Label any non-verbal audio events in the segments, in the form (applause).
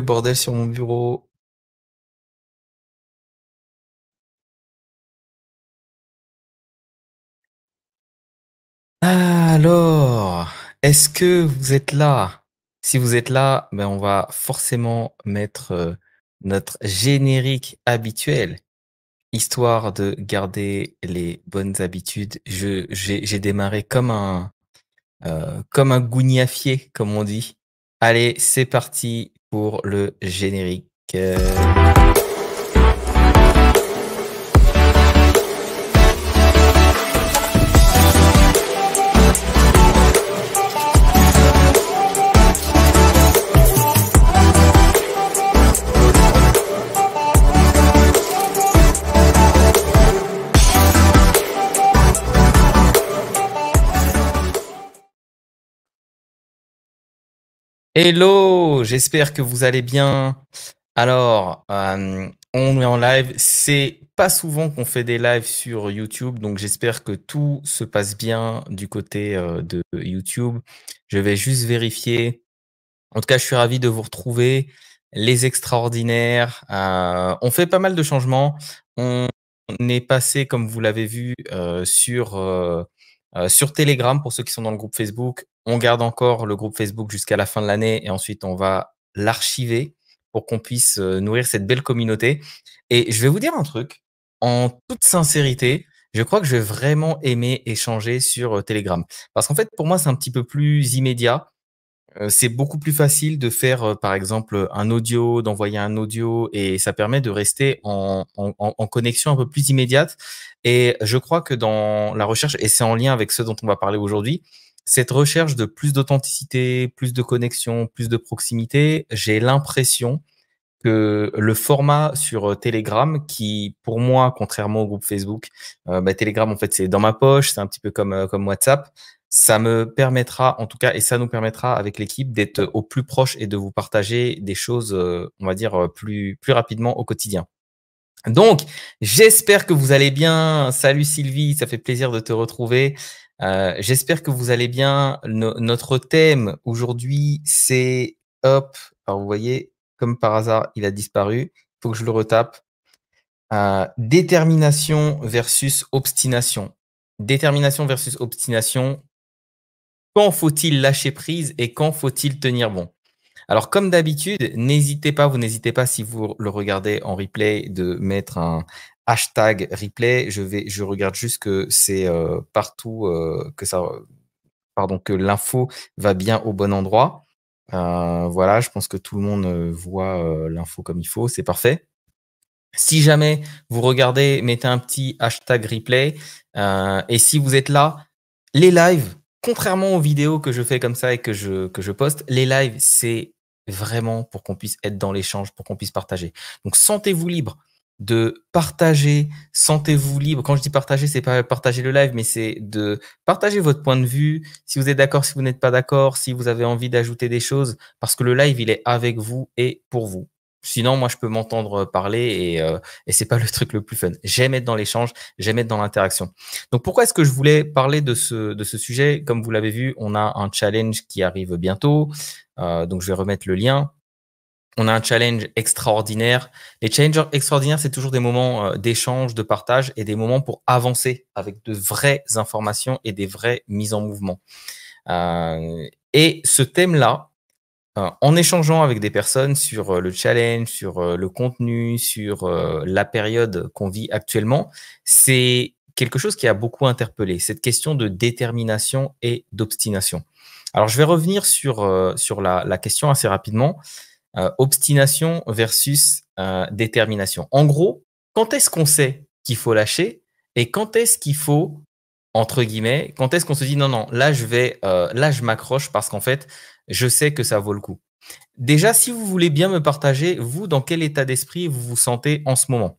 bordel sur mon bureau. Alors, est-ce que vous êtes là Si vous êtes là, ben on va forcément mettre euh, notre générique habituel, histoire de garder les bonnes habitudes. Je, j'ai, démarré comme un, euh, comme un gougnafier, comme on dit. Allez, c'est parti pour le générique. Hello, j'espère que vous allez bien. Alors, euh, on est en live. C'est pas souvent qu'on fait des lives sur YouTube, donc j'espère que tout se passe bien du côté euh, de YouTube. Je vais juste vérifier. En tout cas, je suis ravi de vous retrouver. Les extraordinaires. Euh, on fait pas mal de changements. On est passé, comme vous l'avez vu, sur euh, sur Telegram, pour ceux qui sont dans le groupe Facebook, on garde encore le groupe Facebook jusqu'à la fin de l'année et ensuite on va l'archiver pour qu'on puisse euh, nourrir cette belle communauté. Et je vais vous dire un truc, en toute sincérité, je crois que je vais vraiment aimer échanger sur euh, Telegram. Parce qu'en fait, pour moi, c'est un petit peu plus immédiat. Euh, c'est beaucoup plus facile de faire, euh, par exemple, un audio, d'envoyer un audio, et ça permet de rester en, connexion un peu plus immédiate. Et je crois que dans la recherche, et c'est en lien avec ce dont on va parler aujourd'hui, cette recherche de plus d'authenticité, plus de connexion, plus de proximité, j'ai l'impression que le format sur euh, Telegram, qui pour moi, contrairement au groupe Facebook, bah, Telegram en fait c'est dans ma poche, c'est un petit peu comme WhatsApp ça me permettra, en tout cas, et ça nous permettra avec l'équipe d'être au plus proche et de vous partager des choses, euh, on va dire, euh, plus, plus rapidement au quotidien. Donc, j'espère que vous allez bien. Salut Sylvie, ça fait plaisir de te retrouver. Euh, j'espère que vous allez bien. notre thème aujourd'hui, c'est hop. Alors vous voyez, comme par hasard, il a disparu. Il Faut que je le retape. détermination versus obstination. Détermination versus obstination quand faut-il lâcher prise et quand faut-il tenir bon alors comme d'habitude, n'hésitez pas, vous n'hésitez pas si vous le regardez en replay de mettre un hashtag replay. Je vais, je regarde juste que c'est euh, partout euh, que ça, pardon, que l'info va bien au bon endroit. Euh, voilà, je pense que tout le monde voit l'info comme il faut, c'est parfait. Si jamais vous regardez, mettez un petit hashtag replay. et si vous êtes là, les lives, contrairement aux vidéos que je fais comme ça et que je, que je poste, les lives, c'est vraiment pour qu'on puisse être dans l'échange, pour qu'on puisse partager. Donc, sentez-vous libre de partager, sentez-vous libre. Quand je dis partager, c'est pas partager le live, mais c'est de partager votre point de vue. Si vous êtes d'accord, si vous n'êtes pas d'accord, si vous avez envie d'ajouter des choses, parce que le live, il est avec vous et pour vous. Sinon, moi, je peux m'entendre parler et, euh, et c'est pas le truc le plus fun. J'aime être dans l'échange, j'aime être dans l'interaction. Donc, pourquoi est-ce que je voulais parler de ce, de ce sujet Comme vous l'avez vu, on a un challenge qui arrive bientôt. Euh, donc, je vais remettre le lien. On a un challenge extraordinaire. Les challenges extraordinaires, c'est toujours des moments euh, d'échange, de partage et des moments pour avancer avec de vraies informations et des vraies mises en mouvement. Euh, et ce thème-là, en échangeant avec des personnes sur euh, le challenge, sur euh, le contenu, sur euh, la période qu'on vit actuellement, c'est quelque chose qui a beaucoup interpellé, cette question de détermination et d'obstination. Alors, je vais revenir sur, sur la, question assez rapidement. obstination versus détermination. En gros, quand est-ce qu'on sait qu'il faut lâcher et quand est-ce qu'il faut, entre guillemets, quand est-ce qu'on se dit non, non, là, je vais, là, je m'accroche parce qu'en fait, je sais que ça vaut le coup. Déjà, si vous voulez bien me partager, vous, dans quel état d'esprit vous vous sentez en ce moment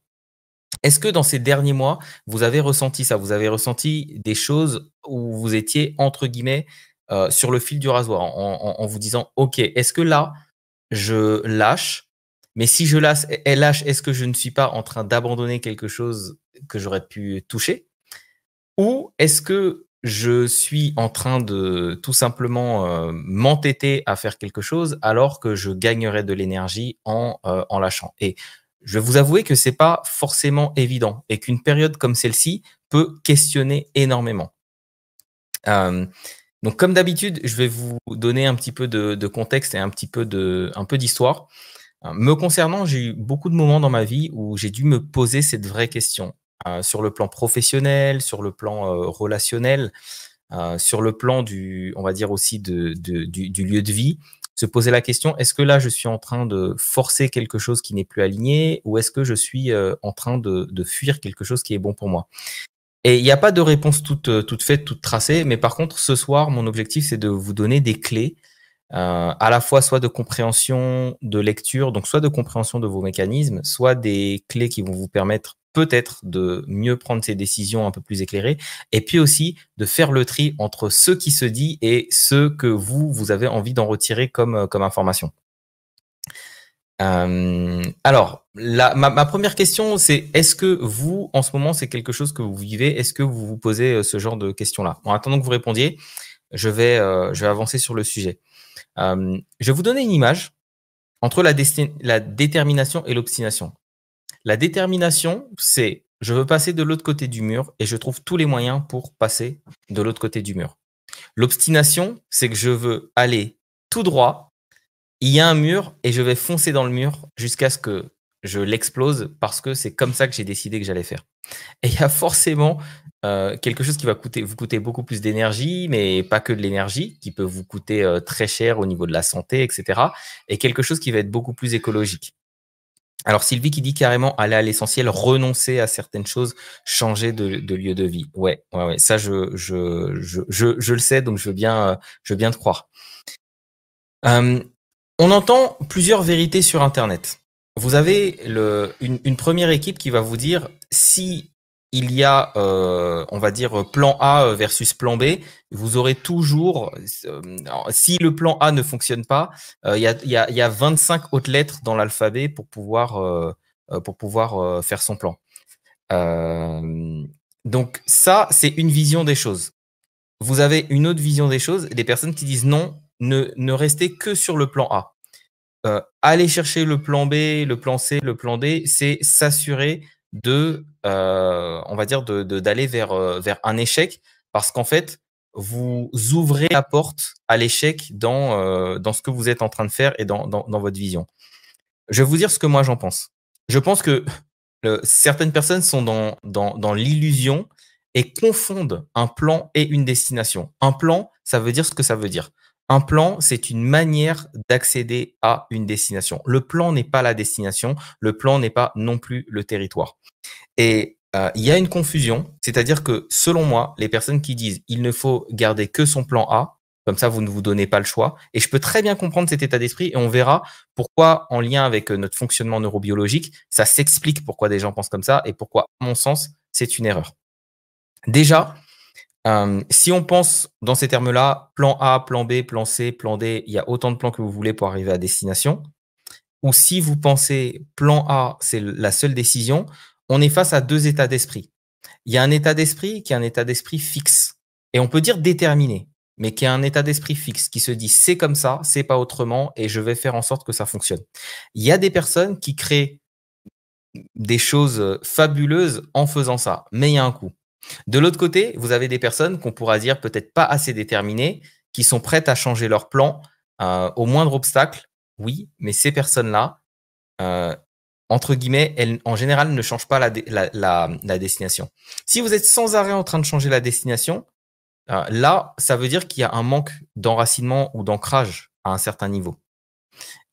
Est-ce que dans ces derniers mois, vous avez ressenti ça Vous avez ressenti des choses où vous étiez, entre guillemets, euh, sur le fil du rasoir, en, vous disant, OK, est-ce que là, je lâche mais si je lâche, lâche est-ce que je ne suis pas en train d'abandonner quelque chose que j'aurais pu toucher Ou est-ce que je suis en train de tout simplement euh, m'entêter à faire quelque chose alors que je gagnerais de l'énergie euh, en, lâchant. Et je vais vous avouer que c'est pas forcément évident et qu'une période comme celle-ci peut questionner énormément. Euh, donc, comme d'habitude, je vais vous donner un petit peu de, contexte et un petit peu de, un peu d'histoire. Me concernant, j'ai eu beaucoup de moments dans ma vie où j'ai dû me poser cette vraie question. Euh, sur le plan professionnel, sur le plan euh, relationnel, euh, sur le plan du, on va dire aussi de, du, lieu de vie, se poser la question est-ce que là je suis en train de forcer quelque chose qui n'est plus aligné ou est-ce que je suis en train de, fuir quelque chose qui est bon pour moi Et il n'y a pas de réponse toute, toute faite, toute tracée, mais par contre ce soir mon objectif c'est de vous donner des clés. à la fois soit de compréhension de lecture, donc soit de compréhension de vos mécanismes, soit des clés qui vont vous permettre peut-être de mieux prendre ses décisions un peu plus éclairées, et puis aussi de faire le tri entre ce qui se dit et ce que vous, vous avez envie d'en retirer comme, euh, comme information. Euh, alors, ma, première question, c'est est-ce que vous, en ce moment, c'est quelque chose que vous vivez Est-ce que vous vous posez euh, ce genre de questions-là En attendant que vous répondiez, je vais, je vais avancer sur le sujet. je vais vous donner une image entre la, la détermination et l'obstination. La détermination, c'est je veux passer de l'autre côté du mur et je trouve tous les moyens pour passer de l'autre côté du mur. L'obstination, c'est que je veux aller tout droit, il y a un mur et je vais foncer dans le mur jusqu'à ce que je l'explose parce que c'est comme ça que j'ai décidé que j'allais faire. Et il y a forcément euh, quelque chose qui va coûter, vous coûter beaucoup plus d'énergie, mais pas que de l'énergie, qui peut vous coûter euh, très cher au niveau de la santé, etc. Et quelque chose qui va être beaucoup plus écologique. Alors Sylvie qui dit carrément aller à l'essentiel, renoncer à certaines choses, changer de, lieu de vie. Ouais, ouais, ouais. Ça, je, je, je, je, je le sais, donc je veux bien, euh, je veux bien te croire. on entend plusieurs vérités sur Internet. Vous avez le, une première équipe qui va vous dire si il y a, euh, on va dire, plan A versus plan B. Vous aurez toujours, euh, si le plan A ne fonctionne pas, euh, il y, a, 25 autres lettres dans l'alphabet pour pouvoir, pour pouvoir faire son plan. donc ça, c'est une vision des choses. Vous avez une autre vision des choses, des personnes qui disent non, ne, ne restez que sur le plan A. Allez chercher le plan B, le plan C, le plan D, c'est s'assurer de, euh, on va dire, d'aller de, euh, vers, un échec, parce qu'en fait, vous ouvrez la porte à l'échec dans, euh, ce que vous êtes en train de faire et dans, votre vision. Je vais vous dire ce que moi j'en pense. Je pense que (laughs) certaines personnes sont dans l'illusion et confondent un plan et une destination. Un plan, ça veut dire ce que ça veut dire. Un plan, c'est une manière d'accéder à une destination. Le plan n'est pas la destination, le plan n'est pas non plus le territoire. Et euh, il y a une confusion, c'est-à-dire que selon moi, les personnes qui disent il ne faut garder que son plan A, comme ça vous ne vous donnez pas le choix, et je peux très bien comprendre cet état d'esprit, et on verra pourquoi, en lien avec euh, notre fonctionnement neurobiologique, ça s'explique pourquoi des gens pensent comme ça, et pourquoi, à mon sens, c'est une erreur. Déjà, euh, si on pense dans ces termes-là, plan A, plan B, plan C, plan D, il y a autant de plans que vous voulez pour arriver à destination. Ou si vous pensez plan A, c'est la seule décision, on est face à deux états d'esprit. Il y a un état d'esprit qui est un état d'esprit fixe. Et on peut dire déterminé, mais qui est un état d'esprit fixe, qui se dit c'est comme ça, c'est pas autrement, et je vais faire en sorte que ça fonctionne. Il y a des personnes qui créent des choses fabuleuses en faisant ça, mais il y a un coût. De l'autre côté, vous avez des personnes qu'on pourra dire peut-être pas assez déterminées, qui sont prêtes à changer leur plan euh, au moindre obstacle, oui, mais ces personnes-là, euh, entre guillemets, elles, en général, ne changent pas la, destination. Si vous êtes sans arrêt en train de changer la destination, euh, là, ça veut dire qu'il y a un manque d'enracinement ou d'ancrage à un certain niveau.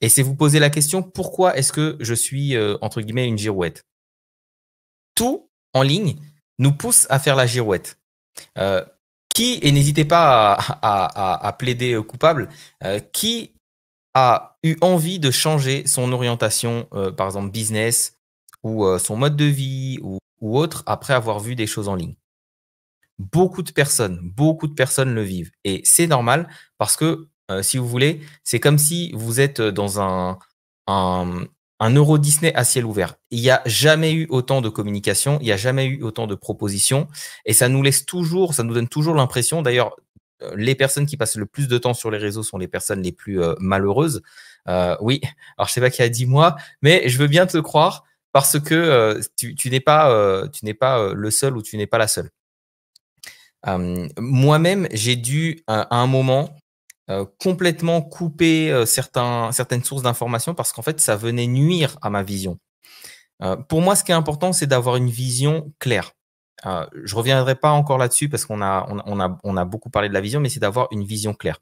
Et c'est vous poser la question, pourquoi est-ce que je suis, euh, entre guillemets, une girouette Tout en ligne nous pousse à faire la girouette. Euh, qui, et n'hésitez pas à, plaider euh, coupable, euh, qui a eu envie de changer son orientation, par exemple business, ou son mode de vie, ou, autre, après avoir vu des choses en ligne Beaucoup de personnes, beaucoup de personnes le vivent. Et c'est normal parce que, si vous voulez, c'est comme si vous êtes dans un, un Euro Disney à ciel ouvert. Il n'y a jamais eu autant de communication, il n'y a jamais eu autant de propositions, et ça nous laisse toujours, ça nous donne toujours l'impression, d'ailleurs, euh, les personnes qui passent le plus de temps sur les réseaux sont les personnes les plus euh, malheureuses. Euh, oui, alors je sais pas qui a dit moi, mais je veux bien te croire parce que n'es pas, tu n'es pas le seul ou tu n'es pas la seule. Moi-même, j'ai dû à un moment euh, complètement coupé euh, certaines sources d'informations parce qu'en fait, ça venait nuire à ma vision. Euh, pour moi, ce qui est important, c'est d'avoir une vision claire. je reviendrai pas encore là-dessus parce qu'on a beaucoup parlé de la vision, mais c'est d'avoir une vision claire.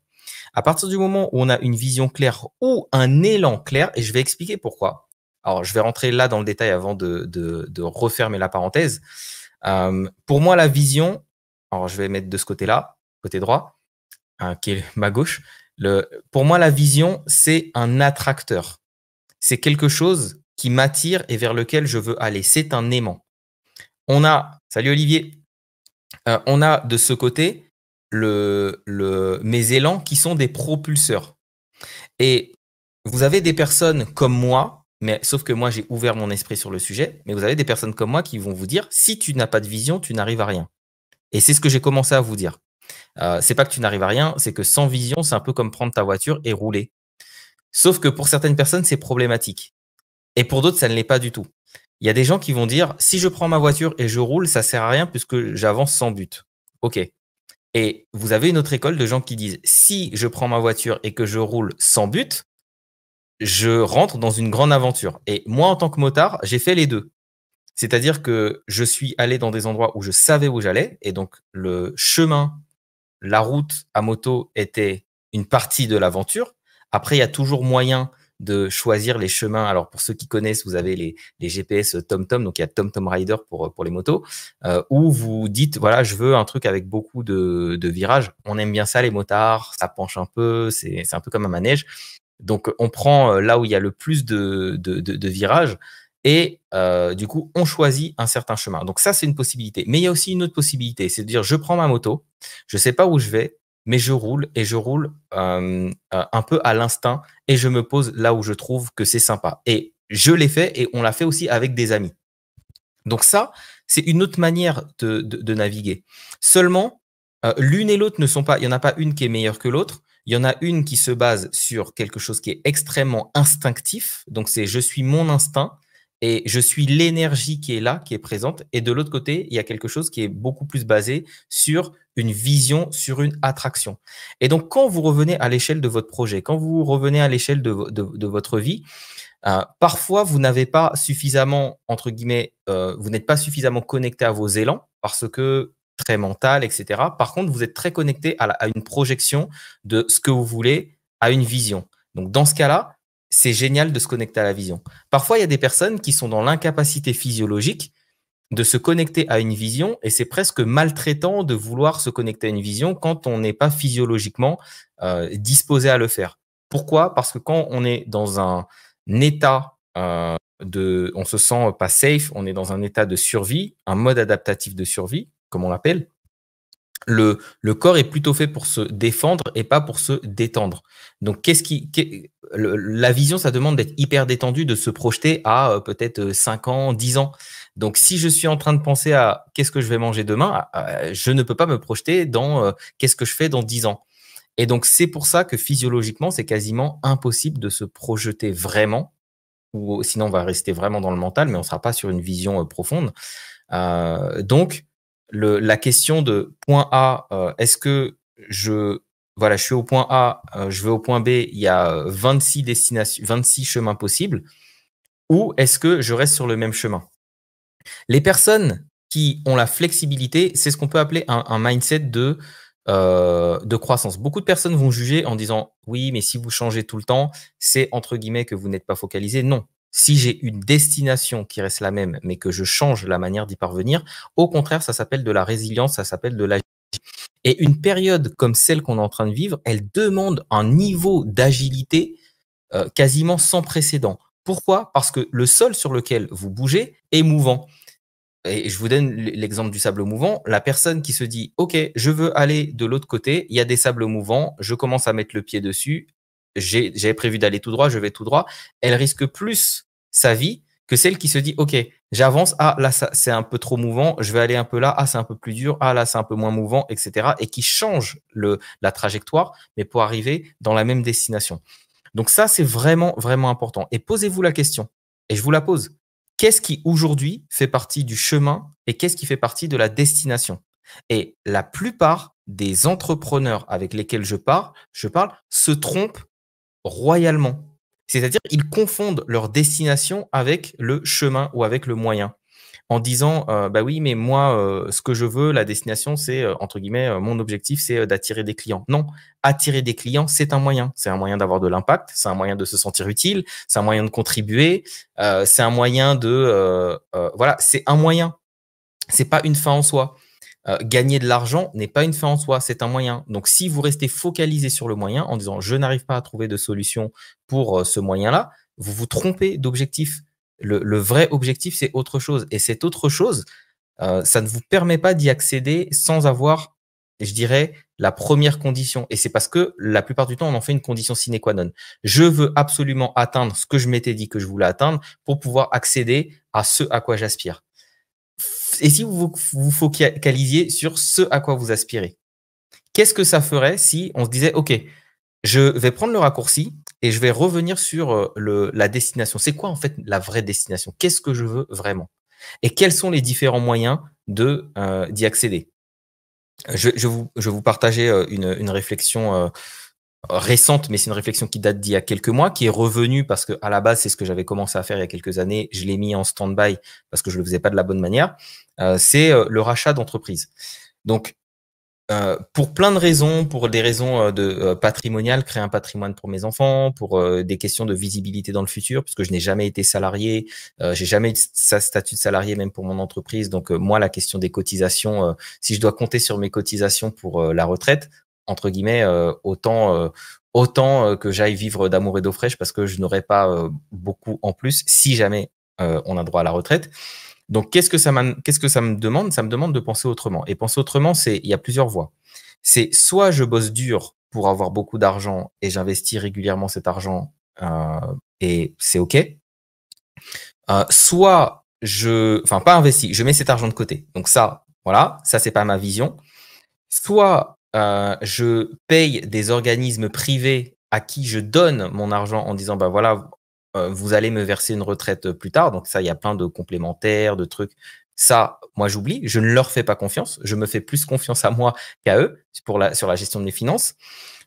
À partir du moment où on a une vision claire ou un élan clair, et je vais expliquer pourquoi. Alors, je vais rentrer là dans le détail avant de, de refermer la parenthèse. pour moi, la vision, alors je vais mettre de ce côté-là, côté droit, Hein, qui est ma gauche, le, pour moi, la vision, c'est un attracteur. C'est quelque chose qui m'attire et vers lequel je veux aller. C'est un aimant. On a, salut Olivier, euh, on a de ce côté mes élans qui sont des propulseurs. Et vous avez des personnes comme moi, mais sauf que moi j'ai ouvert mon esprit sur le sujet, mais vous avez des personnes comme moi qui vont vous dire si tu n'as pas de vision, tu n'arrives à rien. Et c'est ce que j'ai commencé à vous dire. Euh, c'est pas que tu n'arrives à rien, c'est que sans vision, c'est un peu comme prendre ta voiture et rouler. Sauf que pour certaines personnes, c'est problématique. Et pour d'autres, ça ne l'est pas du tout. Il y a des gens qui vont dire si je prends ma voiture et je roule, ça sert à rien puisque j'avance sans but. OK. Et vous avez une autre école de gens qui disent si je prends ma voiture et que je roule sans but, je rentre dans une grande aventure. Et moi, en tant que motard, j'ai fait les deux. C'est-à-dire que je suis allé dans des endroits où je savais où j'allais, et donc le chemin la route à moto était une partie de l'aventure. Après, il y a toujours moyen de choisir les chemins. Alors pour ceux qui connaissent, vous avez les, GPS TomTom, donc il y a TomTom Rider pour, les motos, euh, où vous dites, voilà, je veux un truc avec beaucoup de, virages. On aime bien ça, les motards, ça penche un peu, c'est un peu comme un manège. Donc on prend euh, là où il y a le plus de virages et euh, du coup, on choisit un certain chemin. Donc ça, c'est une possibilité. Mais il y a aussi une autre possibilité, c'est de dire, je prends ma moto, je ne sais pas où je vais, mais je roule et je roule euh, euh, un peu à l'instinct et je me pose là où je trouve que c'est sympa. Et je l'ai fait et on l'a fait aussi avec des amis. Donc ça, c'est une autre manière de, naviguer. Seulement, l'une et l'autre ne sont pas, il n'y en a pas une qui est meilleure que l'autre. Il y en a une qui se base sur quelque chose qui est extrêmement instinctif. Donc c'est je suis mon instinct et je suis l'énergie qui est là, qui est présente. Et de l'autre côté, il y a quelque chose qui est beaucoup plus basé sur une vision, sur une attraction. Et donc, quand vous revenez à l'échelle de votre projet, quand vous revenez à l'échelle de, votre vie, euh, parfois, vous n'avez pas suffisamment, entre guillemets, euh, vous n'êtes pas suffisamment connecté à vos élans parce que très mental, etc. Par contre, vous êtes très connecté à une projection de ce que vous voulez, à une vision. Donc, dans ce cas-là, c'est génial de se connecter à la vision. Parfois, il y a des personnes qui sont dans l'incapacité physiologique de se connecter à une vision et c'est presque maltraitant de vouloir se connecter à une vision quand on n'est pas physiologiquement euh, disposé à le faire. Pourquoi Parce que quand on est dans un état euh, de, on se sent pas safe, on est dans un état de survie, un mode adaptatif de survie, comme on l'appelle, le, corps est plutôt fait pour se défendre et pas pour se détendre. Donc, qu'est-ce qui, la vision, ça demande d'être hyper détendu, de se projeter à euh, peut-être 5 euh, ans, 10 ans. Donc, si je suis en train de penser à qu'est-ce que je vais manger demain, ah, ah, je ne peux pas me projeter dans euh, qu'est-ce que je fais dans 10 ans. Et donc, c'est pour ça que physiologiquement, c'est quasiment impossible de se projeter vraiment, ou sinon on va rester vraiment dans le mental, mais on ne sera pas sur une vision profonde. donc, la question de point A, euh, est-ce que je voilà, je suis au point A, euh, je vais au point B, il y a 26 euh, destinations, 26 chemins possibles, ou est-ce que je reste sur le même chemin Les personnes qui ont la flexibilité, c'est ce qu'on peut appeler un, mindset de de croissance. Beaucoup de personnes vont juger en disant oui, mais si vous changez tout le temps, c'est entre guillemets que vous n'êtes pas focalisé. Non, si j'ai une destination qui reste la même, mais que je change la manière d'y parvenir, au contraire, ça s'appelle de la résilience, ça s'appelle de l'agilité. Et une période comme celle qu'on est en train de vivre, elle demande un niveau d'agilité euh, quasiment sans précédent. Pourquoi Parce que le sol sur lequel vous bougez est mouvant. Et je vous donne l'exemple du sable mouvant. La personne qui se dit, OK, je veux aller de l'autre côté, il y a des sables mouvants, je commence à mettre le pied dessus, j'avais prévu d'aller tout droit, je vais tout droit, elle risque plus sa vie que celle qui se dit, OK, j'avance, ah là, c'est un peu trop mouvant, je vais aller un peu là, ah c'est un peu plus dur, ah là, c'est un peu moins mouvant, etc. Et qui change le, la trajectoire, mais pour arriver dans la même destination. Donc ça, c'est vraiment, vraiment important. Et posez-vous la question, et je vous la pose, qu'est-ce qui aujourd'hui fait partie du chemin et qu'est-ce qui fait partie de la destination Et la plupart des entrepreneurs avec lesquels je parle, je parle se trompent royalement. C'est-à-dire, ils confondent leur destination avec le chemin ou avec le moyen en disant euh, bah oui mais moi euh, ce que je veux la destination c'est euh, entre guillemets mon objectif c'est d'attirer des clients non attirer des clients c'est un moyen c'est un moyen d'avoir de l'impact c'est un moyen de se sentir utile c'est un moyen de contribuer c'est un moyen de voilà c'est un moyen c'est pas une fin en soi euh, gagner de l'argent n'est pas une fin en soi, c'est un moyen. Donc, si vous restez focalisé sur le moyen en disant je n'arrive pas à trouver de solution pour euh, ce moyen-là, vous vous trompez d'objectif. Le, vrai objectif, c'est autre chose. Et cette autre chose, euh, ça ne vous permet pas d'y accéder sans avoir, je dirais, la première condition. Et c'est parce que la plupart du temps, on en fait une condition sine qua non. Je veux absolument atteindre ce que je m'étais dit que je voulais atteindre pour pouvoir accéder à ce à quoi j'aspire. Et si vous vous focalisiez sur ce à quoi vous aspirez, qu'est-ce que ça ferait si on se disait, OK, je vais prendre le raccourci et je vais revenir sur euh, la destination. C'est quoi en fait la vraie destination Qu'est-ce que je veux vraiment Et quels sont les différents moyens de euh, d'y accéder je, je, vous, je vous partageais euh, une, une réflexion récente, mais c'est une réflexion qui date d'il y a quelques mois, qui est revenue parce que à la base, c'est ce que j'avais commencé à faire il y a quelques années. Je l'ai mis en stand-by parce que je le faisais pas de la bonne manière. Euh, c'est euh, le rachat d'entreprise. Donc, euh, pour plein de raisons, pour des raisons de patrimoniales, créer un patrimoine pour mes enfants, pour des questions de visibilité dans le futur, puisque je n'ai jamais été salarié, j'ai jamais eu sa statut de salarié même pour mon entreprise. Donc moi, la question des cotisations, si je dois compter sur mes cotisations pour la retraite, entre guillemets, euh, autant euh, autant euh, que j'aille vivre d'amour et d'eau fraîche parce que je n'aurais pas beaucoup en plus si jamais on a droit à la retraite. Donc qu'est-ce que ça qu'est-ce que ça me demande Ça me demande de penser autrement. Et penser autrement, c'est il y a plusieurs voies. C'est soit je bosse dur pour avoir beaucoup d'argent et j'investis régulièrement cet argent et c'est ok. Euh, soit je, enfin pas investi, je mets cet argent de côté. Donc ça, voilà, ça c'est pas ma vision. Soit euh, je paye des organismes privés à qui je donne mon argent en disant, bah voilà, euh, vous allez me verser une retraite euh, plus tard. Donc ça, il y a plein de complémentaires, de trucs. Ça, moi, j'oublie. Je ne leur fais pas confiance. Je me fais plus confiance à moi qu'à eux pour la, sur la gestion de mes finances.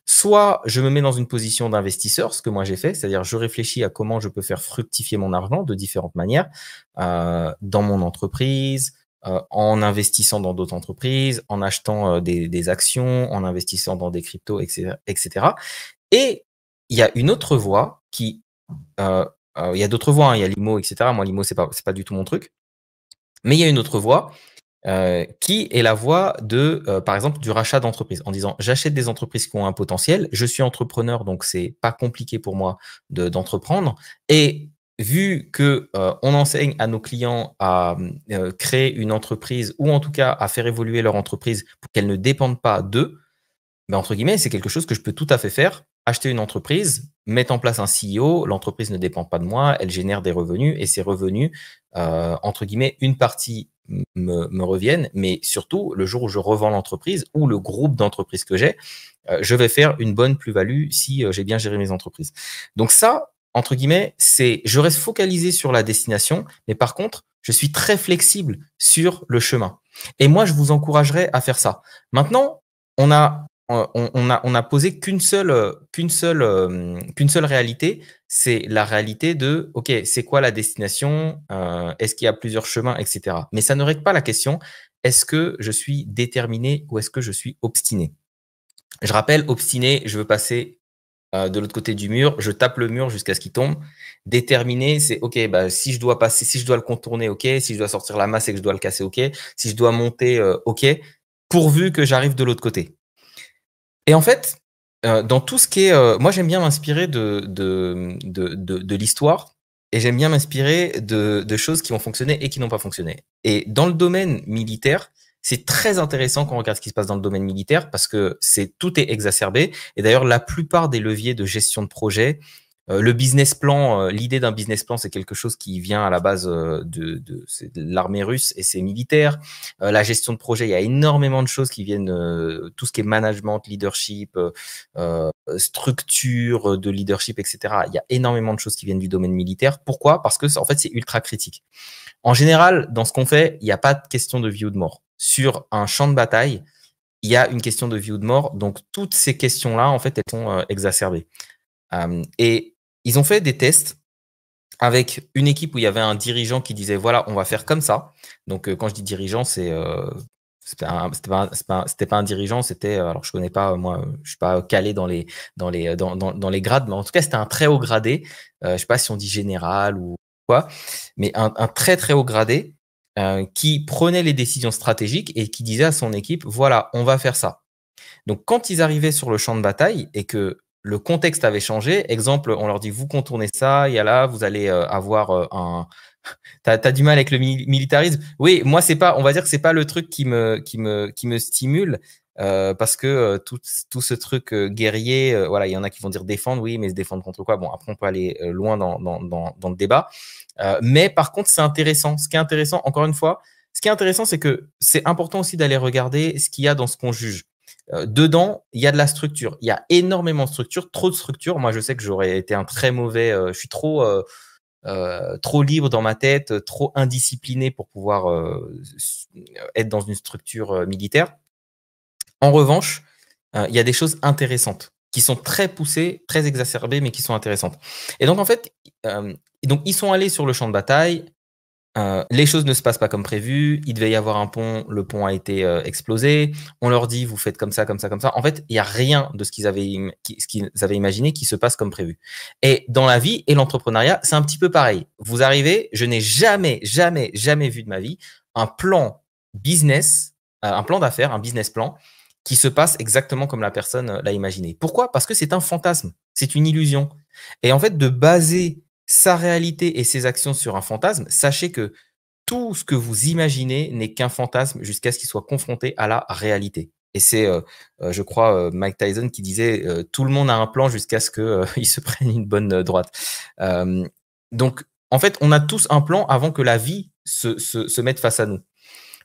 Soit je me mets dans une position d'investisseur, ce que moi j'ai fait, c'est-à-dire je réfléchis à comment je peux faire fructifier mon argent de différentes manières dans mon entreprise, euh, en investissant dans d'autres entreprises, en achetant euh, des, actions, en investissant dans des cryptos, etc. etc. Et il y a une autre voie qui... Euh, il y a d'autres voies, hein. il y a l'IMO, etc. Moi, l'IMO, c'est pas, pas du tout mon truc. Mais il y a une autre voie qui est la voie de, par exemple, du rachat d'entreprise en disant j'achète des entreprises qui ont un potentiel, je suis entrepreneur, donc c'est pas compliqué pour moi d'entreprendre. et vu que euh, on enseigne à nos clients à euh, créer une entreprise ou en tout cas à faire évoluer leur entreprise pour qu'elle ne dépende pas d'eux, mais ben, entre guillemets, c'est quelque chose que je peux tout à fait faire. Acheter une entreprise, mettre en place un CEO, l'entreprise ne dépend pas de moi, elle génère des revenus et ces revenus, euh, entre guillemets, une partie me, me, reviennent, mais surtout le jour où je revends l'entreprise ou le groupe d'entreprises que j'ai, je vais faire une bonne plus-value si j'ai bien géré mes entreprises. Donc ça, entre guillemets, c'est je reste focalisé sur la destination, mais par contre, je suis très flexible sur le chemin. Et moi, je vous encouragerais à faire ça. Maintenant, on a on, a on a posé qu'une seule qu'une seule euh, qu'une seule réalité, c'est la réalité de ok, c'est quoi la destination, euh, est-ce qu'il y a plusieurs chemins, etc. Mais ça ne règle pas la question. Est-ce que je suis déterminé ou est-ce que je suis obstiné Je rappelle, obstiné, je veux passer euh, de l'autre côté du mur, je tape le mur jusqu'à ce qu'il tombe. Déterminé, c'est OK, bah, si je dois passer, si je dois le contourner, OK, si je dois sortir la masse et que je dois le casser, OK, si je dois monter, euh, OK, pourvu que j'arrive de l'autre côté. Et en fait, euh, dans tout ce qui est... moi, j'aime bien m'inspirer de, l'histoire et j'aime bien m'inspirer de, de choses qui ont fonctionné et qui n'ont pas fonctionné. Et dans le domaine militaire, c'est très intéressant quand on regarde ce qui se passe dans le domaine militaire parce que c'est tout est exacerbé. Et d'ailleurs, la plupart des leviers de gestion de projet, euh, le business plan, euh, l'idée d'un business plan, c'est quelque chose qui vient à la base euh, de, l'armée russe et ses militaires. la gestion de projet, il y a énormément de choses qui viennent, tout ce qui est management, leadership, structure de leadership, etc. Il y a énormément de choses qui viennent du domaine militaire. Pourquoi Parce que en fait, c'est ultra critique. En général, dans ce qu'on fait, il n'y a pas de question de vie ou de mort sur un champ de bataille, il y a une question de vie ou de mort. Donc, toutes ces questions-là, en fait, elles sont euh, exacerbées. et ils ont fait des tests avec une équipe où il y avait un dirigeant qui disait, voilà, on va faire comme ça. Donc, euh, quand je dis dirigeant, c'est... c'était pas, un dirigeant, c'était euh, alors je connais pas moi, je suis pas calé dans les dans les dans, dans, les grades, mais en tout cas c'était un très haut gradé. je sais pas si on dit général ou quoi, mais un très très haut gradé euh, qui prenait les décisions stratégiques et qui disait à son équipe, voilà, on va faire ça. Donc quand ils arrivaient sur le champ de bataille et que le contexte avait changé, exemple, on leur dit, vous contournez ça, il y a là, vous allez euh, avoir euh, un... (laughs) T'as as du mal avec le militarisme. Oui, moi c'est pas, on va dire que c'est pas le truc qui me qui me qui me stimule. parce que tout, tout, ce truc guerrier, voilà, il y en a qui vont dire défendre, oui, mais se défendre contre quoi Bon, après, on peut aller loin dans, dans, dans, dans le débat. Euh, mais par contre, c'est intéressant. Ce qui est intéressant, encore une fois, ce qui est intéressant, c'est que c'est important aussi d'aller regarder ce qu'il y a dans ce qu'on juge. Euh, dedans, il y a de la structure. Il y a énormément de structure, trop de structure. Moi, je sais que j'aurais été un très mauvais. Euh, je suis trop, trop libre dans ma tête, trop indiscipliné pour pouvoir être dans une structure militaire. En revanche, il y a des choses intéressantes qui sont très poussées, très exacerbées, mais qui sont intéressantes. Et donc, en fait, donc, ils sont allés sur le champ de bataille. Euh, les choses ne se passent pas comme prévu. Il devait y avoir un pont. Le pont a été euh, explosé. On leur dit, vous faites comme ça, comme ça, comme ça. En fait, il n'y a rien de ce qu'ils avaient, ce qu'ils avaient imaginé qui se passe comme prévu. Et dans la vie et l'entrepreneuriat, c'est un petit peu pareil. Vous arrivez, je n'ai jamais, jamais, jamais vu de ma vie un plan business, euh, un plan d'affaires, un business plan qui se passe exactement comme la personne l'a imaginé. Pourquoi Parce que c'est un fantasme, c'est une illusion. Et en fait, de baser sa réalité et ses actions sur un fantasme, sachez que tout ce que vous imaginez n'est qu'un fantasme jusqu'à ce qu'il soit confronté à la réalité. Et c'est, euh, euh, je crois, euh, Mike Tyson qui disait tout le monde a un plan jusqu'à ce qu'il (laughs) se prenne une bonne droite. donc, en fait, on a tous un plan avant que la vie se, se, se mette face à nous.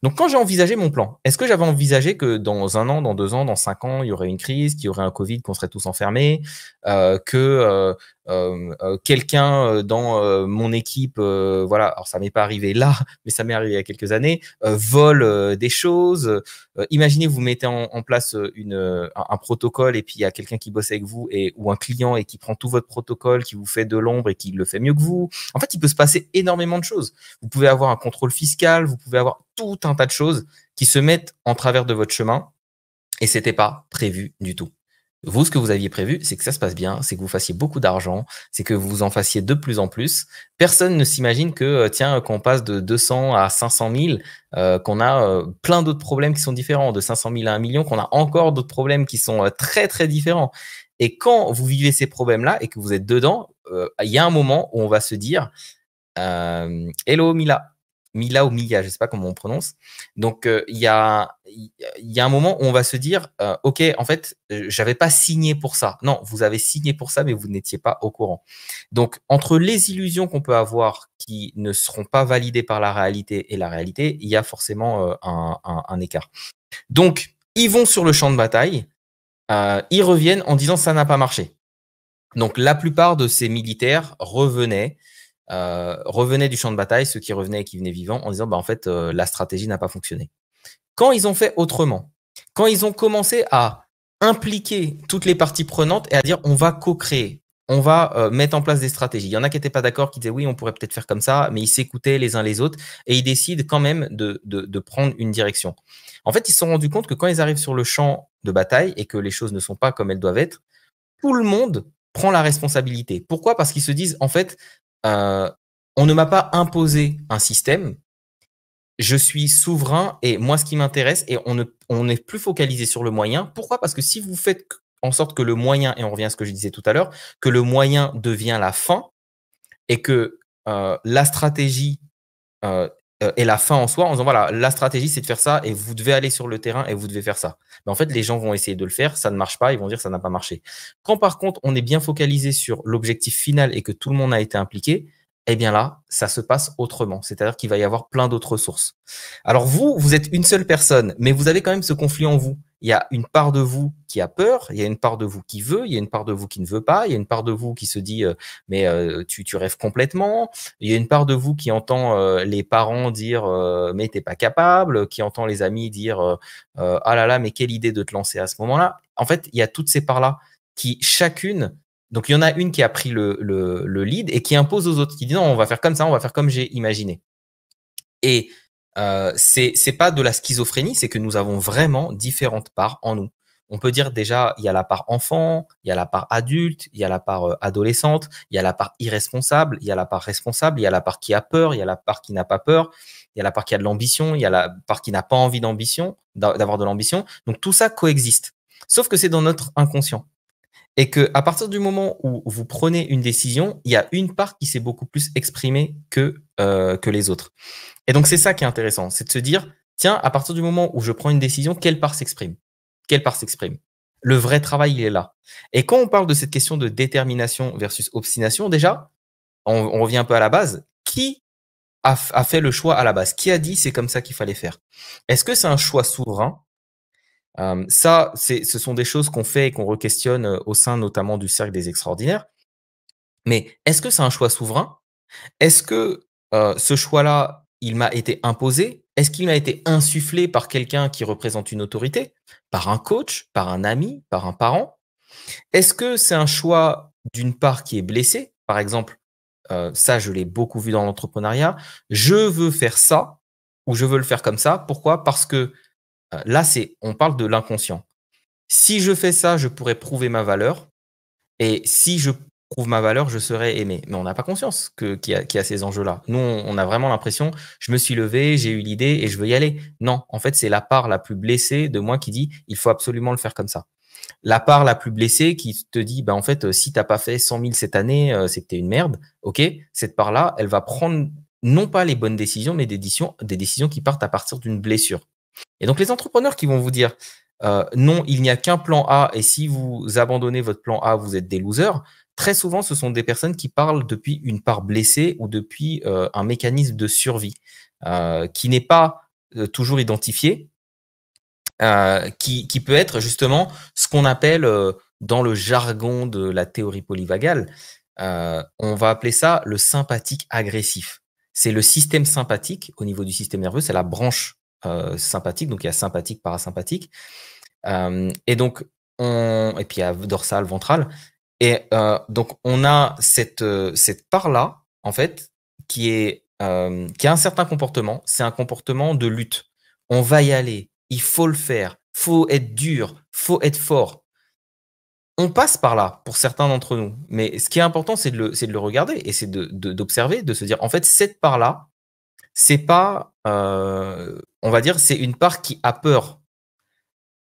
Donc, quand j'ai envisagé mon plan, est-ce que j'avais envisagé que dans un an, dans deux ans, dans cinq ans, il y aurait une crise, qu'il y aurait un Covid, qu'on serait tous enfermés, euh, que euh, euh, quelqu'un dans mon équipe, voilà, alors ça m'est pas arrivé là, (laughs) mais ça m'est arrivé il y a quelques années, vole des choses. imaginez, vous mettez en, place une, un, un, protocole et puis il y a quelqu'un qui bosse avec vous et ou un client et qui prend tout votre protocole, qui vous fait de l'ombre et qui le fait mieux que vous. En fait, il peut se passer énormément de choses. Vous pouvez avoir un contrôle fiscal, vous pouvez avoir tout un tas de choses qui se mettent en travers de votre chemin et c'était pas prévu du tout. Vous, ce que vous aviez prévu, c'est que ça se passe bien, c'est que vous fassiez beaucoup d'argent, c'est que vous en fassiez de plus en plus. Personne ne s'imagine que, euh, tiens, euh, qu'on passe de 200 à 500 000, euh, qu'on a plein d'autres problèmes qui sont différents, de 500 000 à 1 million, qu'on a encore d'autres problèmes qui sont très, très différents. Et quand vous vivez ces problèmes-là et que vous êtes dedans, il y a un moment où on va se dire, hello Mila, Mila ou Mia, je ne sais pas comment on prononce. Donc, euh, il y, a, un moment où on va se dire, euh, OK, en fait, j'avais pas signé pour ça. Non, vous avez signé pour ça, mais vous n'étiez pas au courant. Donc, entre les illusions qu'on peut avoir qui ne seront pas validées par la réalité et la réalité, il y a forcément euh, un, un, écart. Donc, ils vont sur le champ de bataille, ils reviennent en disant, ça n'a pas marché. Donc, la plupart de ces militaires revenaient euh, revenaient du champ de bataille, ceux qui revenaient et qui venaient vivants, en disant bah, en fait, euh, la stratégie n'a pas fonctionné. Quand ils ont fait autrement, quand ils ont commencé à impliquer toutes les parties prenantes et à dire on va co-créer, on va euh, mettre en place des stratégies. Il y en a qui n'étaient pas d'accord, qui disaient oui, on pourrait peut-être faire comme ça, mais ils s'écoutaient les uns les autres et ils décident quand même de, de, prendre une direction. En fait, ils se sont rendus compte que quand ils arrivent sur le champ de bataille et que les choses ne sont pas comme elles doivent être, tout le monde prend la responsabilité. Pourquoi Parce qu'ils se disent en fait, euh, on ne m'a pas imposé un système. Je suis souverain et moi, ce qui m'intéresse, et on, ne, on est plus focalisé sur le moyen. Pourquoi Parce que si vous faites en sorte que le moyen, et on revient à ce que je disais tout à l'heure, que le moyen devient la fin et que euh, la stratégie euh, euh, et la fin en soi en disant voilà, la stratégie c'est de faire ça et vous devez aller sur le terrain et vous devez faire ça. Mais en fait, les gens vont essayer de le faire, ça ne marche pas, ils vont dire ça n'a pas marché. Quand par contre, on est bien focalisé sur l'objectif final et que tout le monde a été impliqué, eh bien là, ça se passe autrement. C'est-à-dire qu'il va y avoir plein d'autres sources. Alors vous, vous êtes une seule personne, mais vous avez quand même ce conflit en vous il y a une part de vous qui a peur, il y a une part de vous qui veut, il y a une part de vous qui ne veut pas, il y a une part de vous qui se dit euh, mais euh, tu, tu, rêves complètement, il y a une part de vous qui entend euh, les parents dire mais t'es pas capable, qui entend les amis dire ah là là mais quelle idée de te lancer à ce moment-là. En fait, il y a toutes ces parts là qui chacune donc il y en a une qui a pris le, lead et qui impose aux autres qui dit non on va faire comme ça, on va faire comme j'ai imaginé. Et euh, c'est c'est pas de la schizophrénie, c'est que nous avons vraiment différentes parts en nous. On peut dire déjà, il y a la part enfant, il y a la part adulte, il y a la part euh, adolescente, il y a la part irresponsable, il y a la part responsable, il y a la part qui a peur, il y a la part qui n'a pas peur, il y a la part qui a de l'ambition, il y a la part qui n'a pas envie d'ambition, d'avoir de l'ambition. Donc tout ça coexiste. Sauf que c'est dans notre inconscient et que à partir du moment où vous prenez une décision, il y a une part qui s'est beaucoup plus exprimée que euh, que les autres. Et donc c'est ça qui est intéressant, c'est de se dire tiens, à partir du moment où je prends une décision, quelle part s'exprime Quelle part s'exprime Le vrai travail, il est là. Et quand on parle de cette question de détermination versus obstination, déjà, on, revient un peu à la base. Qui a fait le choix à la base Qui a dit c'est comme ça qu'il fallait faire Est-ce que c'est un choix souverain euh, ça, ce sont des choses qu'on fait et qu'on re-questionne euh, au sein notamment du cercle des extraordinaires. Mais est-ce que c'est un choix souverain Est-ce que euh, ce choix-là, il m'a été imposé Est-ce qu'il m'a été insufflé par quelqu'un qui représente une autorité Par un coach Par un ami Par un parent Est-ce que c'est un choix d'une part qui est blessé Par exemple, ça, je l'ai beaucoup vu dans l'entrepreneuriat. Je veux faire ça ou je veux le faire comme ça. Pourquoi Parce que euh, là, c'est, on parle de l'inconscient. Si je fais ça, je pourrais prouver ma valeur. Et si je prouve ma valeur, je serai aimé. Mais on n'a pas conscience qu'il qui y, a ces enjeux-là. Nous, on, a vraiment l'impression, je me suis levé, j'ai eu l'idée et je veux y aller. Non, en fait, c'est la part la plus blessée de moi qui dit, il faut absolument le faire comme ça. La part la plus blessée qui te dit, bah, en fait, euh, si t'as pas fait 100 000 cette année, euh, c'est que t'es une merde. OK, cette part-là, elle va prendre non pas les bonnes décisions, mais des décisions, des décisions qui partent à partir d'une blessure. Et donc les entrepreneurs qui vont vous dire euh, non, il n'y a qu'un plan A et si vous abandonnez votre plan A, vous êtes des losers, très souvent ce sont des personnes qui parlent depuis une part blessée ou depuis euh, un mécanisme de survie euh, qui n'est pas toujours identifié, qui, qui, peut être justement ce qu'on appelle dans le jargon de la théorie polyvagale, on va appeler ça le sympathique agressif. C'est le système sympathique au niveau du système nerveux, c'est la branche euh, sympathique. Donc, il y a sympathique, parasympathique. Euh, et donc, on, et puis il y a dorsale, ventrale. Et euh, donc, on a cette, cette part-là, en fait, qui, est, qui a un certain comportement. C'est un comportement de lutte. On va y aller. Il faut le faire. Faut être dur. Faut être fort on passe par là pour certains d'entre nous. Mais ce qui est important, c'est de, le regarder et c'est d'observer, de, d'observer de, se dire, en fait, cette part-là, c'est pas, euh, on va dire, c'est une part qui a peur.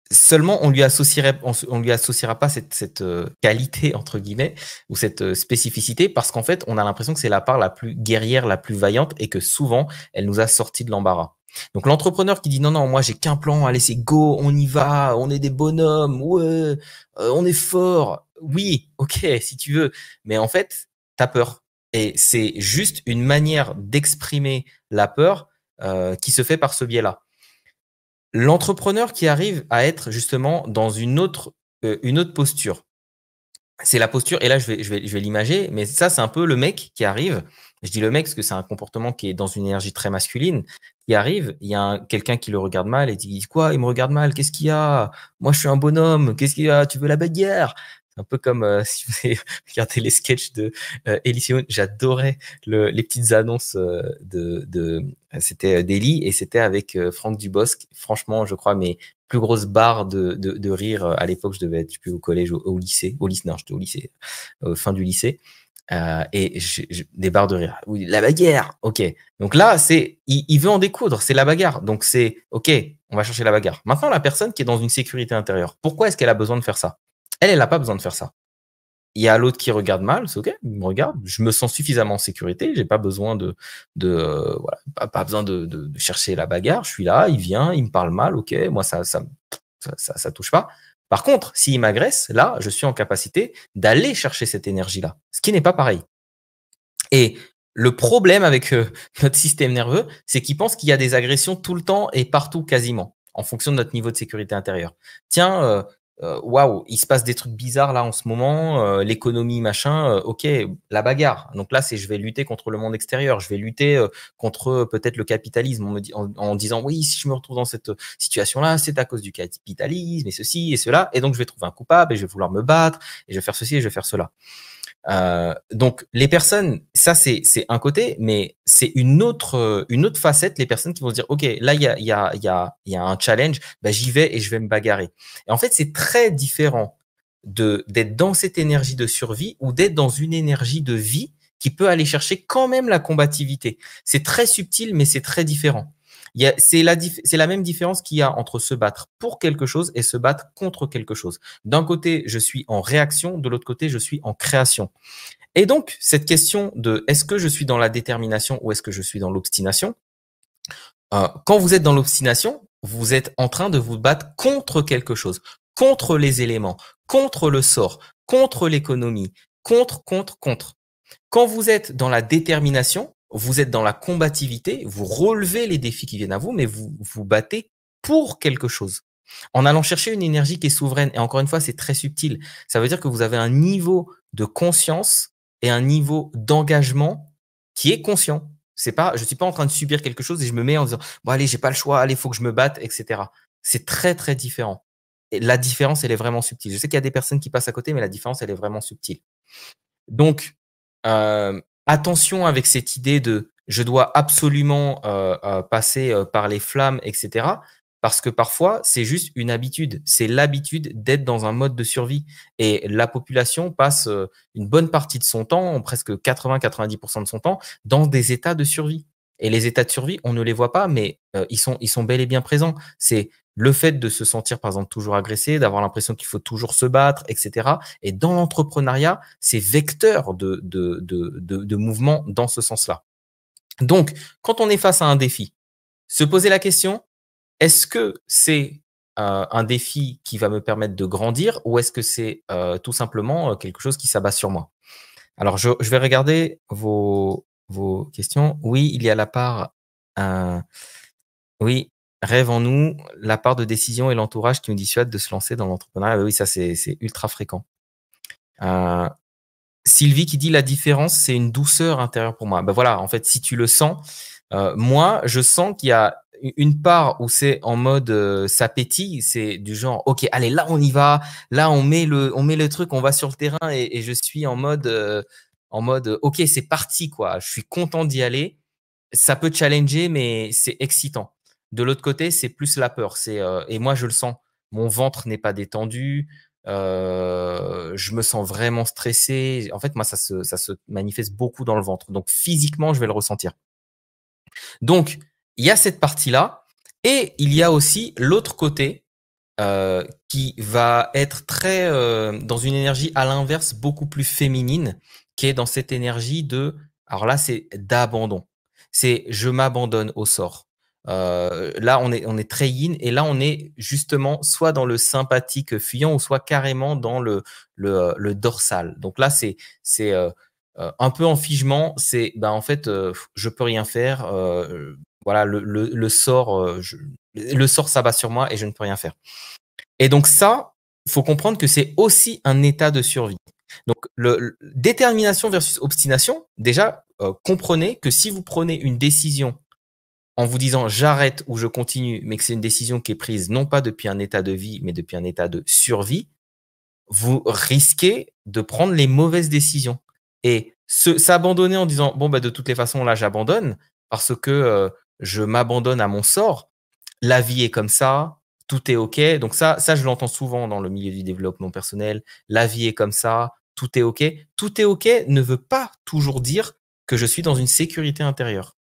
Seulement, on lui associerait, on, lui associera pas cette, euh, qualité entre guillemets ou cette euh, spécificité parce qu'en fait, on a l'impression que c'est la part la plus guerrière, la plus vaillante et que souvent, elle nous a sorti de l'embarras. Donc l'entrepreneur qui dit non non moi j'ai qu'un plan allez c'est go on y va on est des bonhommes ouais on est fort oui ok si tu veux mais en fait t'as peur et c'est juste une manière d'exprimer la peur euh, qui se fait par ce biais-là. L'entrepreneur qui arrive à être justement dans une autre, euh, une autre posture, c'est la posture, et là je vais, je vais, je vais l'imager, mais ça c'est un peu le mec qui arrive, je dis le mec parce que c'est un comportement qui est dans une énergie très masculine, qui arrive, il y a quelqu'un qui le regarde mal et dit quoi, il me regarde mal, qu'est-ce qu'il y a Moi je suis un bonhomme, qu'est-ce qu'il y a Tu veux la bagarre un peu comme euh, (laughs) si vous regardez les sketchs de euh, j'adorais les petites annonces euh, de, c'était euh, d'Eli et c'était avec Franck Dubosc. Franchement, je crois mes plus grosses barres de, rire à l'époque, je devais être plus au collège, ou au lycée, au lycée, non, j'étais au lycée, fin du lycée. et des barres de rire. Ah la bagarre, ok. Donc là, c'est, il, il, veut en découdre, c'est la bagarre. Donc c'est, ok, on va chercher la bagarre. Maintenant, la personne qui est dans une sécurité intérieure, pourquoi est-ce qu'elle a besoin de faire ça elle, elle n'a pas besoin de faire ça. Il y a l'autre qui regarde mal, c'est ok, il me regarde, je me sens suffisamment en sécurité, j'ai pas besoin de, de euh, voilà, pas, besoin de, chercher la bagarre, je suis là, il vient, il me parle mal, ok, moi ça ça, ça, touche pas. Par contre, s'il m'agresse, là, je suis en capacité d'aller chercher cette énergie-là, ce qui n'est pas pareil. Et le problème avec euh, (laughs) notre système nerveux, c'est qu'il pense qu'il y a des agressions tout le temps et partout quasiment, en fonction de notre niveau de sécurité intérieure. Tiens, euh, euh, waouh, il se passe des trucs bizarres là en ce moment, euh, l'économie, machin, euh, ok, la bagarre. Donc là, c'est je vais lutter contre le monde extérieur, je vais lutter contre peut-être le capitalisme on me dit, en, disant oui, si je me retrouve dans cette situation-là, c'est à cause du capitalisme et ceci et cela, et donc je vais trouver un coupable et je vais vouloir me battre et je vais faire ceci et je vais faire cela. Euh, donc les personnes, ça c'est un côté, mais c'est une autre euh, une autre facette. Les personnes qui vont se dire ok là il y a il y a il y a, y a un challenge, bah, j'y vais et je vais me bagarrer. Et en fait c'est très différent de d'être dans cette énergie de survie ou d'être dans une énergie de vie qui peut aller chercher quand même la combativité. C'est très subtil mais c'est très différent. C'est la, même différence qu'il y a entre se battre pour quelque chose et se battre contre quelque chose. D'un côté, je suis en réaction, de l'autre côté, je suis en création. Et donc, cette question de est-ce que je suis dans la détermination ou est-ce que je suis dans l'obstination, euh, quand vous êtes dans l'obstination, vous êtes en train de vous battre contre quelque chose, contre les éléments, contre le sort, contre l'économie, contre, contre, contre. Quand vous êtes dans la détermination, vous êtes dans la combativité, vous relevez les défis qui viennent à vous, mais vous vous battez pour quelque chose. En allant chercher une énergie qui est souveraine, et encore une fois, c'est très subtil, ça veut dire que vous avez un niveau de conscience et un niveau d'engagement qui est conscient. C'est pas, je suis pas en train de subir quelque chose et je me mets en disant, bon, allez, j'ai pas le choix, allez, faut que je me batte, etc. C'est très, très différent. Et la différence, elle est vraiment subtile. Je sais qu'il y a des personnes qui passent à côté, mais la différence, elle est vraiment subtile. Donc, euh, attention avec cette idée de je dois absolument euh, euh, passer euh, par les flammes, etc. Parce que parfois, c'est juste une habitude. C'est l'habitude d'être dans un mode de survie. Et la population passe une bonne partie de son temps, presque 80-90% de son temps, dans des états de survie. Et les états de survie, on ne les voit pas, mais ils, sont, ils sont bel et bien présents. C'est le fait de se sentir, par exemple, toujours agressé, d'avoir l'impression qu'il faut toujours se battre, etc. Et dans l'entrepreneuriat, c'est vecteur de, de, de, mouvement dans ce sens-là. Donc, quand on est face à un défi, se poser la question, est-ce que c'est euh, un défi qui va me permettre de grandir ou est-ce que c'est euh, tout simplement euh, quelque chose qui s'abat sur moi Alors, je, vais regarder vos, vos questions. Oui, il y a la part... oui, rêve en nous, la part de décision et l'entourage qui nous dissuade de se lancer dans l'entrepreneuriat. Ah oui, ça, c'est ultra fréquent. Euh, Sylvie qui dit la différence, c'est une douceur intérieure pour moi. Ben voilà, en fait, si tu le sens, euh, moi, je sens qu'il y a une part où c'est en mode euh, c'est du genre ok allez là on y va, là on met le on met le truc, on va sur le terrain et, je suis en mode euh, en mode ok c'est parti quoi, je suis content d'y aller, ça peut challenger mais c'est excitant. De l'autre côté, c'est plus la peur. C'est euh, et moi je le sens. Mon ventre n'est pas détendu. Euh, je me sens vraiment stressé. En fait, moi ça se ça se manifeste beaucoup dans le ventre. Donc physiquement, je vais le ressentir. Donc il y a cette partie là et il y a aussi l'autre côté euh, qui va être très dans une énergie à l'inverse beaucoup plus féminine, qui est dans cette énergie de alors là c'est d'abandon. C'est je m'abandonne au sort euh, là, on est, on est très yin, et là, on est justement soit dans le sympathique fuyant, ou soit carrément dans le, le, euh, dorsal. Donc là, c'est c'est euh, un peu en figement, c'est ben, en fait, je peux rien faire. voilà, le, le, sort, le sort s'abat sur moi et je ne peux rien faire. Et donc ça, faut comprendre que c'est aussi un état de survie. Donc, le, détermination versus obstination, déjà, comprenez que si vous prenez une décision en vous disant j'arrête ou je continue, mais que c'est une décision qui est prise non pas depuis un état de vie, mais depuis un état de survie, vous risquez de prendre les mauvaises décisions. Et s'abandonner en disant bon bah de toutes les façons là j'abandonne parce que euh, je m'abandonne à mon sort. La vie est comme ça, tout est ok. Donc ça ça je l'entends souvent dans le milieu du développement personnel. La vie est comme ça, tout est ok. Tout est ok ne veut pas toujours dire que je suis dans une sécurité intérieure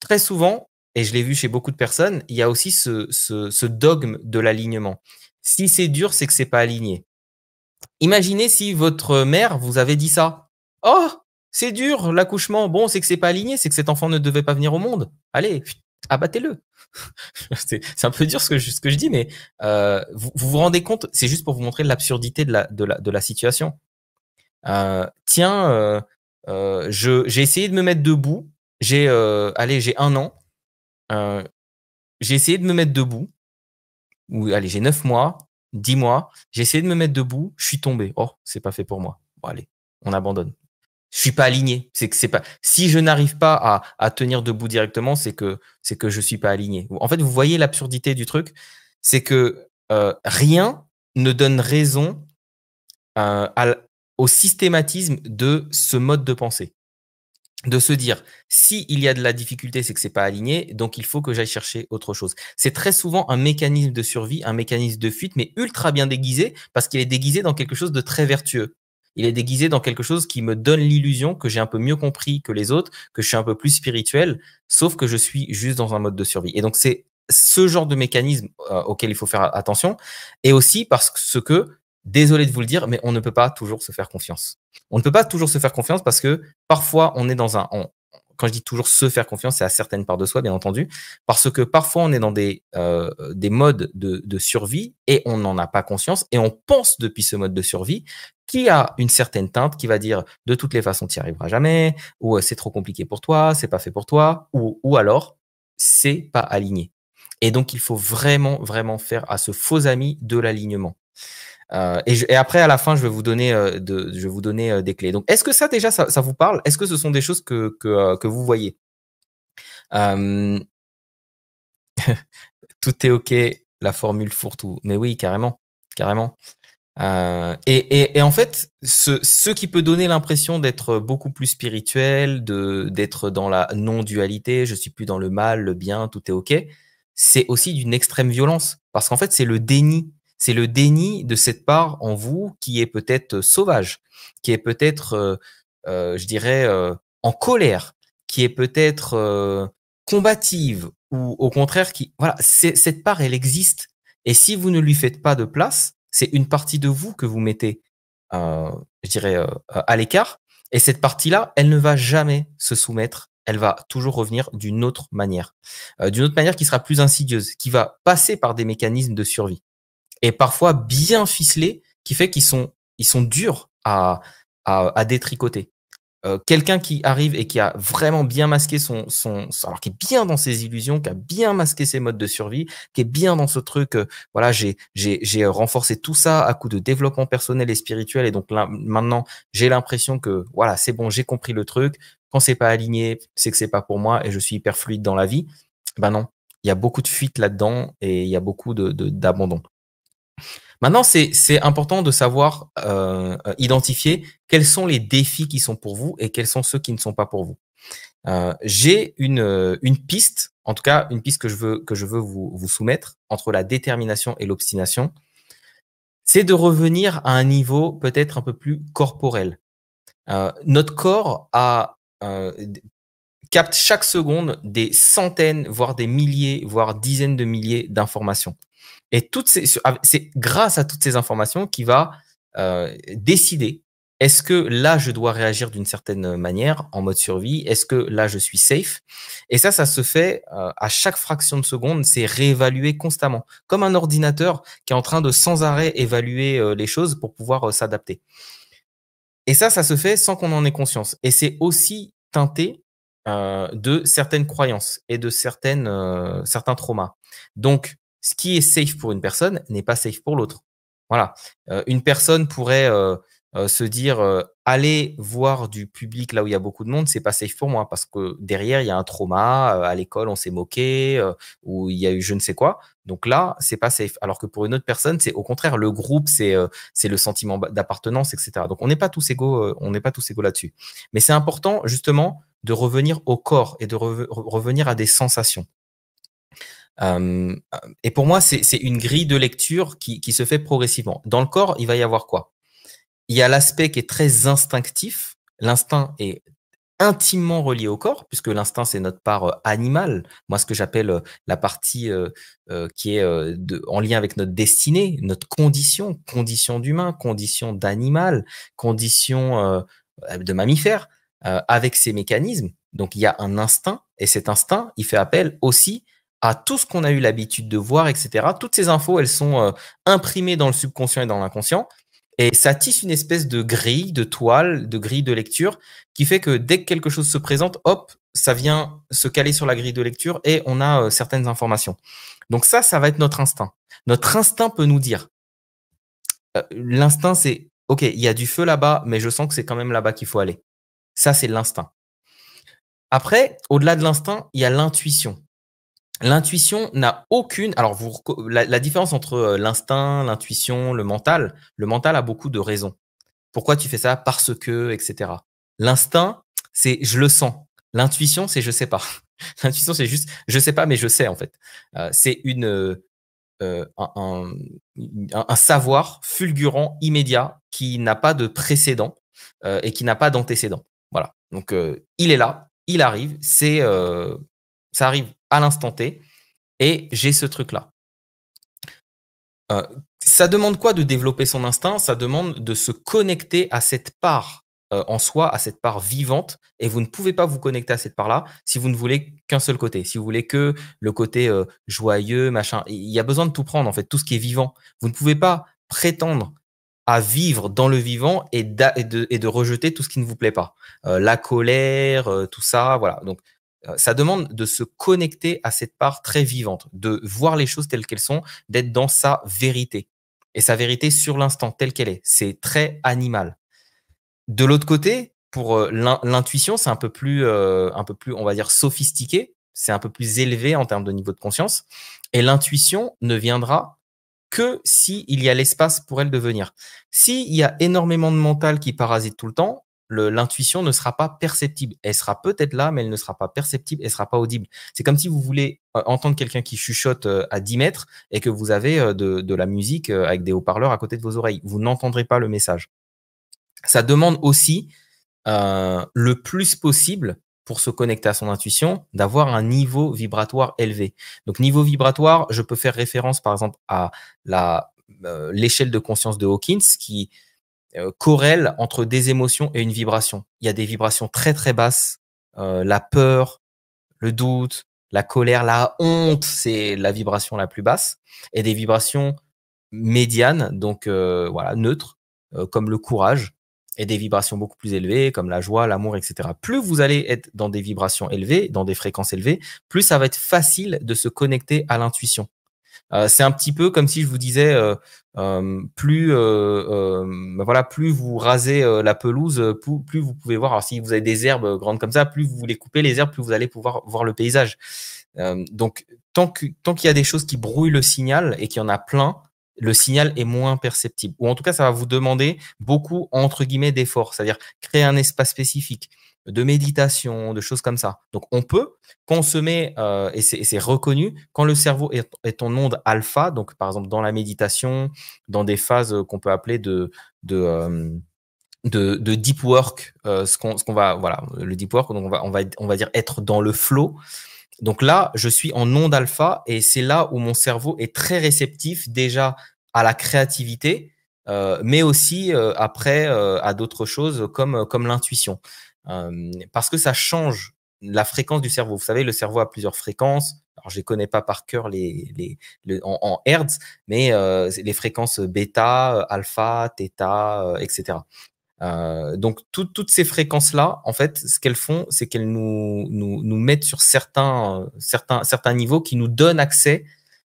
très souvent, et je l'ai vu chez beaucoup de personnes, il y a aussi ce, ce, ce dogme de l'alignement. Si c'est dur, c'est que c'est pas aligné. Imaginez si votre mère vous avait dit ça. Oh, c'est dur l'accouchement. Bon, c'est que c'est pas aligné, c'est que cet enfant ne devait pas venir au monde. Allez, abattez-le. (laughs) c'est un peu dur ce que je, ce que je dis, mais euh, vous, vous, vous rendez compte, c'est juste pour vous montrer l'absurdité de la, de, la, de la situation. Euh, tiens, euh, euh j'ai essayé de me mettre debout, j'ai, euh, allez, j'ai un an. Euh, j'ai essayé de me mettre debout. Ou, allez, j'ai neuf mois, dix mois. J'ai essayé de me mettre debout. Je suis tombé. Oh, c'est pas fait pour moi. Bon, allez, on abandonne. Je suis pas aligné. C'est que c'est pas. Si je n'arrive pas à, à, tenir debout directement, c'est que c'est que je suis pas aligné. En fait, vous voyez l'absurdité du truc, c'est que euh, rien ne donne raison au systématisme de ce mode de pensée de se dire s'il y a de la difficulté, c'est que c'est pas aligné, donc il faut que j'aille chercher autre chose. C'est très souvent un mécanisme de survie, un mécanisme de fuite, mais ultra bien déguisé parce qu'il est déguisé dans quelque chose de très vertueux. Il est déguisé dans quelque chose qui me donne l'illusion que j'ai un peu mieux compris que les autres, que je suis un peu plus spirituel, sauf que je suis juste dans un mode de survie. Et donc c'est ce genre de mécanisme euh, auquel il faut faire attention, et aussi parce que désolé de vous le dire, mais on ne peut pas toujours se faire confiance. On ne peut pas toujours se faire confiance parce que parfois on est dans un. quand je dis toujours se faire confiance, c'est à certaines parts de soi, bien entendu, parce que parfois on est dans des, euh, des modes de, de survie et on n'en a pas conscience et on pense depuis ce mode de survie qui a une certaine teinte qui va dire de toutes les façons tu n'y arriveras jamais ou euh, c'est trop compliqué pour toi, c'est pas fait pour toi ou, ou alors c'est pas aligné. Et donc il faut vraiment vraiment faire à ce faux ami de l'alignement. Euh, et, après, à la fin, je vais vous donner, euh, de, je vais vous donner euh, des clés. Donc, est-ce que ça déjà, ça, ça vous parle Est-ce que ce sont des choses que, que, que vous voyez (laughs) Tout est OK, la formule fourre-tout. Mais oui, carrément, carrément. Et, et, et, en fait, ce, ce qui peut donner l'impression d'être beaucoup plus spirituel, d'être dans la non-dualité, je suis plus dans le mal, le bien, tout est OK, c'est aussi d'une extrême violence. Parce qu'en fait, c'est le déni c'est le déni de cette part en vous qui est peut-être euh, sauvage, qui est peut-être, euh, euh, je dirais, en colère, qui est peut-être combative ou au contraire qui, voilà, cette part, elle existe. Et si vous ne lui faites pas de place, c'est une partie de vous que vous mettez, je dirais, à l'écart. Et cette partie-là, elle ne va jamais se soumettre elle va toujours revenir d'une autre manière, d'une autre manière qui sera plus insidieuse, qui va passer par des mécanismes de survie et parfois bien ficelés, qui fait qu'ils sont, ils sont durs à, à, détricoter. Euh, quelqu'un qui arrive et qui a vraiment bien masqué son, son, alors qui est bien dans ses illusions, qui a bien masqué ses modes de survie, qui est bien dans ce truc, euh, voilà, j'ai, j'ai, j'ai renforcé tout ça à coup de développement personnel et spirituel, et donc là, maintenant, j'ai l'impression que, voilà, c'est bon, j'ai compris le truc. Quand c'est pas aligné, c'est que c'est pas pour moi et je suis hyper fluide dans la vie. Ben non, il y a beaucoup de fuites là-dedans et il y a beaucoup de, d'abandon. Maintenant, c'est important de savoir euh, identifier quels sont les défis qui sont pour vous et quels sont ceux qui ne sont pas pour vous. Euh, j'ai une, une piste, en tout cas une piste que je veux, que je veux vous, vous soumettre entre la détermination et l'obstination, c'est de revenir à un niveau peut-être un peu plus corporel. Euh, notre corps a, capte chaque seconde des centaines, voire des milliers, voire dizaines de milliers d'informations. Et c'est grâce à toutes ces informations qu'il va euh, décider est-ce que là, je dois réagir d'une certaine manière en mode survie Est-ce que là, je suis safe Et ça, ça se fait euh, à chaque fraction de seconde, c'est réévalué constamment, comme un ordinateur qui est en train de sans arrêt évaluer euh, les choses pour pouvoir euh, s'adapter. Et ça, ça se fait sans qu'on en ait conscience. Et c'est aussi teinté de certaines croyances et de certaines, certains traumas. Donc, ce qui est safe pour une personne n'est pas safe pour l'autre. Voilà. Euh, une personne pourrait euh, euh se dire euh, aller voir du public là où il y a beaucoup de monde, c'est pas safe pour moi parce que derrière il y a un trauma, euh, à l'école on s'est moqué ou il y a eu je ne sais quoi. Donc là, c'est pas safe. Alors que pour une autre personne, c'est au contraire le groupe, c'est c'est le sentiment d'appartenance, etc. Donc on n'est pas tous égaux, on n'est pas tous égaux là-dessus. Mais c'est important justement de revenir au corps et de revenir à des sensations. Euh, et pour moi, c'est une grille de lecture qui, se fait progressivement. Dans le corps, il va y avoir quoi Il y a l'aspect qui est très instinctif. L'instinct est intimement relié au corps, puisque l'instinct, c'est notre part euh, animale. Moi, ce que j'appelle euh, la partie qui est en lien avec notre destinée, notre condition, condition d'humain, condition d'animal, condition de mammifère, avec ses mécanismes. Donc, il y a un instinct, et cet instinct, il fait appel aussi à tout ce qu'on a eu l'habitude de voir, etc. Toutes ces infos, elles sont euh, imprimées dans le subconscient et dans l'inconscient. Et ça tisse une espèce de grille, de toile, de grille de lecture, qui fait que dès que quelque chose se présente, hop, ça vient se caler sur la grille de lecture et on a euh, certaines informations. Donc ça, ça va être notre instinct. Notre instinct peut nous dire. Euh, l'instinct, c'est, OK, il y a du feu là-bas, mais je sens que c'est quand même là-bas qu'il faut aller. Ça, c'est l'instinct. Après, au-delà de l'instinct, il y a l'intuition. L'intuition n'a aucune. Alors, vous, la, différence entre euh, l'instinct, l'intuition, le mental, le mental a beaucoup de raisons. Pourquoi tu fais ça Parce que, etc. L'instinct, c'est je le sens. L'intuition, c'est je sais pas. (laughs) L'intuition, c'est juste je sais pas, mais je sais en fait. Euh, c'est une euh, un, savoir fulgurant immédiat qui n'a pas de précédent et qui n'a pas d'antécédent. Voilà. Donc il est là, il arrive, c'est ça arrive à l'instant T et j'ai ce truc-là. Euh, ça demande quoi de développer son instinct Ça demande de se connecter à cette part euh, en soi, à cette part vivante, et vous ne pouvez pas vous connecter à cette part-là si vous ne voulez qu'un seul côté, si vous voulez que le côté euh, joyeux, machin. Il y a besoin de tout prendre, en fait, tout ce qui est vivant. Vous ne pouvez pas prétendre à vivre dans le vivant et, et de, rejeter tout ce qui ne vous plaît pas. la colère, tout ça, voilà. Donc, euh, ça demande de se connecter à cette part très vivante, de voir les choses telles qu'elles sont, d'être dans sa vérité. Et sa vérité sur l'instant, telle qu'elle est. C'est très animal. De l'autre côté, pour euh, l'intuition, c'est un peu plus, euh, un peu plus, on va dire, sophistiqué. C'est un peu plus élevé en termes de niveau de conscience. Et l'intuition ne viendra que s'il y a l'espace pour elle de venir. S'il y a énormément de mental qui parasite tout le temps, l'intuition ne sera pas perceptible. Elle sera peut-être là, mais elle ne sera pas perceptible, elle sera pas audible. C'est comme si vous voulez entendre quelqu'un qui chuchote euh, à 10 mètres et que vous avez euh, de, la musique euh, avec des haut-parleurs à côté de vos oreilles. Vous n'entendrez pas le message. Ça demande aussi le plus possible pour se connecter à son intuition, d'avoir un niveau vibratoire élevé. Donc niveau vibratoire, je peux faire référence par exemple à l'échelle de conscience de Hawkins qui corrèle euh, entre des émotions et une vibration. Il y a des vibrations très très basses, euh, la peur, le doute, la colère, la honte, c'est la vibration la plus basse, et des vibrations médianes, donc euh, voilà, neutre, comme le courage, et des vibrations beaucoup plus élevées, comme la joie, l'amour, etc. Plus vous allez être dans des vibrations élevées, dans des fréquences élevées, plus ça va être facile de se connecter à l'intuition. Euh, c'est un petit peu comme si je vous disais euh, euh, plus ben voilà plus vous rasez la pelouse, plus, vous pouvez voir. Alors, si vous avez des herbes grandes comme ça, plus vous voulez couper les herbes, plus vous allez pouvoir voir le paysage. donc tant qu'il tant y a des choses qui brouillent le signal et qu'il y en a plein, le signal est moins perceptible. Ou en tout cas, ça va vous demander beaucoup, entre guillemets, d'efforts, c'est-à-dire créer un espace spécifique, de méditation, de choses comme ça. Donc on peut consommer, euh, et c'est reconnu, quand le cerveau est, en onde alpha, donc par exemple dans la méditation, dans des phases euh, qu'on peut appeler de... de euh, deep work, ce qu'on va, voilà, le deep work, donc on va, dire être dans le flow. Donc là, je suis en onde alpha et c'est là où mon cerveau est très réceptif déjà à la créativité, mais aussi après à d'autres choses comme, comme l'intuition parce que ça change la fréquence du cerveau. Vous savez, le cerveau a plusieurs fréquences. Alors, je ne connais pas par cœur les, les, en, en, Hertz, mais euh, les fréquences bêta, euh, alpha, theta, euh, etc. Euh, donc toutes ces fréquences-là, en fait, ce qu'elles font, c'est qu'elles nous, nous, nous, mettent sur certains, certains, certains niveaux qui nous donnent accès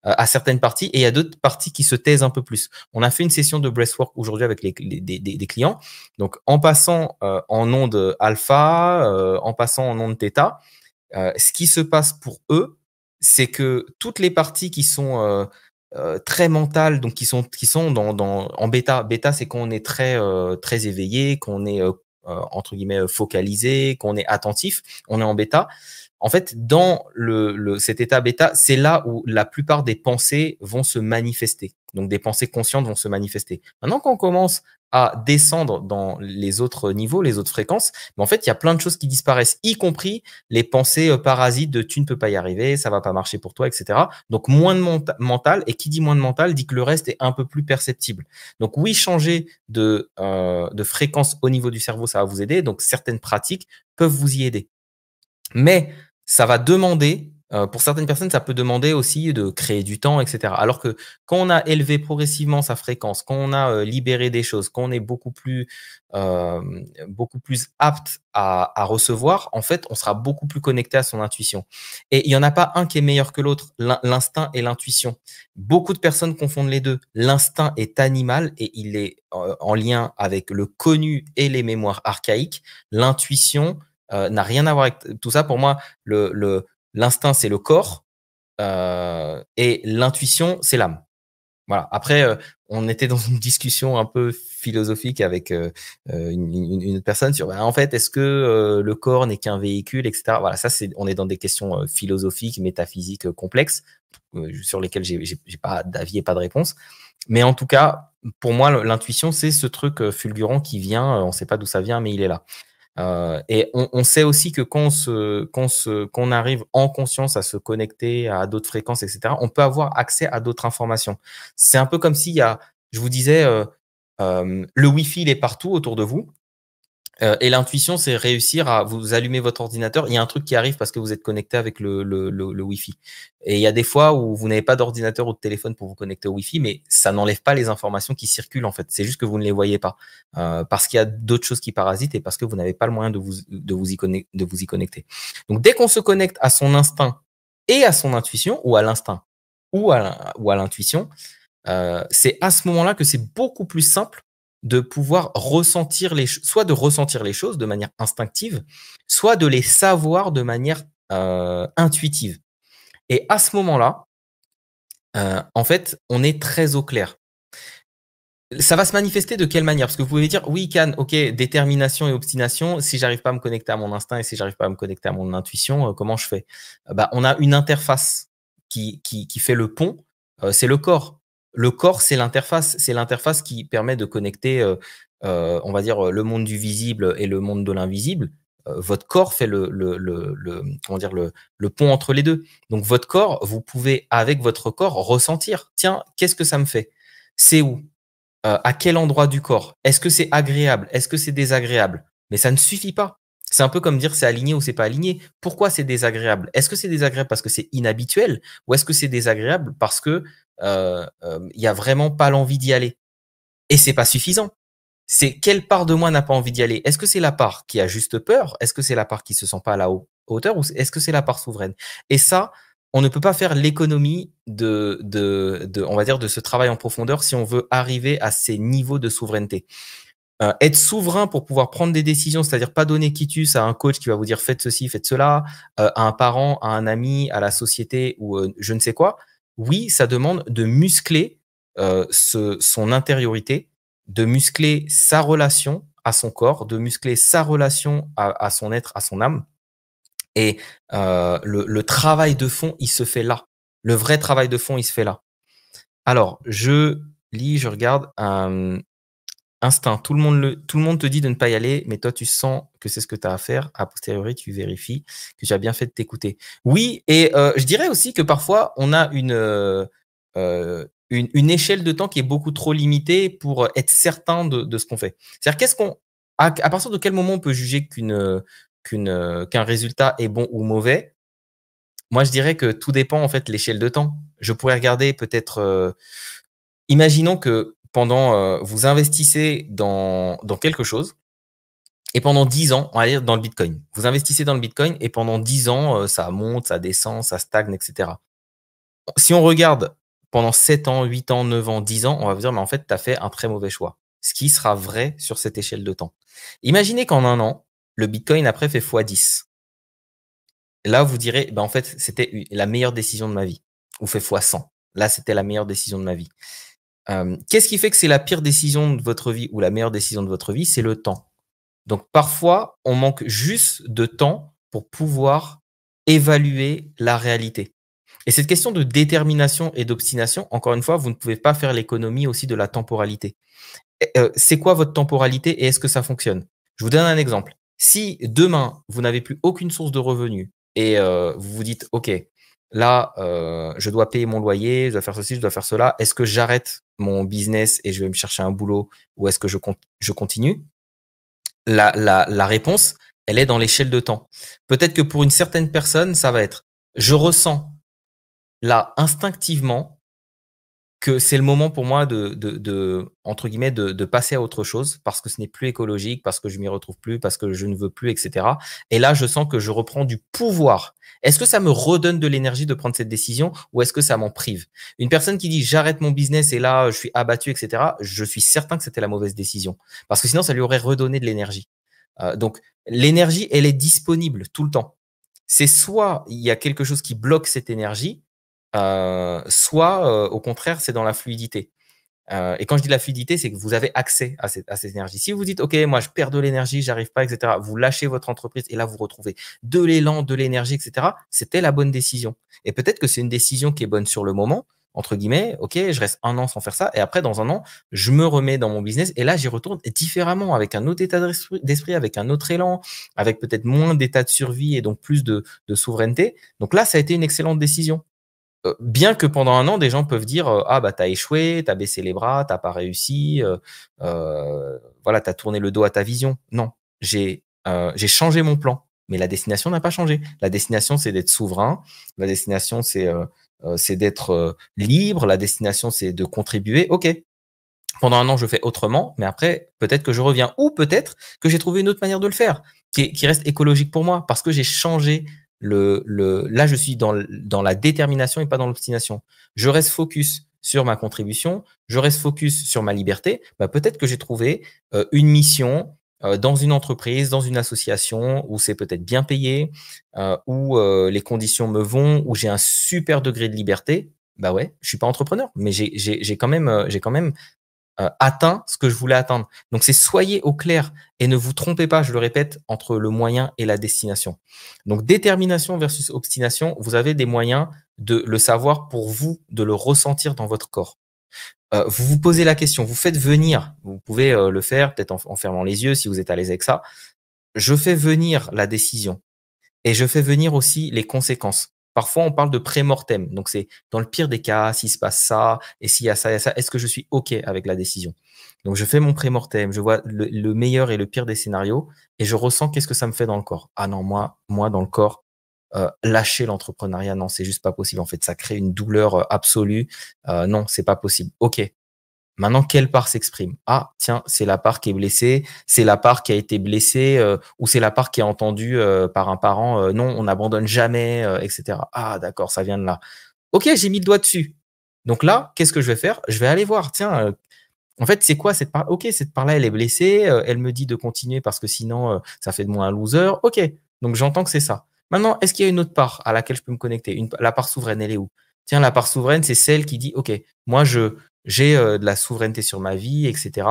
euh, à certaines parties et il y a d'autres parties qui se taisent un peu plus. On a fait une session de breathwork aujourd'hui avec les, les des, clients. Donc en passant euh, en onde alpha, euh, en passant en onde theta, ce qui se passe pour eux, c'est que toutes les parties qui sont très mentales, donc qui sont qui sont dans, dans en bêta. Bêta, c'est qu'on est très très éveillé, qu'on est entre guillemets focalisé, qu'on est attentif. On est en bêta en fait, dans le, le, cet état bêta, c'est là où la plupart des pensées vont se manifester. Donc, des pensées conscientes vont se manifester. Maintenant qu'on commence à descendre dans les autres niveaux, les autres fréquences, mais en fait, il y a plein de choses qui disparaissent, y compris les pensées euh, parasites de tu ne peux pas y arriver, ça va pas marcher pour toi, etc. Donc, moins de mental, et qui dit moins de mental dit que le reste est un peu plus perceptible. Donc, oui, changer de, euh, de fréquence au niveau du cerveau, ça va vous aider. Donc, certaines pratiques peuvent vous y aider. Mais ça va demander, euh, pour certaines personnes, ça peut demander aussi de créer du temps, etc. Alors que quand on a élevé progressivement sa fréquence, quand on a euh, libéré des choses, quand on est beaucoup plus, euh, beaucoup plus apte à, à, recevoir, en fait, on sera beaucoup plus connecté à son intuition. Et il n'y en a pas un qui est meilleur que l'autre, l'instinct et l'intuition. Beaucoup de personnes confondent les deux. L'instinct est animal et il est en lien avec le connu et les mémoires archaïques. L'intuition, euh, n'a rien à voir avec tout ça. Pour moi, le, l'instinct, c'est le corps euh, et l'intuition, c'est l'âme. Voilà. Après, euh, on était dans une discussion un peu philosophique avec une, une, personne sur, bah, en fait, est-ce que le corps n'est qu'un véhicule, etc. Voilà, ça, c'est, on est dans des questions philosophiques, métaphysiques, complexes, sur lesquelles j'ai, j'ai pas d'avis et pas de réponse. Mais en tout cas, pour moi, l'intuition, c'est ce truc fulgurant qui vient, on ne sait pas d'où ça vient, mais il est là. Euh, et on, sait aussi que quand on, arrive en conscience à se connecter à d'autres fréquences, etc., on peut avoir accès à d'autres informations. C'est un peu comme s'il y a, je vous disais, euh, euh, le wifi il est partout autour de vous, euh, et l'intuition, c'est réussir à vous allumer votre ordinateur. Il y a un truc qui arrive parce que vous êtes connecté avec le, le, wi Et il y a des fois où vous n'avez pas d'ordinateur ou de téléphone pour vous connecter au wifi mais ça n'enlève pas les informations qui circulent en fait. C'est juste que vous ne les voyez pas euh, parce qu'il y a d'autres choses qui parasitent et parce que vous n'avez pas le moyen de vous, de vous, y connecter, de vous y connecter. Donc dès qu'on se connecte à son instinct et à son intuition ou à l'instinct ou à l'intuition, euh, c'est à ce moment-là que c'est beaucoup plus simple de pouvoir ressentir les soit de ressentir les choses de manière instinctive, soit de les savoir de manière euh, intuitive. Et à ce moment-là, euh, en fait, on est très au clair. Ça va se manifester de quelle manière Parce que vous pouvez dire, oui, Can, ok, détermination et obstination, si j'arrive pas à me connecter à mon instinct et si j'arrive pas à me connecter à mon intuition, euh, comment je fais bah, On a une interface qui, qui, qui fait le pont, c'est le corps le corps, c'est l'interface. C'est l'interface qui permet de connecter, euh, euh, on va dire, le monde du visible et le monde de l'invisible. Euh, votre corps fait le, comment dire, le, pont entre les deux. Donc, votre corps, vous pouvez, avec votre corps, ressentir tiens, qu'est-ce que ça me fait C'est où À quel endroit du corps Est-ce que c'est agréable Est-ce que c'est désagréable Mais ça ne suffit pas. C'est un peu comme dire c'est aligné ou c'est pas aligné. Pourquoi c'est désagréable Est-ce que c'est désagréable parce que c'est inhabituel ou est-ce que c'est désagréable parce que euh, euh, il euh, y a vraiment pas l'envie d'y aller Et c'est pas suffisant. C'est quelle part de moi n'a pas envie d'y aller Est-ce que c'est la part qui a juste peur Est-ce que c'est la part qui se sent pas à la hauteur ou est-ce que c'est la part souveraine Et ça, on ne peut pas faire l'économie de, de, de, on va dire, de ce travail en profondeur si on veut arriver à ces niveaux de souveraineté. Euh, être souverain pour pouvoir prendre des décisions, c'est-à-dire pas donner quitus à un coach qui va vous dire faites ceci, faites cela, euh, à un parent, à un ami, à la société ou euh, je ne sais quoi. Oui, ça demande de muscler ce, son intériorité, de muscler sa relation à son corps, de muscler sa relation à, son être, à son âme. Et le, travail de fond, il se fait là. Le vrai travail de fond, il se fait là. Alors, je lis, je regarde instinct. Tout le, monde le, tout le monde te dit de ne pas y aller, mais toi, tu sens que c'est ce que tu as à faire. A posteriori, tu vérifies que j'ai bien fait de t'écouter. Oui, et euh, je dirais aussi que parfois, on a euh, euh, une, une, échelle de temps qui est beaucoup trop limitée pour être certain de, ce qu'on fait. C'est-à-dire, qu'est-ce qu'on, à, partir de quel moment on peut juger qu'une, qu'une, qu'un résultat est bon ou mauvais Moi, je dirais que tout dépend en fait de l'échelle de temps. Je pourrais regarder peut-être. imaginons que pendant, euh, vous investissez dans, dans, quelque chose et pendant 10 ans, on va dire dans le Bitcoin. Vous investissez dans le Bitcoin et pendant 10 ans, euh, ça monte, ça descend, ça stagne, etc. Si on regarde pendant 7 ans, 8 ans, 9 ans, 10 ans, on va vous dire, mais en fait, tu as fait un très mauvais choix. Ce qui sera vrai sur cette échelle de temps. Imaginez qu'en un an, le Bitcoin après fait x10. Là, vous direz, ben en fait, c'était la meilleure décision de ma vie. Ou fait x100. Là, c'était la meilleure décision de ma vie. Euh, qu'est-ce qui fait que c'est la pire décision de votre vie ou la meilleure décision de votre vie C'est le temps. Donc parfois, on manque juste de temps pour pouvoir évaluer la réalité. Et cette question de détermination et d'obstination, encore une fois, vous ne pouvez pas faire l'économie aussi de la temporalité. Euh, c'est quoi votre temporalité et est-ce que ça fonctionne Je vous donne un exemple. Si demain, vous n'avez plus aucune source de revenus et euh, vous vous dites, OK, là, euh, je dois payer mon loyer, je dois faire ceci, je dois faire cela. Est-ce que j'arrête mon business et je vais me chercher un boulot ou est-ce que je, je continue la, la, la, réponse, elle est dans l'échelle de temps. Peut-être que pour une certaine personne, ça va être, je ressens là instinctivement que c'est le moment pour moi de, de, de entre guillemets, de, de, passer à autre chose parce que ce n'est plus écologique, parce que je m'y retrouve plus, parce que je ne veux plus, etc. Et là, je sens que je reprends du pouvoir. Est-ce que ça me redonne de l'énergie de prendre cette décision ou est-ce que ça m'en prive Une personne qui dit j'arrête mon business et là, je suis abattu, etc. Je suis certain que c'était la mauvaise décision parce que sinon, ça lui aurait redonné de l'énergie. Euh, donc, l'énergie, elle est disponible tout le temps. C'est soit il y a quelque chose qui bloque cette énergie, euh, soit euh, au contraire, c'est dans la fluidité. Euh, et quand je dis la fluidité, c'est que vous avez accès à ces énergies. Si vous dites, OK, moi, je perds de l'énergie, j'arrive pas, etc., vous lâchez votre entreprise et là, vous retrouvez de l'élan, de l'énergie, etc., c'était la bonne décision. Et peut-être que c'est une décision qui est bonne sur le moment, entre guillemets, ok, je reste un an sans faire ça, et après, dans un an, je me remets dans mon business, et là, j'y retourne différemment, avec un autre état d'esprit, avec un autre élan, avec peut-être moins d'état de survie et donc plus de, de, souveraineté. Donc là, ça a été une excellente décision. Euh, bien que pendant un an, des gens peuvent dire euh, ah bah t'as échoué, t'as baissé les bras, t'as pas réussi, euh, euh voilà t'as tourné le dos à ta vision. Non, j'ai j'ai changé mon plan, mais la destination n'a pas changé. La destination c'est d'être souverain, la destination c'est c'est d'être libre, la destination c'est de contribuer. Ok. Pendant un an, je fais autrement, mais après, peut-être que je reviens ou peut-être que j'ai trouvé une autre manière de le faire qui, qui reste écologique pour moi parce que j'ai changé le, là, je suis dans, la détermination et pas dans l'obstination. Je reste focus sur ma contribution, je reste focus sur ma liberté. Bah, peut-être que j'ai trouvé euh, une mission euh, dans une entreprise, dans une association où c'est peut-être bien payé, euh, où les conditions me vont, où j'ai un super degré de liberté. Bah ouais, je suis pas entrepreneur, mais j'ai quand même, j'ai quand même euh, atteint ce que je voulais atteindre. Donc c'est soyez au clair et ne vous trompez pas, je le répète, entre le moyen et la destination. Donc détermination versus obstination, vous avez des moyens de le savoir pour vous, de le ressentir dans votre corps. Euh, vous vous posez la question, vous faites venir, vous pouvez euh, le faire peut-être en, en fermant les yeux si vous êtes à l'aise avec ça, je fais venir la décision et je fais venir aussi les conséquences. Parfois, on parle de pré-mortem. Donc, c'est dans le pire des cas, s'il se passe ça, et s'il y a ça, a ça, est-ce que je suis OK avec la décision Donc, je fais mon pré-mortem, je vois le, meilleur et le pire des scénarios, et je ressens qu'est-ce que ça me fait dans le corps. Ah non, moi, moi dans le corps, euh, lâcher l'entrepreneuriat, non, c'est juste pas possible. En fait, ça crée une douleur euh, absolue. Euh, non, c'est pas possible. OK, Maintenant, quelle part s'exprime Ah, tiens, c'est la part qui est blessée, c'est la part qui a été blessée, euh, ou c'est la part qui est entendue euh, par un parent, euh, non, on n'abandonne jamais, etc. Ah, d'accord, ça vient de là. Ok, j'ai mis le doigt dessus. Donc là, qu'est-ce que je vais faire Je vais aller voir, tiens, en fait, c'est quoi cette part Ok, cette part-là, elle est blessée, elle me dit de continuer parce que sinon, ça fait de moi un loser. Ok, donc j'entends que c'est ça. Maintenant, est-ce qu'il y a une autre part à laquelle je peux me connecter une, La part souveraine, elle est où Tiens, la part souveraine, c'est celle qui dit, OK, moi, je, j'ai euh, de la souveraineté sur ma vie, etc.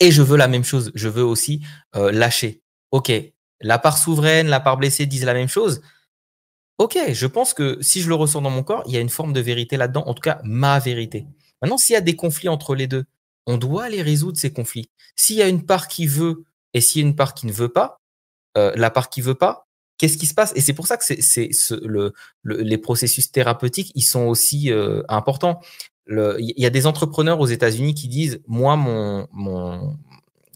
Et je veux la même chose, je veux aussi euh, lâcher. Ok, la part souveraine, la part blessée disent la même chose. Ok, je pense que si je le ressens dans mon corps, il y a une forme de vérité là-dedans, en tout cas ma vérité. Maintenant, s'il y a des conflits entre les deux, on doit les résoudre ces conflits. S'il y a une part qui veut et s'il y a une part qui ne veut pas, euh, la part qui veut pas, qu'est-ce qui se passe Et c'est pour ça que c'est, le, les processus thérapeutiques, ils sont aussi importants il y a des entrepreneurs aux États-Unis qui disent moi mon mon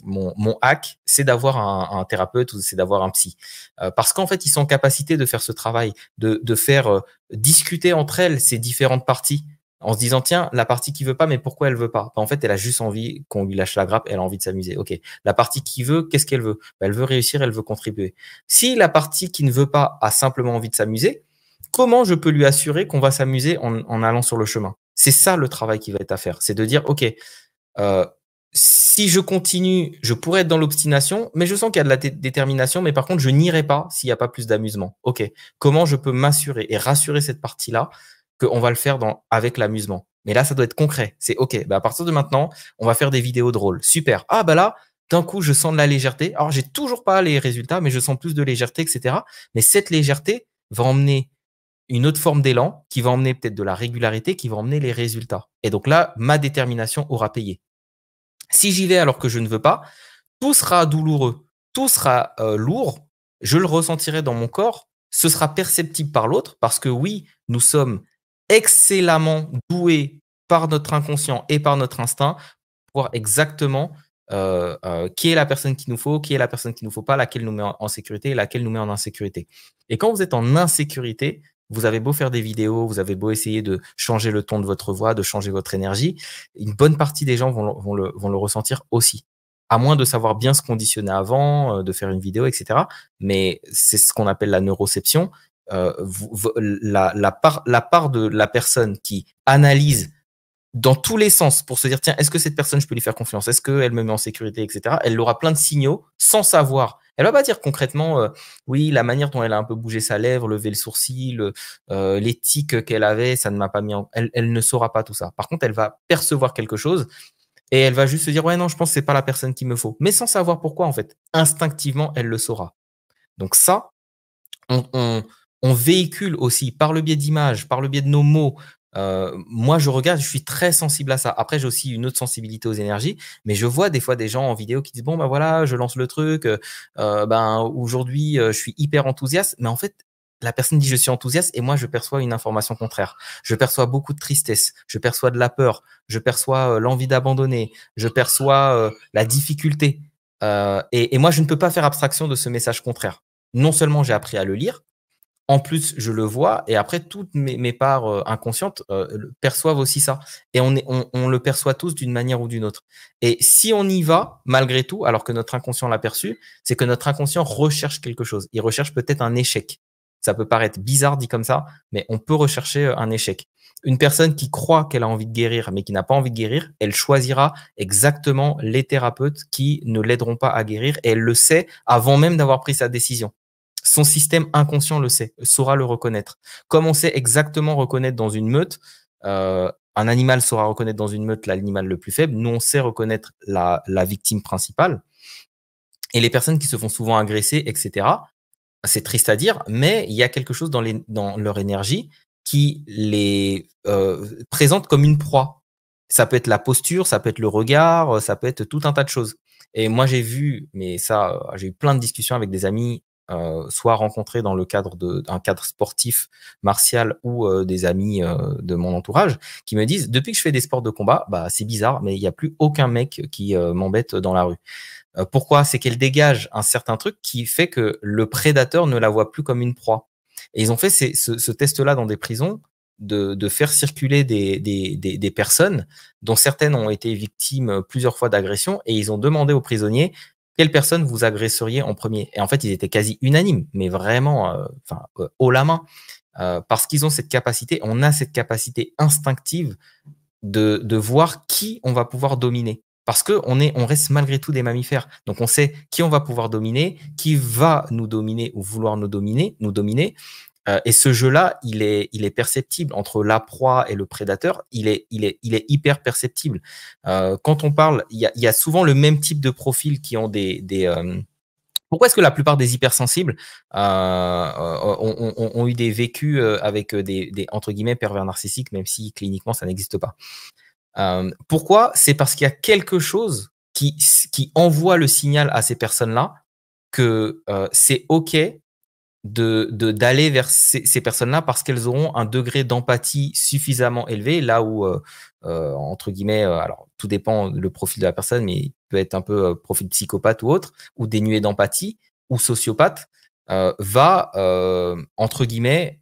mon, hack, c'est d'avoir un, thérapeute ou c'est d'avoir un psy. Euh, parce qu'en fait, ils sont en capacité de faire ce travail, de, de faire euh, discuter entre elles ces différentes parties en se disant tiens la partie qui veut pas mais pourquoi elle veut pas ben, en fait elle a juste envie qu'on lui lâche la grappe elle a envie de s'amuser ok la partie qui veut qu'est-ce qu'elle veut ben, elle veut réussir elle veut contribuer si la partie qui ne veut pas a simplement envie de s'amuser comment je peux lui assurer qu'on va s'amuser en, allant sur le chemin c'est ça le travail qui va être à faire. C'est de dire, OK, euh, si je continue, je pourrais être dans l'obstination, mais je sens qu'il y a de la détermination, mais par contre, je n'irai pas s'il n'y a pas plus d'amusement. OK, comment je peux m'assurer et rassurer cette partie-là qu'on va le faire dans, avec l'amusement mais là, ça doit être concret. C'est OK, bah à partir de maintenant, on va faire des vidéos drôles. Super. Ah, bah là, d'un coup, je sens de la légèreté. Alors, j'ai toujours pas les résultats, mais je sens plus de légèreté, etc. Mais cette légèreté va emmener une autre forme d'élan qui va emmener peut-être de la régularité, qui va emmener les résultats. Et donc là, ma détermination aura payé. Si j'y vais alors que je ne veux pas, tout sera douloureux, tout sera euh, lourd, je le ressentirai dans mon corps, ce sera perceptible par l'autre, parce que oui, nous sommes excellemment doués par notre inconscient et par notre instinct pour voir exactement euh, euh, qui est la personne qu'il nous faut, qui est la personne qu'il nous faut pas, laquelle nous met en sécurité et laquelle nous met en insécurité. Et quand vous êtes en insécurité, vous avez beau faire des vidéos, vous avez beau essayer de changer le ton de votre voix, de changer votre énergie, une bonne partie des gens vont, le, vont le ressentir aussi à moins de savoir bien se conditionner avant, euh, de faire une vidéo, etc. Mais c'est ce qu'on appelle la neuroception. Euh, la, la, part, la part de la personne qui analyse dans tous les sens pour se dire tiens, est-ce que cette personne, je peux lui faire confiance Est-ce qu'elle me met en sécurité, etc. Elle aura plein de signaux sans savoir. Elle va pas dire concrètement euh, oui, la manière dont elle a un peu bougé sa lèvre, levé le sourcil, euh, l'éthique qu'elle avait, ça ne m'a pas mis en. Elle, ne saura pas tout ça. Par contre, elle va percevoir quelque chose et elle va juste se dire ouais non je pense que c'est pas la personne qu'il me faut mais sans savoir pourquoi en fait instinctivement elle le saura donc ça on, on, on véhicule aussi par le biais d'images par le biais de nos mots euh, moi, je regarde, je suis très sensible à ça. Après, j'ai aussi une autre sensibilité aux énergies, mais je vois des fois des gens en vidéo qui disent bon ben voilà, je lance le truc, euh, euh ben aujourd'hui euh, je suis hyper enthousiaste, mais en fait la personne dit je suis enthousiaste et moi je perçois une information contraire. Je perçois beaucoup de tristesse, je perçois de la peur, je perçois l'envie d'abandonner, je perçois la difficulté. et moi je ne peux pas faire abstraction de ce message contraire. Non seulement j'ai appris à le lire, en plus, je le vois, et après, toutes mes, parts euh, inconscientes euh, perçoivent aussi ça. Et on, est, on, on le perçoit tous d'une manière ou d'une autre. Et si on y va, malgré tout, alors que notre inconscient l'a perçu, c'est que notre inconscient recherche quelque chose. Il recherche peut-être un échec. Ça peut paraître bizarre dit comme ça, mais on peut rechercher euh, un échec. Une personne qui croit qu'elle a envie de guérir, mais qui n'a pas envie de guérir, elle choisira exactement les thérapeutes qui ne l'aideront pas à guérir, et elle le sait avant même d'avoir pris sa décision. Son système inconscient le sait, saura le reconnaître. Comme on sait exactement reconnaître dans une meute, euh, un animal saura reconnaître dans une meute l'animal le plus faible. Nous, on sait reconnaître la, victime principale. Et les personnes qui se font souvent agresser, etc., c'est triste à dire, mais il y a quelque chose dans, les, dans leur énergie qui les euh, présente comme une proie. Ça peut être la posture, ça peut être le regard, ça peut être tout un tas de choses. Et moi, j'ai vu, mais ça, j'ai eu plein de discussions avec des amis euh, soit rencontrés dans le cadre d'un cadre sportif martial ou euh, des amis euh, de mon entourage qui me disent depuis que je fais des sports de combat, bah c'est bizarre, mais il n'y a plus aucun mec qui m'embête dans la rue. Pourquoi C'est qu'elle dégage un certain truc qui fait que le prédateur ne la voit plus comme une proie. Et ils ont fait ce, test-là dans des prisons de, faire circuler des, personnes dont certaines ont été victimes plusieurs fois d'agressions et ils ont demandé aux prisonniers quelle personne vous agresseriez en premier Et en fait, ils étaient quasi unanimes, mais vraiment euh, enfin, euh, haut la main, euh, parce qu'ils ont cette capacité, on a cette capacité instinctive de, de voir qui on va pouvoir dominer. Parce qu'on on reste malgré tout des mammifères. Donc on sait qui on va pouvoir dominer, qui va nous dominer ou vouloir nous dominer, nous dominer euh, et ce jeu-là, il est, il est perceptible entre la proie et le prédateur. Il est, il est, il est hyper perceptible. Euh, quand on parle, il y a, y a, souvent le même type de profil qui ont des, des euh, pourquoi est-ce que la plupart des hypersensibles euh, euh ont, ont, eu des vécus avec des, des, entre guillemets pervers narcissiques, même si cliniquement ça n'existe pas euh, Pourquoi C'est parce qu'il y a quelque chose qui, qui envoie le signal à ces personnes-là que c'est ok de d'aller vers ces, personnes-là parce qu'elles auront un degré d'empathie suffisamment élevé, là où euh, euh, entre guillemets, euh, alors tout dépend le profil de la personne, mais il peut être un peu profil psychopathe ou autre, ou dénué d'empathie, ou sociopathe, va entre guillemets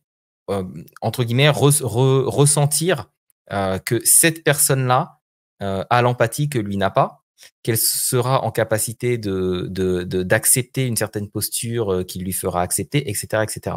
entre guillemets ressentir que cette personne-là a l'empathie que lui n'a pas, qu'elle sera en capacité de d'accepter une certaine posture euh, qui lui fera accepter, etc., etc.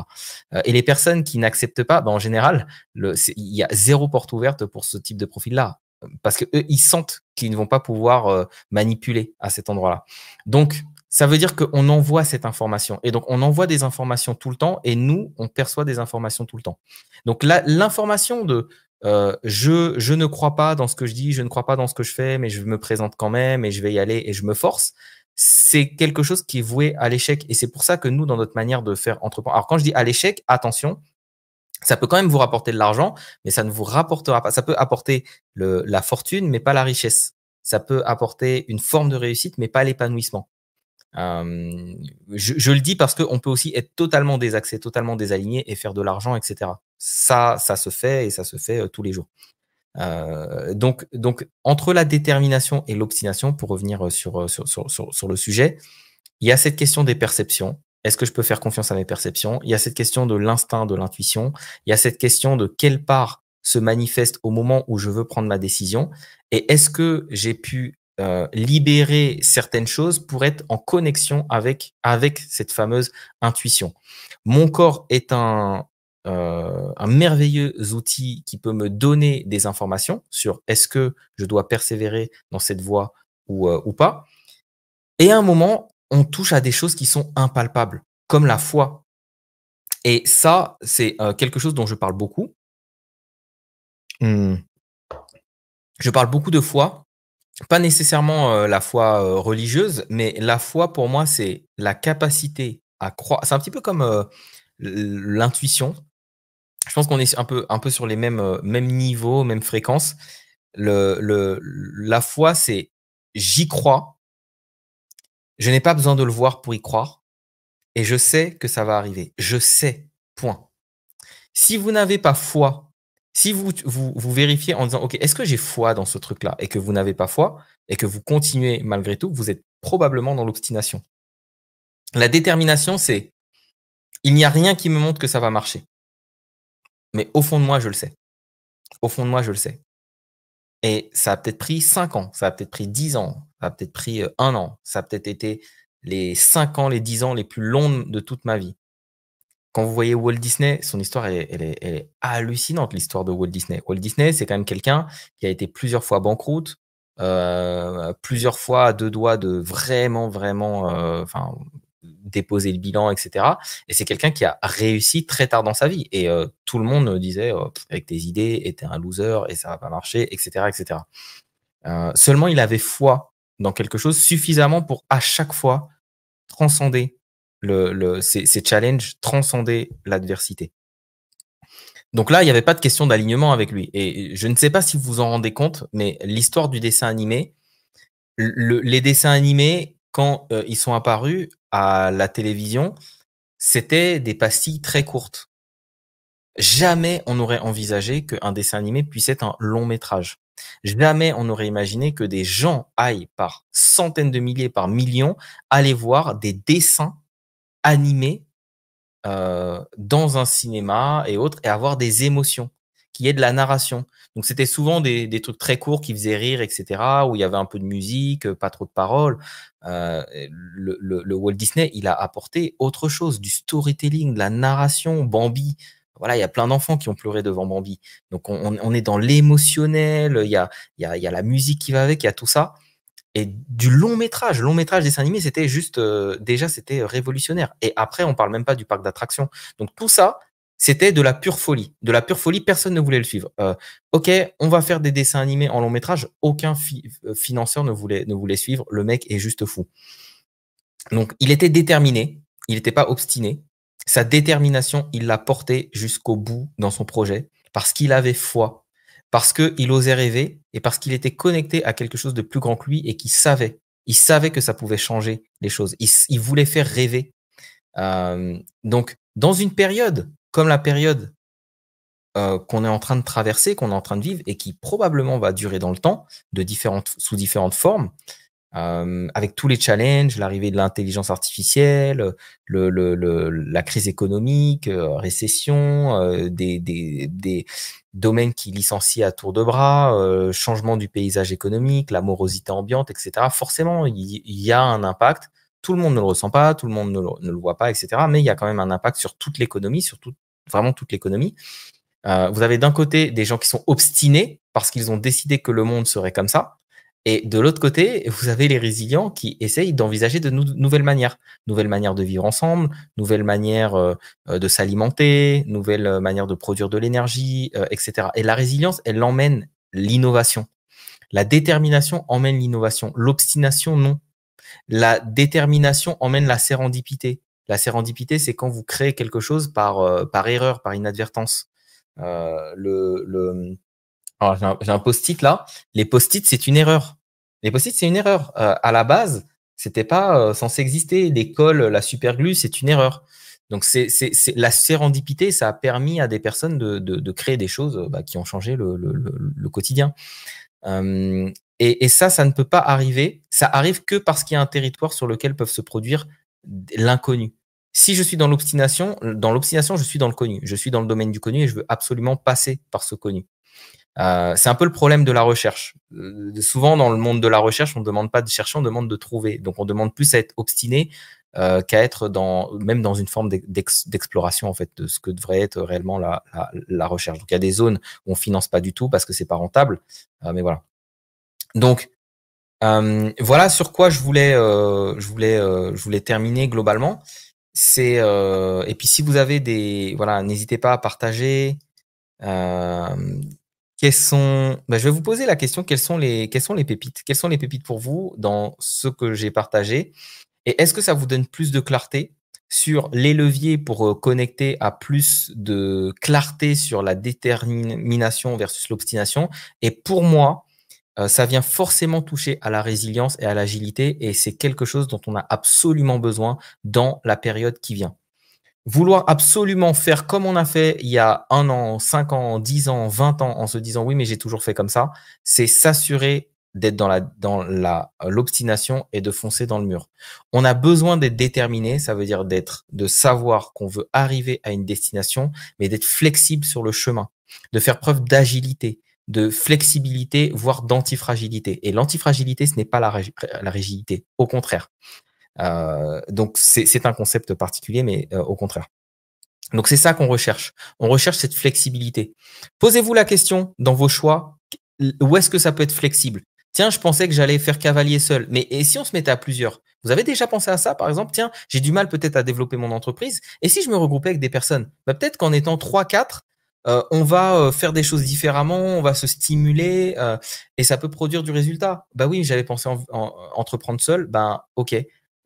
Euh, et les personnes qui n'acceptent pas, ben en général, il y a zéro porte ouverte pour ce type de profil-là, parce que eux, ils sentent qu'ils ne vont pas pouvoir euh, manipuler à cet endroit-là. Donc ça veut dire qu'on envoie cette information. Et donc, on envoie des informations tout le temps et nous, on perçoit des informations tout le temps. Donc, l'information de euh, je, je ne crois pas dans ce que je dis, je ne crois pas dans ce que je fais, mais je me présente quand même et je vais y aller et je me force. C'est quelque chose qui est voué à l'échec. Et c'est pour ça que nous, dans notre manière de faire entreprendre. Alors, quand je dis à l'échec, attention, ça peut quand même vous rapporter de l'argent, mais ça ne vous rapportera pas. Ça peut apporter la fortune, mais pas la richesse. Ça peut apporter une forme de réussite, mais pas l'épanouissement. Euh, je, je, le dis parce qu'on peut aussi être totalement désaxé, totalement désaligné et faire de l'argent, etc. Ça, ça se fait et ça se fait euh, tous les jours. Euh, donc, donc, entre la détermination et l'obstination, pour revenir euh, sur, sur, sur, sur, le sujet, il y a cette question des perceptions. Est-ce que je peux faire confiance à mes perceptions Il y a cette question de l'instinct, de l'intuition. Il y a cette question de quelle part se manifeste au moment où je veux prendre ma décision. Et est-ce que j'ai pu euh, libérer certaines choses pour être en connexion avec, avec cette fameuse intuition. Mon corps est un, euh, un merveilleux outil qui peut me donner des informations sur est-ce que je dois persévérer dans cette voie ou, euh, ou pas. Et à un moment, on touche à des choses qui sont impalpables, comme la foi. Et ça, c'est quelque chose dont je parle beaucoup. Mmh. Je parle beaucoup de foi pas nécessairement euh, la foi euh, religieuse, mais la foi pour moi, c'est la capacité à croire. C'est un petit peu comme euh, l'intuition. Je pense qu'on est un peu, un peu sur les mêmes, mêmes niveaux, mêmes fréquences. Le, la foi, c'est j'y crois, je n'ai pas besoin de le voir pour y croire, et je sais que ça va arriver. Je sais, point. Si vous n'avez pas foi si vous, vous, vérifiez en disant, OK, est-ce que j'ai foi dans ce truc-là et que vous n'avez pas foi et que vous continuez malgré tout, vous êtes probablement dans l'obstination. La détermination, c'est il n'y a rien qui me montre que ça va marcher. Mais au fond de moi, je le sais. Au fond de moi, je le sais. Et ça a peut-être pris 5 ans, ça a peut-être pris 10 ans, ça a peut-être pris euh, un an, ça a peut-être été les 5 ans, les 10 ans les plus longs de toute ma vie quand vous voyez Walt Disney, son histoire, elle, est, hallucinante, l'histoire de Walt Disney. Walt Disney, c'est quand même quelqu'un qui a été plusieurs fois banqueroute, euh, plusieurs fois à deux doigts de vraiment, vraiment euh, enfin, déposer le bilan, etc. Et c'est quelqu'un qui a réussi très tard dans sa vie. Et euh, tout le monde disait, oh, avec tes idées, était t'es un loser, et ça va pas marcher, etc. etc. seulement, il avait foi dans quelque chose suffisamment pour à chaque fois transcender le, le, ces, ces, challenges transcendaient l'adversité. Donc là, il n'y avait pas de question d'alignement avec lui. Et je ne sais pas si vous vous en rendez compte, mais l'histoire du dessin animé, le, les dessins animés, quand euh, ils sont apparus à la télévision, c'était des pastilles très courtes. Jamais on aurait envisagé qu'un dessin animé puisse être un long métrage. Jamais on aurait imaginé que des gens aillent par centaines de milliers, par millions, aller voir des dessins animé euh, dans un cinéma et autres et avoir des émotions, qui est de la narration. Donc c'était souvent des, des, trucs très courts qui faisaient rire, etc., où il y avait un peu de musique, euh, pas trop de paroles. Euh, le, le, Walt Disney, il a apporté autre chose, du storytelling, de la narration, Bambi. Voilà, il y a plein d'enfants qui ont pleuré devant Bambi. Donc on, on est dans l'émotionnel, il y a, y, a, y a la musique qui va avec, il y a tout ça et du long métrage. Long métrage dessin animé, c'était juste, euh, déjà, c'était révolutionnaire. Et après, on parle même pas du parc d'attractions. Donc tout ça, c'était de la pure folie. De la pure folie, personne ne voulait le suivre. Euh, ok, on va faire des dessins animés en long métrage. Aucun euh, financeur ne voulait, ne voulait suivre. Le mec est juste fou. Donc il était déterminé. Il n'était pas obstiné. Sa détermination, il l'a portée jusqu'au bout dans son projet parce qu'il avait foi parce qu'il osait rêver et parce qu'il était connecté à quelque chose de plus grand que lui et qu'il savait. Il savait que ça pouvait changer les choses. Il, voulait faire rêver. Euh, donc, dans une période comme la période euh, qu'on est en train de traverser, qu'on est en train de vivre et qui probablement va durer dans le temps de différentes, sous différentes formes, euh, avec tous les challenges, l'arrivée de l'intelligence artificielle, le, le, la crise économique, euh, récession, euh, des, des, des, domaines qui licencient à tour de bras, euh, changement du paysage économique, la morosité ambiante, etc. Forcément, il y, a un impact. Tout le monde ne le ressent pas, tout le monde ne le, voit pas, etc. Mais il y a quand même un impact sur toute l'économie, sur vraiment toute l'économie. vous avez d'un côté des gens qui sont obstinés parce qu'ils ont décidé que le monde serait comme ça, et de l'autre côté, vous avez les résilients qui essayent d'envisager de nouvelles manières, nouvelles manières de vivre ensemble, nouvelles manières euh, euh, de s'alimenter, nouvelles euh, manières de produire de l'énergie, etc. Et la résilience, elle emmène l'innovation. La détermination emmène l'innovation. L'obstination, non. La détermination emmène la sérendipité. La sérendipité, c'est quand vous créez quelque chose par, par erreur, par inadvertance. le alors, j'ai un, post-it là. Les post-it, c'est une erreur. Les post-it, c'est une erreur. Euh, à la base, c'était pas euh, censé exister. L'école, la superglue, c'est une erreur. Donc, c'est la sérendipité, ça a permis à des personnes de, créer des choses euh, bah, qui ont changé le, quotidien. et, et, ça, ça ne peut pas arriver. Ça arrive que parce qu'il y a un territoire sur lequel peuvent se produire l'inconnu. Si je suis dans l'obstination, dans l'obstination, je suis dans le connu. Je suis dans le domaine du connu et je veux absolument passer par ce connu. Euh, c'est un peu le problème de la recherche. Euh, souvent, dans le monde de la recherche, on ne demande pas de chercher, on demande de trouver. Donc, on demande plus à être obstiné euh, qu'à être dans, même dans une forme d'exploration en fait de ce que devrait être réellement la, recherche. Donc, il y a des zones où on ne finance pas du tout parce que c'est pas rentable. mais voilà. Donc, voilà sur quoi je voulais, je voulais, je voulais terminer globalement. C'est et puis si vous avez des voilà, n'hésitez pas à partager. Euh, sont... Bah, je vais vous poser la question, quelles sont les, quelles sont les pépites Quelles sont les pépites pour vous dans ce que j'ai partagé Et est-ce que ça vous donne plus de clarté sur les leviers pour euh, connecter à plus de clarté sur la détermination versus l'obstination Et pour moi, euh, ça vient forcément toucher à la résilience et à l'agilité, et c'est quelque chose dont on a absolument besoin dans la période qui vient vouloir absolument faire comme on a fait il y a un an, cinq ans, dix ans, vingt ans, en se disant oui, mais j'ai toujours fait comme ça, c'est s'assurer d'être dans la dans la euh, l'obstination et de foncer dans le mur. On a besoin d'être déterminé, ça veut dire d'être de savoir qu'on veut arriver à une destination, mais d'être flexible sur le chemin, de faire preuve d'agilité, de flexibilité, voire d'antifragilité. Et l'antifragilité, ce n'est pas la, la rigidité, au contraire. Euh, donc c'est un concept particulier, mais euh, au contraire. Donc c'est ça qu'on recherche. On recherche cette flexibilité. Posez-vous la question dans vos choix, où est-ce que ça peut être flexible Tiens, je pensais que j'allais faire cavalier seul, mais et si on se mettait à plusieurs Vous avez déjà pensé à ça, par exemple Tiens, j'ai du mal peut-être à développer mon entreprise, et si je me regroupais avec des personnes bah, Peut-être qu'en étant 3-4, euh, on va faire des choses différemment, on va se stimuler, et ça peut produire du résultat. Bah oui, j'avais pensé entreprendre seul, ben ok,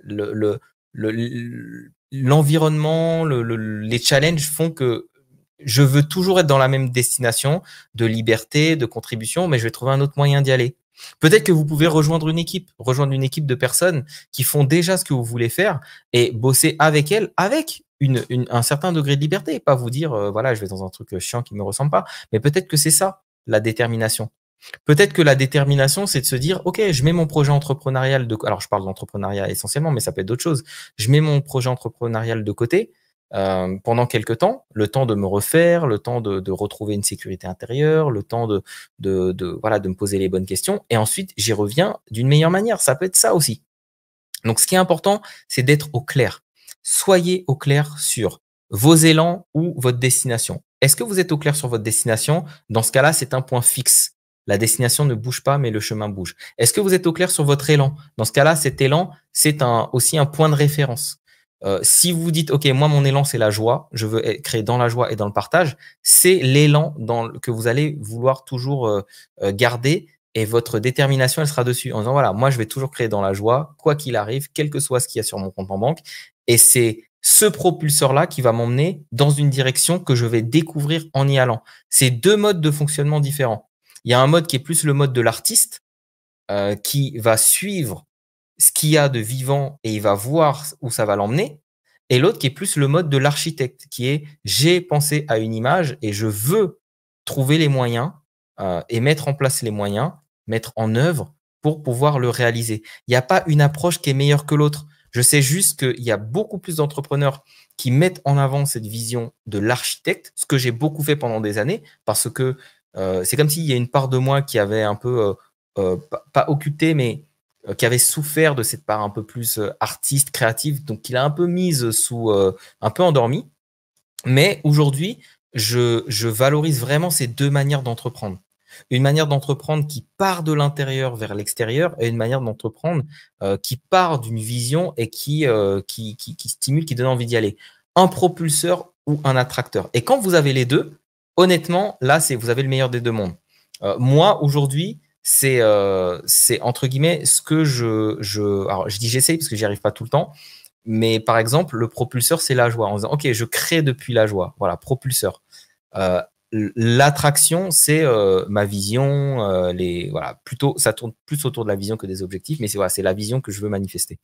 le, l'environnement, les challenges font que je veux toujours être dans la même destination de liberté, de contribution, mais je vais trouver un autre moyen d'y aller. Peut-être que vous pouvez rejoindre une équipe, rejoindre une équipe de personnes qui font déjà ce que vous voulez faire et bosser avec elles, avec un certain degré de liberté, pas vous dire euh, voilà je vais dans un truc chiant qui me ressemble pas, mais peut-être que c'est ça la détermination. Peut-être que la détermination, c'est de se dire, OK, je mets mon projet entrepreneurial de, alors je parle d'entrepreneuriat essentiellement, mais ça peut être d'autres choses. Je mets mon projet entrepreneurial de côté euh, pendant quelques temps, le temps de me refaire, le temps de, retrouver une sécurité intérieure, le temps de, de, voilà, de me poser les bonnes questions. Et ensuite, j'y reviens d'une meilleure manière. Ça peut être ça aussi. Donc, ce qui est important, c'est d'être au clair. Soyez au clair sur vos élans ou votre destination. Est-ce que vous êtes au clair sur votre destination Dans ce cas-là, c'est un point fixe la destination ne bouge pas, mais le chemin bouge. Est-ce que vous êtes au clair sur votre élan Dans ce cas-là, cet élan, c'est un, aussi un point de référence. Euh, si vous dites, OK, moi, mon élan, c'est la joie, je veux créer dans la joie et dans le partage, c'est l'élan que vous allez vouloir toujours euh, euh, garder et votre détermination, elle sera dessus en disant, voilà, moi, je vais toujours créer dans la joie, quoi qu'il arrive, quel que soit ce qu'il y a sur mon compte en banque. Et c'est ce propulseur-là qui va m'emmener dans une direction que je vais découvrir en y allant. C'est deux modes de fonctionnement différents. Il y a un mode qui est plus le mode de l'artiste, euh, qui va suivre ce qu'il y a de vivant et il va voir où ça va l'emmener. Et l'autre qui est plus le mode de l'architecte, qui est j'ai pensé à une image et je veux trouver les moyens euh, et mettre en place les moyens, mettre en œuvre pour pouvoir le réaliser. Il n'y a pas une approche qui est meilleure que l'autre. Je sais juste qu'il y a beaucoup plus d'entrepreneurs qui mettent en avant cette vision de l'architecte, ce que j'ai beaucoup fait pendant des années, parce que euh, c'est comme s'il y a une part de moi qui avait un peu, euh, euh, pas, pas, mais qui avait souffert de cette part un peu plus artiste, créative, donc qu'il a un peu mise sous, un peu endormie. Mais aujourd'hui, je, valorise vraiment ces deux manières d'entreprendre. Une manière d'entreprendre qui part de l'intérieur vers l'extérieur et une manière d'entreprendre qui part d'une vision et qui, qui, qui, qui, stimule, qui donne envie d'y aller. Un propulseur ou un attracteur. Et quand vous avez les deux, honnêtement, là, c'est vous avez le meilleur des deux mondes. Euh, moi, aujourd'hui, euh, c'est entre guillemets ce que je. je alors, je dis j'essaye parce que j'y arrive pas tout le temps. Mais par exemple, le propulseur, c'est la joie. En disant, OK, je crée depuis la joie. Voilà, propulseur. Euh, l'attraction, c'est ma vision. les voilà, plutôt, ça tourne plus autour de la vision que des objectifs, mais c'est voilà, c'est la vision que je veux manifester.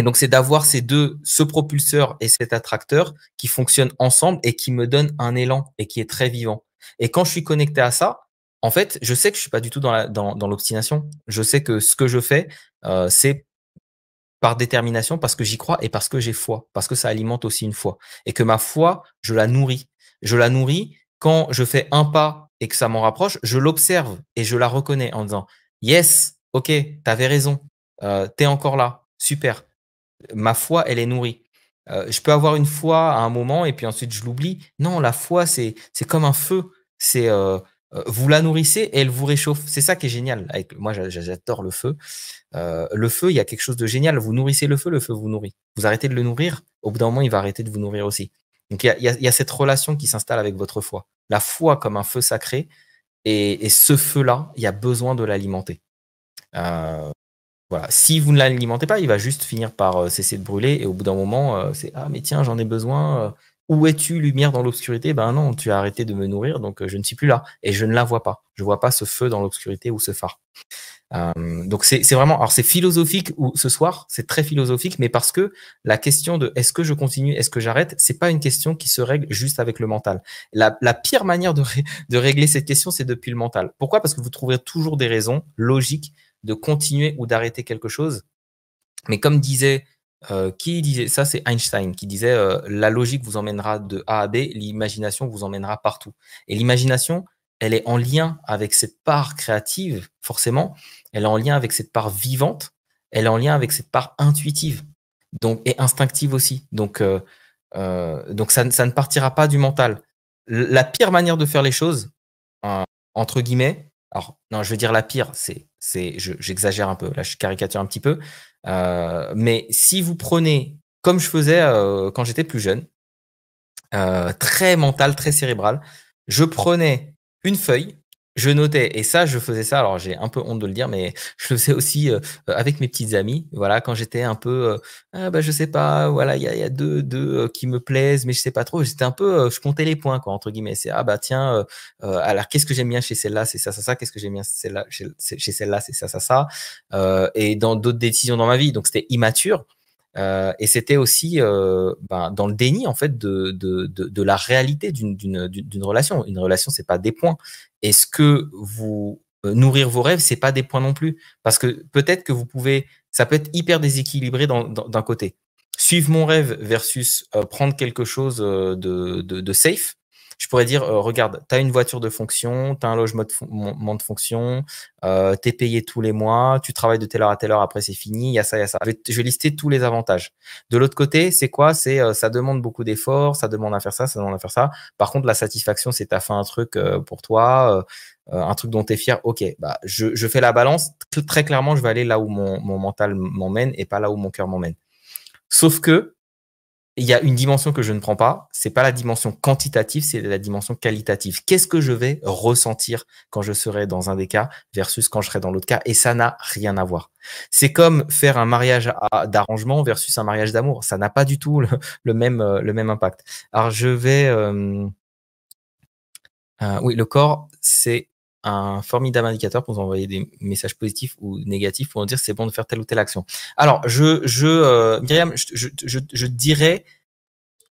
Et donc, c'est d'avoir ces deux, ce propulseur et cet attracteur qui fonctionnent ensemble et qui me donnent un élan et qui est très vivant. Et quand je suis connecté à ça, en fait, je sais que je suis pas du tout dans l'obstination. Dans, dans je sais que ce que je fais, euh, c'est par détermination parce que j'y crois et parce que j'ai foi, parce que ça alimente aussi une foi. Et que ma foi, je la nourris. Je la nourris quand je fais un pas et que ça m'en rapproche, je l'observe et je la reconnais en disant Yes, ok, tu avais raison, euh, es encore là, super ma foi, elle est nourrie. Euh, je peux avoir une foi à un moment et puis ensuite je l'oublie. Non, la foi, c'est comme un feu. C'est euh, euh, vous la nourrissez et elle vous réchauffe. C'est ça qui est génial. moi, j'adore le feu. le feu, il y a quelque chose de génial. Vous nourrissez le feu, le feu vous nourrit. Vous arrêtez de le nourrir, au bout d'un moment, il va arrêter de vous nourrir aussi. Donc, il y a, cette relation qui s'installe avec votre foi. La foi comme un feu sacré. Et, ce feu-là, il y a besoin de l'alimenter. Voilà. Si vous ne l'alimentez pas, il va juste finir par euh, cesser de brûler et au bout d'un moment, euh, c'est ah mais tiens j'en ai besoin. Euh, où es-tu lumière dans l'obscurité Ben non, tu as arrêté de me nourrir donc je ne suis plus là et je ne la vois pas. Je vois pas ce feu dans l'obscurité ou ce phare. donc c'est vraiment alors c'est philosophique ou ce soir c'est très philosophique mais parce que la question de est-ce que je continue est-ce que j'arrête c'est pas une question qui se règle juste avec le mental. La, pire manière de, de régler cette question c'est depuis le mental. Pourquoi Parce que vous trouverez toujours des raisons logiques de continuer ou d'arrêter quelque chose. Mais comme disait, euh, qui disait ça, c'est Einstein qui disait euh, la logique vous emmènera de A à B, l'imagination vous emmènera partout. Et l'imagination, elle est en lien avec cette part créative, forcément. Elle est en lien avec cette part vivante. Elle est en lien avec cette part intuitive, donc et instinctive aussi. Donc euh, donc ça, ça, ne partira pas du mental. La pire manière de faire les choses, entre guillemets, alors non, je veux dire la pire, c'est c'est, j'exagère un peu, là je caricature un petit peu, euh, mais si vous prenez, comme je faisais euh, quand j'étais plus jeune, euh, très mental, très cérébral, je prenais une feuille je notais et ça je faisais ça alors j'ai un peu honte de le dire mais je le faisais aussi euh, euh, avec mes petites amies voilà quand j'étais un peu euh, ah bah je sais pas voilà il y a, y a, deux deux euh, qui me plaisent mais je sais pas trop j'étais un peu je comptais les points quoi entre guillemets c'est ah bah tiens alors qu'est-ce que j'aime bien chez celle-là c'est ça ça ça qu'est-ce que j'aime bien celle-là chez, chez celle-là c'est ça ça ça et dans d'autres décisions dans ma vie donc c'était immature euh, et c'était aussi euh, ben, dans le déni en fait de, de, de, la réalité d'une relation. Une relation, c'est pas des points. Est-ce que vous euh, nourrir vos rêves, c'est pas des points non plus Parce que peut-être que vous pouvez, ça peut être hyper déséquilibré d'un côté. Suivre mon rêve versus prendre quelque chose de, de, safe je pourrais dire, euh, regarde, tu as une voiture de fonction, tu as un logement de, fonction, euh, tu es payé tous les mois, tu travailles de telle heure à telle heure, après c'est fini, il y a ça, il y a ça. Je vais, lister tous les avantages. De l'autre côté, c'est quoi C'est euh, ça demande beaucoup d'efforts, ça demande à faire ça, ça demande à faire ça. Par contre, la satisfaction, c'est as fait un truc euh, pour toi, un truc dont tu es fier. Ok, bah, je, je fais la balance. Très, très clairement, je vais aller là où mon, mon mental m'emmène et pas là où mon cœur m'emmène. Sauf que il y a une dimension que je ne prends pas, c'est pas la dimension quantitative, c'est la dimension qualitative. Qu'est-ce que je vais ressentir quand je serai dans un des cas versus quand je serai dans l'autre cas Et ça n'a rien à voir. C'est comme faire un mariage d'arrangement versus un mariage d'amour. Ça n'a pas du tout le, même, euh, le même impact. Alors je vais... Euh, euh, oui, le corps, c'est un formidable indicateur pour vous envoyer des messages positifs ou négatifs pour dire c'est bon de faire telle ou telle action. Alors, je, je euh, Myriam, je, dirais,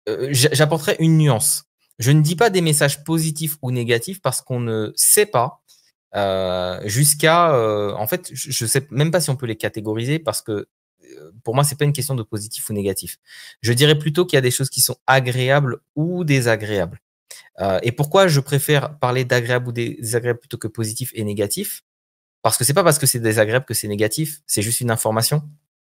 euh, j'apporterai une nuance. Je ne dis pas des messages positifs ou négatifs parce qu'on ne sait pas euh, jusqu'à, en fait, je ne sais même pas si on peut les catégoriser parce que pour moi, c'est pas une question de positif ou négatif. Je dirais plutôt qu'il y a des choses qui sont agréables ou désagréables. Euh, et pourquoi je préfère parler d'agréable ou désagréable plutôt que positif et négatif Parce que c'est pas parce que c'est désagréable que c'est négatif, c'est juste une information.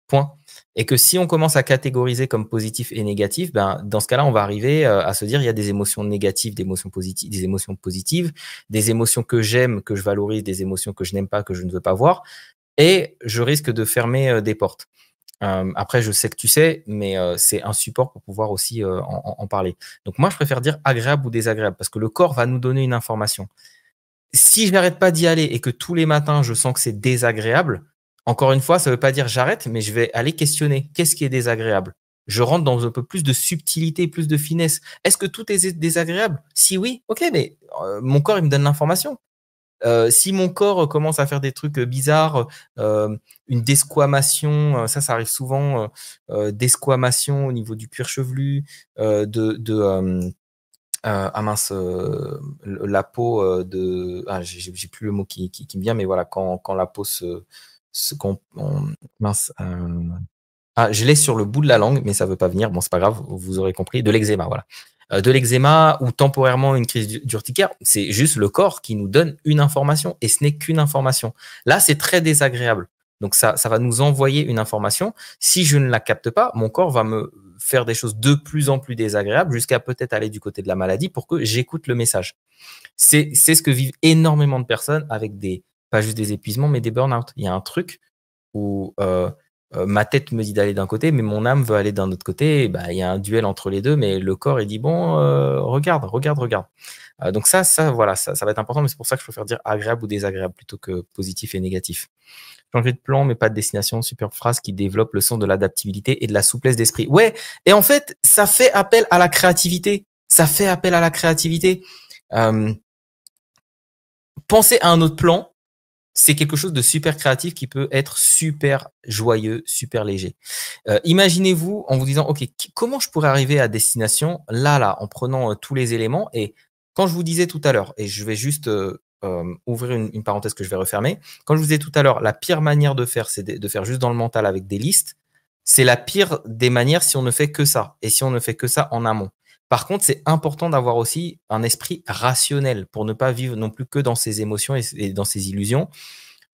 Point. Et que si on commence à catégoriser comme positif et négatif, ben, dans ce cas-là, on va arriver euh, à se dire il y a des émotions négatives, des émotions positives, des émotions positives, des émotions que j'aime, que je valorise, des émotions que je n'aime pas, que je ne veux pas voir, et je risque de fermer euh, des portes. Euh, après, je sais que tu sais, mais euh, c'est un support pour pouvoir aussi euh, en, en, parler. Donc moi, je préfère dire agréable ou désagréable parce que le corps va nous donner une information. Si je n'arrête pas d'y aller et que tous les matins, je sens que c'est désagréable, encore une fois, ça ne veut pas dire j'arrête, mais je vais aller questionner qu'est-ce qui est désagréable. Je rentre dans un peu plus de subtilité, plus de finesse. Est-ce que tout est désagréable Si oui, ok, mais mon corps, il me donne l'information. Euh, si mon corps euh, commence à faire des trucs euh, bizarres, une desquamation, ça, ça arrive souvent, desquamation au niveau du cuir chevelu, de, de ah mince, la peau de, ah, j'ai plus le mot qui, me vient, mais voilà, quand, la peau se, Ah, je l'ai sur le bout de la langue, mais ça veut pas venir. Bon, c'est pas grave, vous aurez compris. De l'eczéma, voilà. Euh, de l'eczéma ou temporairement une crise d'urticaire, c'est juste le corps qui nous donne une information et ce n'est qu'une information. Là, c'est très désagréable. Donc ça, ça va nous envoyer une information. Si je ne la capte pas, mon corps va me faire des choses de plus en plus désagréables jusqu'à peut-être aller du côté de la maladie pour que j'écoute le message. C'est ce que vivent énormément de personnes avec des, pas juste des épuisements, mais des burn-out. Il y a un truc où euh, euh, ma tête me dit d'aller d'un côté, mais mon âme veut aller d'un autre côté. Bah, il y a un duel entre les deux, mais le corps, il dit bon, euh, regarde, regarde, regarde. Euh, donc ça, ça, voilà, ça, va être important, mais c'est pour ça que je préfère dire agréable ou désagréable plutôt que positif et négatif. Changer de plan, mais pas de destination. Super phrase qui développe le sens de l'adaptabilité et de la souplesse d'esprit. Ouais, et en fait, ça fait appel à la créativité. Ça fait appel à la créativité. pensez à un autre plan, c'est quelque chose de super créatif qui peut être super joyeux, super léger. Euh, imaginez-vous en vous disant, OK, comment je pourrais arriver à destination là, là, en prenant euh, tous les éléments. Et quand je vous disais tout à l'heure, et je vais juste euh, ouvrir une, parenthèse que je vais refermer, quand je vous disais tout à l'heure, la pire manière de faire, c'est de, faire juste dans le mental avec des listes. C'est la pire des manières si on ne fait que ça, et si on ne fait que ça en amont. Par contre, c'est important d'avoir aussi un esprit rationnel pour ne pas vivre non plus que dans ses émotions et, dans ses illusions.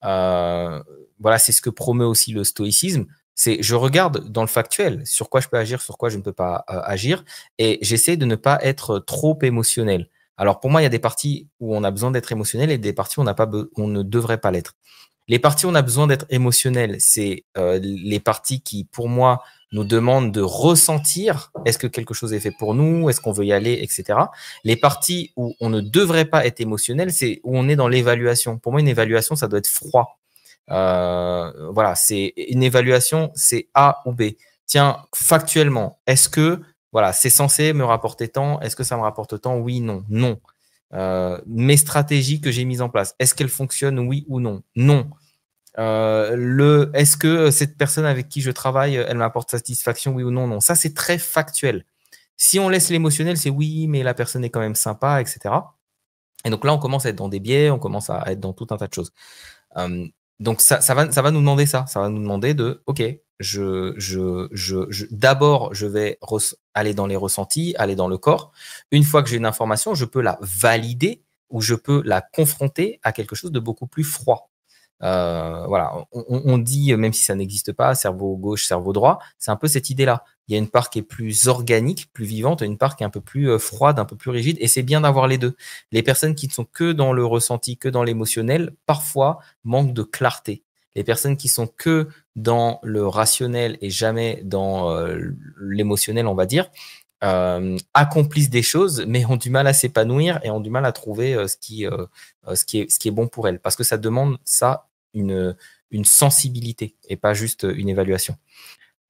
Euh, voilà, c'est ce que promeut aussi le stoïcisme. C'est je regarde dans le factuel sur quoi je peux agir, sur quoi je ne peux pas euh, agir, et j'essaie de ne pas être trop émotionnel. Alors pour moi, il y a des parties où on a besoin d'être émotionnel et des parties où on, n'a pas on ne devrait pas l'être. Les parties où on a besoin d'être émotionnel, c'est euh, les parties qui, pour moi, nous demande de ressentir est-ce que quelque chose est fait pour nous, est-ce qu'on veut y aller, etc. Les parties où on ne devrait pas être émotionnel, c'est où on est dans l'évaluation. Pour moi, une évaluation, ça doit être froid. Euh, voilà, c'est une évaluation, c'est A ou B. Tiens, factuellement, est-ce que voilà, c'est censé me rapporter tant Est-ce que ça me rapporte tant Oui, non, non. Euh, mes stratégies que j'ai mises en place, est-ce qu'elles fonctionnent Oui ou non Non. Euh, le est-ce que euh, cette personne avec qui je travaille, euh, elle m'apporte satisfaction, oui ou non, non. Ça, c'est très factuel. Si on laisse l'émotionnel, c'est oui, mais la personne est quand même sympa, etc. Et donc là, on commence à être dans des biais, on commence à être dans tout un tas de choses. Hum, donc ça, va, ça va nous demander ça. Ça va nous demander de, OK, d'abord, je vais aller dans les ressentis, aller dans le corps. Une fois que j'ai une information, je peux la valider ou je peux la confronter à quelque chose de beaucoup plus froid. Euh, voilà, on, dit, euh, même si ça n'existe pas, cerveau gauche, cerveau droit, c'est un peu cette idée-là. Il y a une part qui est plus organique, plus vivante, une part qui est un peu plus euh, froide, un peu plus rigide, et c'est bien d'avoir les deux. Les personnes qui ne sont que dans le ressenti, que dans l'émotionnel, parfois manquent de clarté. Les personnes qui sont que dans le rationnel et jamais dans l'émotionnel, on va dire, accomplissent des choses, mais ont du mal à s'épanouir et ont du mal à trouver ce, qui, ce, qui est, ce qui est bon pour elles. Parce que ça demande ça une, une sensibilité et pas juste une évaluation.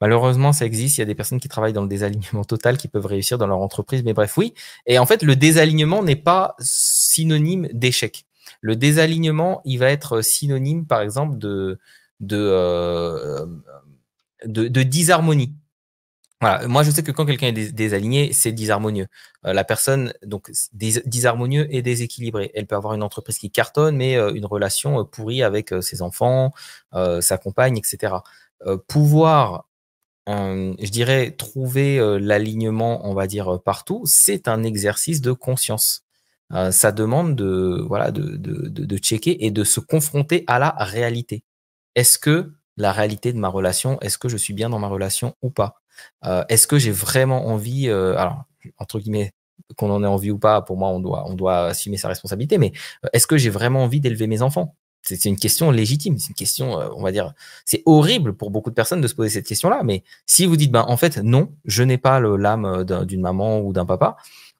Malheureusement, ça existe. Il y a des personnes qui travaillent dans le désalignement total qui peuvent réussir dans leur entreprise. Mais bref, oui. Et en fait, le désalignement n'est pas synonyme d'échec. Le désalignement, il va être synonyme, par exemple, de, de, euh, de, de disharmonie. Moi, je sais que quand quelqu'un est désaligné, c'est disharmonieux. Euh, la personne, donc, disharmonieux et déséquilibré. Elle peut avoir une entreprise qui cartonne, mais euh, une relation euh, pourrie avec ses enfants, sa compagne, etc. pouvoir, je dirais, trouver l'alignement, on va dire, partout, c'est un exercice de conscience. ça demande de, voilà, de checker et de se confronter à la réalité. Est-ce que la réalité de ma relation, est-ce que je suis bien dans ma relation ou pas euh, est-ce que j'ai vraiment envie, euh, alors, entre guillemets, qu'on en ait envie ou pas, pour moi, on doit, on doit assumer sa responsabilité, mais euh, est-ce que j'ai vraiment envie d'élever mes enfants c'est une question légitime, c'est une question, on va dire, c'est horrible pour beaucoup de personnes de se poser cette question-là, mais si vous dites, ben, en fait, non, je n'ai pas l'âme d'une maman ou d'un papa,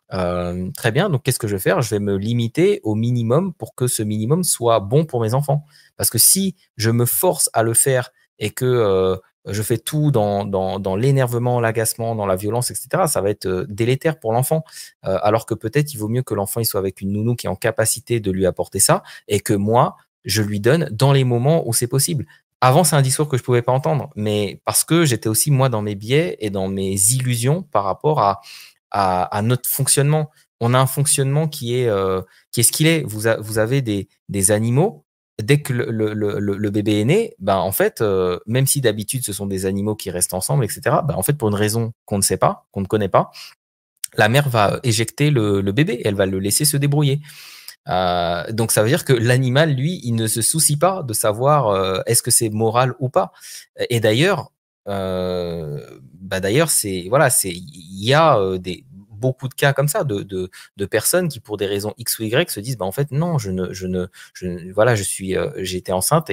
très bien, donc qu'est-ce que je vais faire Je vais me limiter au minimum pour que ce minimum soit bon pour mes enfants. Parce que si je me force à le faire et que je fais tout dans, dans, l'énervement, l'agacement, dans la violence, etc. Ça va être euh, délétère pour l'enfant. Euh, alors que peut-être il vaut mieux que l'enfant soit avec une nounou qui est en capacité de lui apporter ça et que moi, je lui donne dans les moments où c'est possible. Avant, c'est un discours que je pouvais pas entendre, mais parce que j'étais aussi moi dans mes biais et dans mes illusions par rapport à, à, notre fonctionnement. On a un fonctionnement qui est, euh, qui est ce qu'il est. Vous, vous avez des, des animaux dès que le, bébé est né, ben en fait, euh, même si d'habitude ce sont des animaux qui restent ensemble, etc., ben bah, en fait, pour une raison qu'on ne sait pas, qu'on ne connaît pas, la mère va éjecter le, bébé, elle va le laisser se débrouiller. Euh, donc ça veut dire que l'animal, lui, il ne se soucie pas de savoir euh, est-ce que c'est moral ou pas. Et d'ailleurs, bah d'ailleurs, c'est voilà, c'est il y a des, beaucoup de cas comme ça, de, personnes qui, pour des raisons X ou Y, se disent bah, en fait, non, je ne, je ne, voilà, je suis, euh, j'étais enceinte.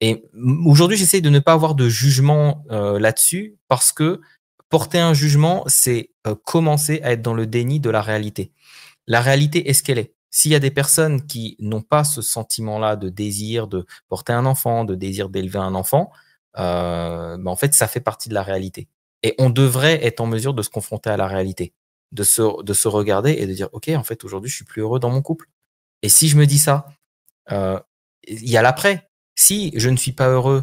Et, aujourd'hui, j'essaie de ne pas avoir de jugement euh, là-dessus parce que porter un jugement, c'est euh, commencer à être dans le déni de la réalité. La réalité est ce qu'elle est. S'il y a des personnes qui n'ont pas ce sentiment-là de désir de porter un enfant, de désir d'élever un enfant, bah, en fait, ça fait partie de la réalité. Et on devrait être en mesure de se confronter à la réalité de se, regarder et de dire, OK, en fait, aujourd'hui, je suis plus heureux dans mon couple. Et si je me dis ça, euh, il y a l'après. Si je ne suis pas heureux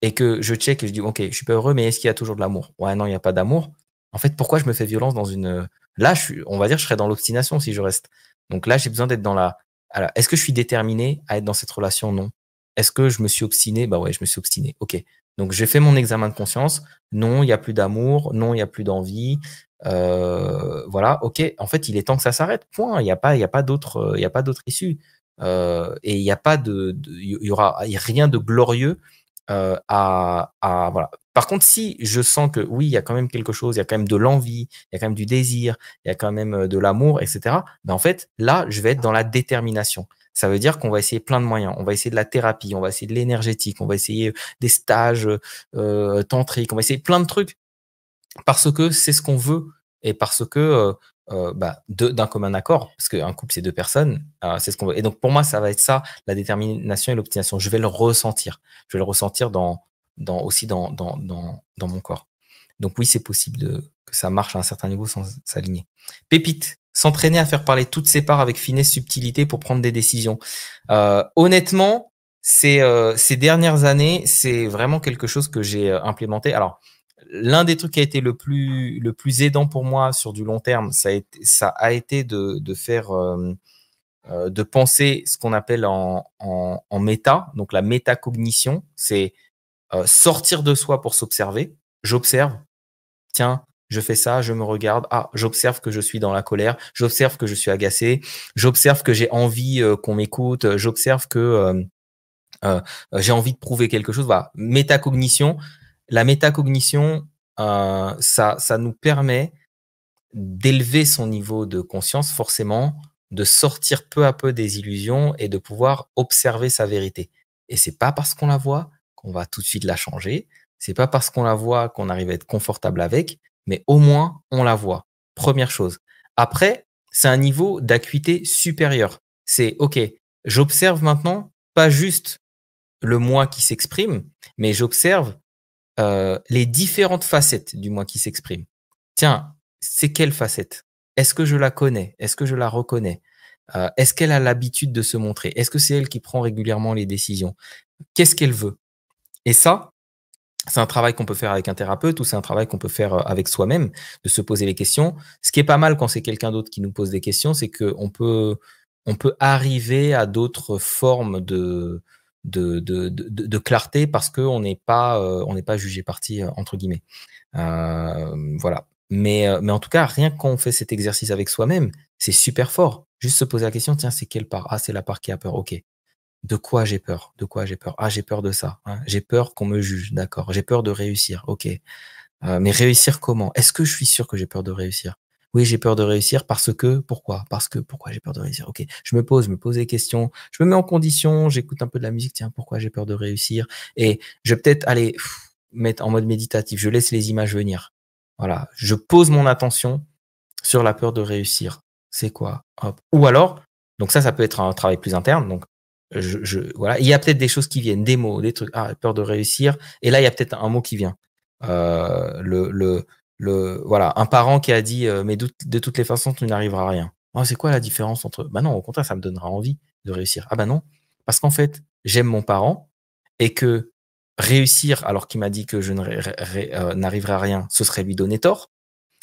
et que je check et je dis, OK, je suis pas heureux, mais est-ce qu'il y a toujours de l'amour Ouais, non, il n'y a pas d'amour. En fait, pourquoi je me fais violence dans une... Là, on va dire, je serais dans l'obstination si je reste. Donc là, j'ai besoin d'être dans la... Alors, est-ce que je suis déterminé à être dans cette relation Non. Est-ce que je me suis obstiné Bah ouais, je me suis obstiné. OK. Donc j'ai fait mon examen de conscience. Non, il n'y a plus d'amour. Non, il n'y a plus d'envie. voilà, ok. En fait, il est temps que ça s'arrête. Point. Il n'y a pas, il a pas d'autre, il n'y a pas d'autre issue. et il n'y a pas de, il aura rien de glorieux à, à, voilà. Par contre, si je sens que oui, il y a quand même quelque chose, il y a quand même de l'envie, il y a quand même du désir, il y a quand même de l'amour, etc. en fait, là, je vais être dans la détermination. Ça veut dire qu'on va essayer plein de moyens. On va essayer de la thérapie, on va essayer de l'énergétique, on va essayer euh, des stages euh, euh, tantriques, on va essayer plein de trucs parce que c'est ce qu'on veut et parce que euh, bah, d'un commun accord, parce qu'un couple c'est deux personnes, c'est ce qu'on veut. Et donc pour moi ça va être ça, la détermination et l'obstination. Je vais le ressentir, je vais le ressentir dans, dans aussi dans, dans, dans, dans mon corps. Donc oui c'est possible de, que ça marche à un certain niveau sans s'aligner. Pépite, s'entraîner à faire parler toutes ses parts avec finesse, subtilité pour prendre des décisions. Euh, honnêtement, ces, euh, ces dernières années, c'est vraiment quelque chose que j'ai euh, implémenté. Alors, l'un des trucs qui a été le plus, le plus aidant pour moi sur du long terme, ça a été, ça a été de, de faire, de penser ce qu'on appelle en, en, en, méta, donc la métacognition, c'est sortir de soi pour s'observer. J'observe. Tiens, je fais ça, je me regarde, ah, j'observe que je suis dans la colère, j'observe que je suis agacé, j'observe que j'ai envie euh, qu'on m'écoute, j'observe que euh, euh, j'ai envie de prouver quelque chose. Voilà, métacognition. La métacognition, ça, ça nous permet d'élever son niveau de conscience, forcément, de sortir peu à peu des illusions et de pouvoir observer sa vérité. Et c'est pas parce qu'on la voit qu'on va tout de suite la changer. C'est pas parce qu'on la voit qu'on arrive à être confortable avec, mais au moins on la voit. Première chose. Après, c'est un niveau d'acuité supérieur. C'est OK, j'observe maintenant pas juste le moi qui s'exprime, mais j'observe euh, les différentes facettes du moi qui s'exprime. Tiens, c'est quelle facette Est-ce que je la connais Est-ce que je la reconnais euh, Est-ce qu'elle a l'habitude de se montrer Est-ce que c'est elle qui prend régulièrement les décisions Qu'est-ce qu'elle veut Et ça, c'est un travail qu'on peut faire avec un thérapeute ou c'est un travail qu'on peut faire euh, avec soi-même, de se poser les questions. Ce qui est pas mal quand c'est quelqu'un d'autre qui nous pose des questions, c'est qu'on peut, on peut arriver à d'autres formes de, de, de, de, clarté parce qu'on n'est pas, euh, on n'est pas jugé parti, euh, entre guillemets. Euh, voilà. Mais, mais en tout cas, rien qu'on fait cet exercice avec soi-même, c'est super fort. Juste se poser la question, tiens, c'est quelle part Ah, c'est la part qui a peur, ok de quoi j'ai peur De quoi j'ai peur Ah, j'ai peur de ça. j'ai peur qu'on me juge, d'accord. J'ai peur de réussir, ok. Euh, mais réussir comment Est-ce que je suis sûr que j'ai peur de réussir Oui, j'ai peur de réussir parce que, pourquoi Parce que, pourquoi j'ai peur de réussir Ok, je me pose, je me pose des questions, je me mets en condition, j'écoute un peu de la musique, tiens, pourquoi j'ai peur de réussir Et je vais peut-être aller mettre en mode méditatif, je laisse les images venir. Voilà, je pose mon attention sur la peur de réussir. C'est quoi Hop. Ou alors, donc ça, ça peut être un travail plus interne. Donc, je, voilà. Il y a peut-être des choses qui viennent, des mots, des trucs. Ah, peur de réussir. Et là, il y a peut-être un mot qui vient. Euh, le, le, le, voilà, un parent qui a dit, euh, mais de, toutes les façons, tu n'arriveras à rien. Ah, c'est quoi la différence entre Bah non, au contraire, ça me donnera envie de réussir. Ah bah non, parce qu'en fait, j'aime mon parent et que réussir alors qu'il m'a dit que je euh, n'arriverai à rien, ce serait lui donner tort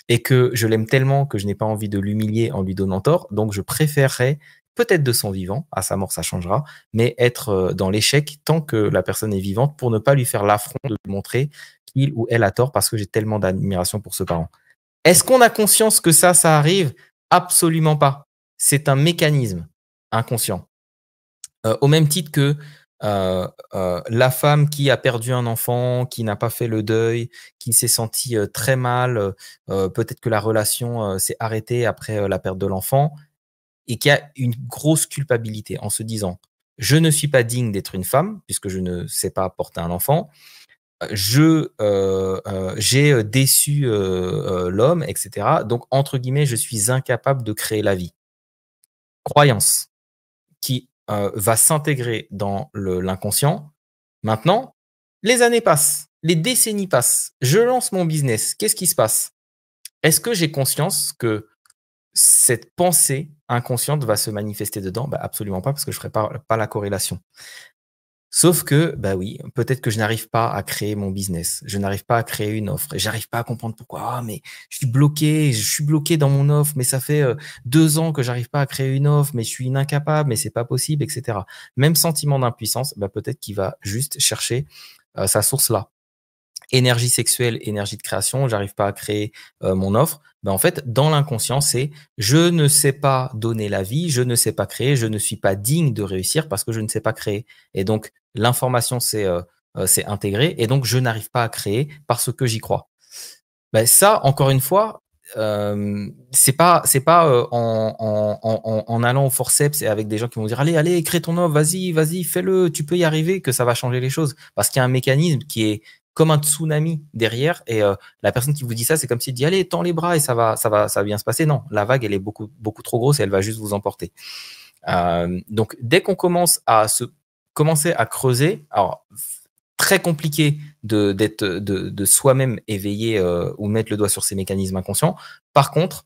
et que je l'aime tellement que je n'ai pas envie de l'humilier en lui donnant tort, donc je préférerais peut-être de son vivant, à sa mort ça changera, mais être euh, dans l'échec tant que la personne est vivante pour ne pas lui faire l'affront de montrer qu'il ou elle a tort parce que j'ai tellement d'admiration pour ce parent. Est-ce qu'on a conscience que ça, ça arrive Absolument pas. C'est un mécanisme inconscient. Euh, au même titre que euh, la femme qui a perdu un enfant, qui n'a pas fait le deuil, qui s'est sentie très mal, peut-être que la relation s'est arrêtée après la perte de l'enfant, et qui a une grosse culpabilité en se disant je ne suis pas digne d'être une femme puisque je ne sais pas porter un enfant, je euh, euh, j'ai euh, déçu l'homme, etc. Donc entre guillemets, je suis incapable de créer la vie. Croyance qui va s'intégrer dans l'inconscient. Maintenant, les années passent, les décennies passent. Je lance mon business. Qu'est-ce qui se passe Est-ce que j'ai conscience que cette pensée inconsciente va se manifester dedans bah, Absolument pas, parce que je ne ferai pas, la corrélation. Sauf que, bah oui, peut-être que je n'arrive pas à créer mon business, je n'arrive pas à créer une offre, et j'arrive pas à comprendre pourquoi. Ah, mais je suis bloqué, je suis bloqué dans mon offre, mais ça fait euh, deux ans que j'arrive pas à créer une offre, mais je suis incapable, mais c'est pas possible, etc. Même sentiment d'impuissance, bah peut-être qu'il va juste chercher euh, sa source là énergie sexuelle, énergie de création, j'arrive pas à créer euh, mon offre, ben en fait, dans l'inconscient, c'est je ne sais pas donner la vie, je ne sais pas créer, je ne suis pas digne de réussir parce que je ne sais pas créer. Et donc, l'information, c'est euh, euh, c'est intégré, et donc je n'arrive pas à créer parce que j'y crois. Ben ça, encore une fois, euh, c'est pas c'est pas en, en, en, en, allant au forceps et avec des gens qui vont dire allez allez crée ton offre vas-y vas-y fais-le tu peux y arriver que ça va changer les choses parce qu'il y a un mécanisme qui est comme un tsunami derrière. Et euh, la personne qui vous dit ça, c'est comme s'il dit allez, tends les bras et ça va, ça va, ça va bien se passer. Non, la vague, elle est beaucoup, beaucoup trop grosse et elle va juste vous emporter. Euh, donc dès qu'on commence à se commencer à creuser, alors très compliqué de d'être de, soi-même éveiller euh, ou mettre le doigt sur ces mécanismes inconscients. Par contre,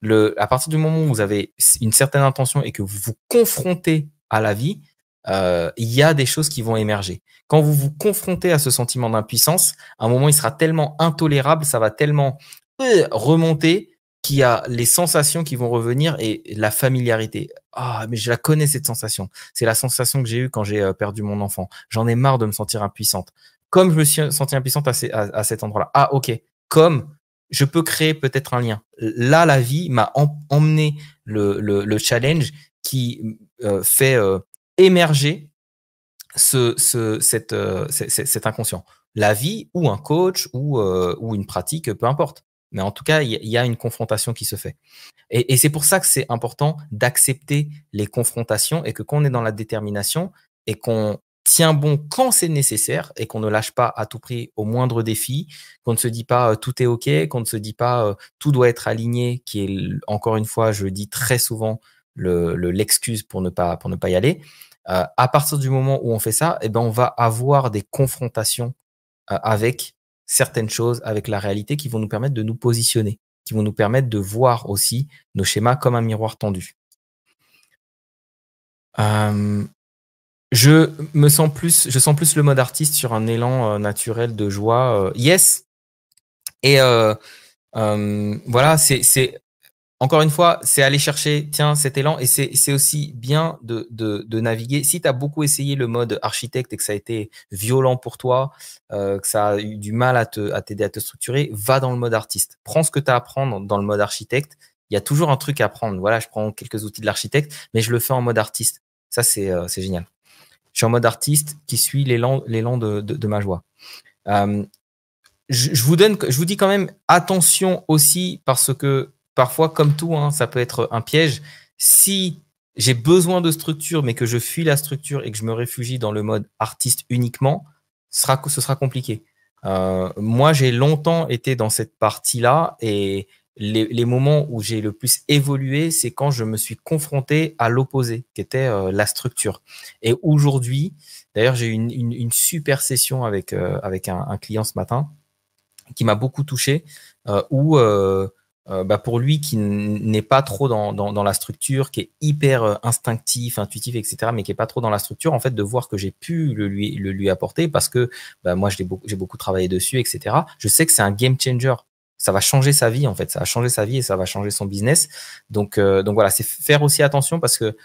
le, à partir du moment où vous avez une certaine intention et que vous vous confrontez à la vie, euh, il y a des choses qui vont émerger. Quand vous vous confrontez à ce sentiment d'impuissance, à un moment, il sera tellement intolérable, ça va tellement euh, remonter qu'il y a les sensations qui vont revenir et la familiarité. Ah, mais je la connais cette sensation. C'est la sensation que j'ai eue quand j'ai euh, perdu mon enfant. J'en ai marre de me sentir impuissante. Comme je me suis senti impuissante à, à, cet endroit-là. Ah, ok. Comme je peux créer peut-être un lien. Là, la vie m'a emmené le, challenge qui fait émerger ce, ce, euh, cet inconscient. La vie ou un coach euh, ou, une pratique, peu importe. Mais en tout cas, il y, a une confrontation qui se fait. Et, c'est pour ça que c'est important d'accepter les confrontations et que quand est dans la détermination et qu'on tient bon quand c'est nécessaire et qu'on ne lâche pas à tout prix au moindre défi, qu'on ne se dit pas euh, tout est OK, qu'on ne se dit pas tout doit être aligné, qui est, encore une fois, je le dis très souvent, l'excuse le, l'excuse pour, ne pas, pour ne pas y aller. Euh, à partir du moment où on fait ça, eh ben, on va avoir des confrontations euh, avec certaines choses, avec la réalité qui vont nous permettre de nous positionner, qui vont nous permettre de voir aussi nos schémas comme un miroir tendu. Euh, je me sens plus, je sens plus le mode artiste sur un élan naturel de joie. yes. Et voilà, c'est encore une fois, c'est aller chercher, tiens, cet élan, et c'est aussi bien de, naviguer. Si tu as beaucoup essayé le mode architecte et que ça a été violent pour toi, euh, que ça a eu du mal à t'aider à, à te structurer, va dans le mode artiste. Prends ce que tu as à prendre dans le mode architecte. Il y a toujours un truc à apprendre. Voilà, je prends quelques outils de l'architecte, mais je le fais en mode artiste. Ça, c'est euh, génial. Je suis en mode artiste qui suit l'élan de, de, de ma joie. Euh, vous donne, je vous dis quand même attention aussi parce que parfois, comme tout, hein, ça peut être un piège. Si j'ai besoin de structure, mais que je fuis la structure et que je me réfugie dans le mode artiste uniquement, ce sera, ce sera compliqué. Euh, moi, j'ai longtemps été dans cette partie-là et les, moments où j'ai le plus évolué, c'est quand je me suis confronté à l'opposé, qui était euh, la structure. Et aujourd'hui, d'ailleurs, j'ai eu une, super session avec, euh, avec un, un, client ce matin qui m'a beaucoup touché, où euh, bah, pour lui qui n'est pas trop dans, la structure, qui est hyper euh, instinctif, intuitif, etc., mais qui n'est pas trop dans la structure, en fait, de voir que j'ai pu le lui, lui apporter parce que bah, moi, j'ai beaucoup, travaillé dessus, etc. Je sais que c'est un game changer ça va changer sa vie en fait, ça va changer sa vie et ça va changer son business. Donc, euh, donc voilà, c'est faire aussi attention parce que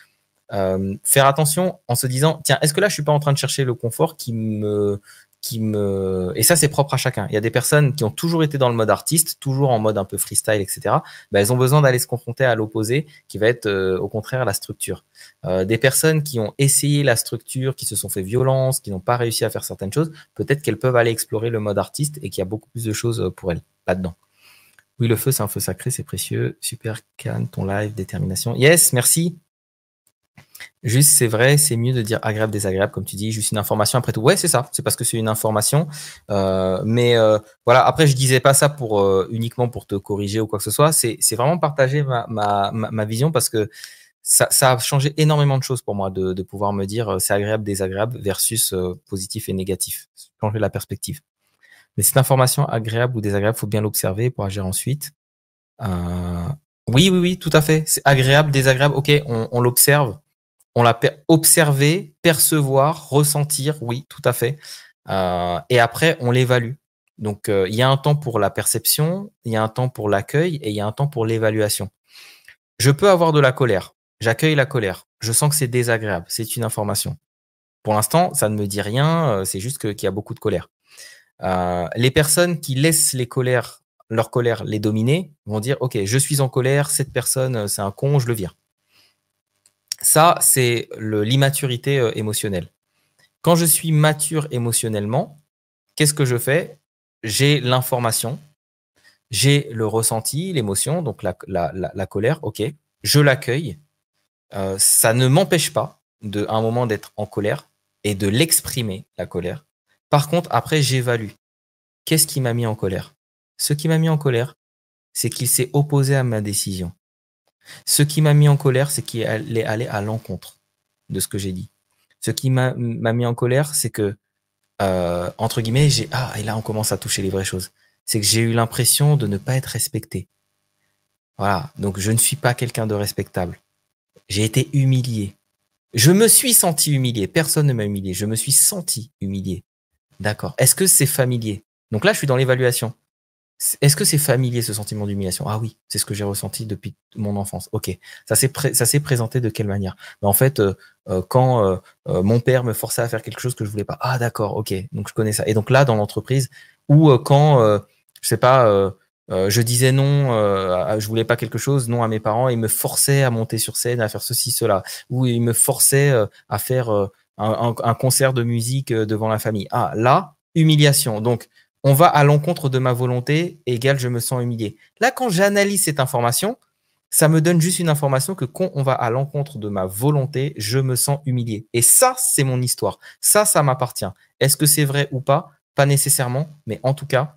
faire attention en se disant tiens, est-ce que là je suis pas en train de chercher le confort qui me qui me et ça c'est propre à chacun. Il y a des personnes qui ont toujours été dans le mode artiste, toujours en mode un peu freestyle, etc. Ben, bah, elles ont besoin d'aller se confronter à l'opposé, qui va être euh, au contraire la structure. Euh, des personnes qui ont essayé la structure, qui se sont fait violence, qui n'ont pas réussi à faire certaines choses, peut-être qu'elles peuvent aller explorer le mode artiste et qu'il y a beaucoup plus de choses euh, pour elles là-dedans. Oui, le feu, c'est un feu sacré, c'est précieux. Super, Can, ton live, détermination. Yes, merci. Juste, c'est vrai, c'est mieux de dire agréable, désagréable, comme tu dis, juste une information après tout. Ouais, c'est ça, c'est parce que c'est une information. Euh, mais euh, voilà, après, je disais pas ça pour euh, uniquement pour te corriger ou quoi que ce soit. C'est vraiment partager ma, ma, ma, vision parce que ça, a changé énormément de choses pour moi de, de pouvoir me dire c'est agréable, désagréable versus positif et négatif. Changer la perspective. Mais cette information agréable ou désagréable, faut bien l'observer pour agir ensuite. oui, oui, oui, tout à fait. C'est agréable, désagréable. Ok, on, on l'observe on l'a observé, percevoir, ressentir, oui, tout à fait. Euh, et après, on l'évalue. Donc, euh, il y a un temps pour la perception, il y a un temps pour l'accueil et il y a un temps pour l'évaluation. Je peux avoir de la colère. J'accueille la colère. Je sens que c'est désagréable. C'est une information. Pour l'instant, ça ne me dit rien. Euh, c'est juste qu'il y a beaucoup de colère. les personnes qui laissent les colères, leur colère les dominer vont dire, OK, je suis en colère. Cette personne, c'est un con, je le vire. Ça, c'est l'immaturité euh, émotionnelle. Quand je suis mature émotionnellement, qu'est-ce que je fais J'ai l'information, j'ai le ressenti, l'émotion, donc la, colère, ok, je l'accueille. Euh, ça ne m'empêche pas, de, un moment, d'être en colère et de l'exprimer, la colère. Par contre, après, j'évalue. Qu'est-ce qui m'a mis en colère Ce qui m'a mis en colère, c'est qu'il s'est opposé à ma décision. Ce qui m'a mis en colère, c'est qu'il est allé à l'encontre de ce que j'ai dit. Ce qui m'a mis en colère, c'est que, euh, entre guillemets, j'ai, ah, et là, on commence à toucher les vraies choses. C'est que j'ai eu l'impression de ne pas être respecté. Voilà. Donc, je ne suis pas quelqu'un de respectable. J'ai été humilié. Je me suis senti humilié. Personne ne m'a humilié. Je me suis senti humilié. D'accord. Est-ce que c'est familier? Donc là, je suis dans l'évaluation. Est-ce que c'est familier ce sentiment d'humiliation Ah oui, c'est ce que j'ai ressenti depuis mon enfance. Ok, ça s'est présenté de quelle manière En fait, euh, euh, quand euh, mon père me forçait à faire quelque chose que je voulais pas. Ah d'accord, ok, donc je connais ça. Et donc là, dans l'entreprise, ou quand je sais pas, je disais non, je voulais pas quelque chose, non à mes parents, ils me forçaient à monter sur scène, à faire ceci, cela, ou ils me forçaient à faire un, un concert de musique devant la famille. Ah là, humiliation. Donc on va à l'encontre de ma volonté, égale je me sens humilié. Là, quand j'analyse cette information, ça me donne juste une information que quand on va à l'encontre de ma volonté, je me sens humilié. Et ça, c'est mon histoire. Ça, ça m'appartient. Est-ce que c'est vrai ou pas Pas nécessairement, mais en tout cas,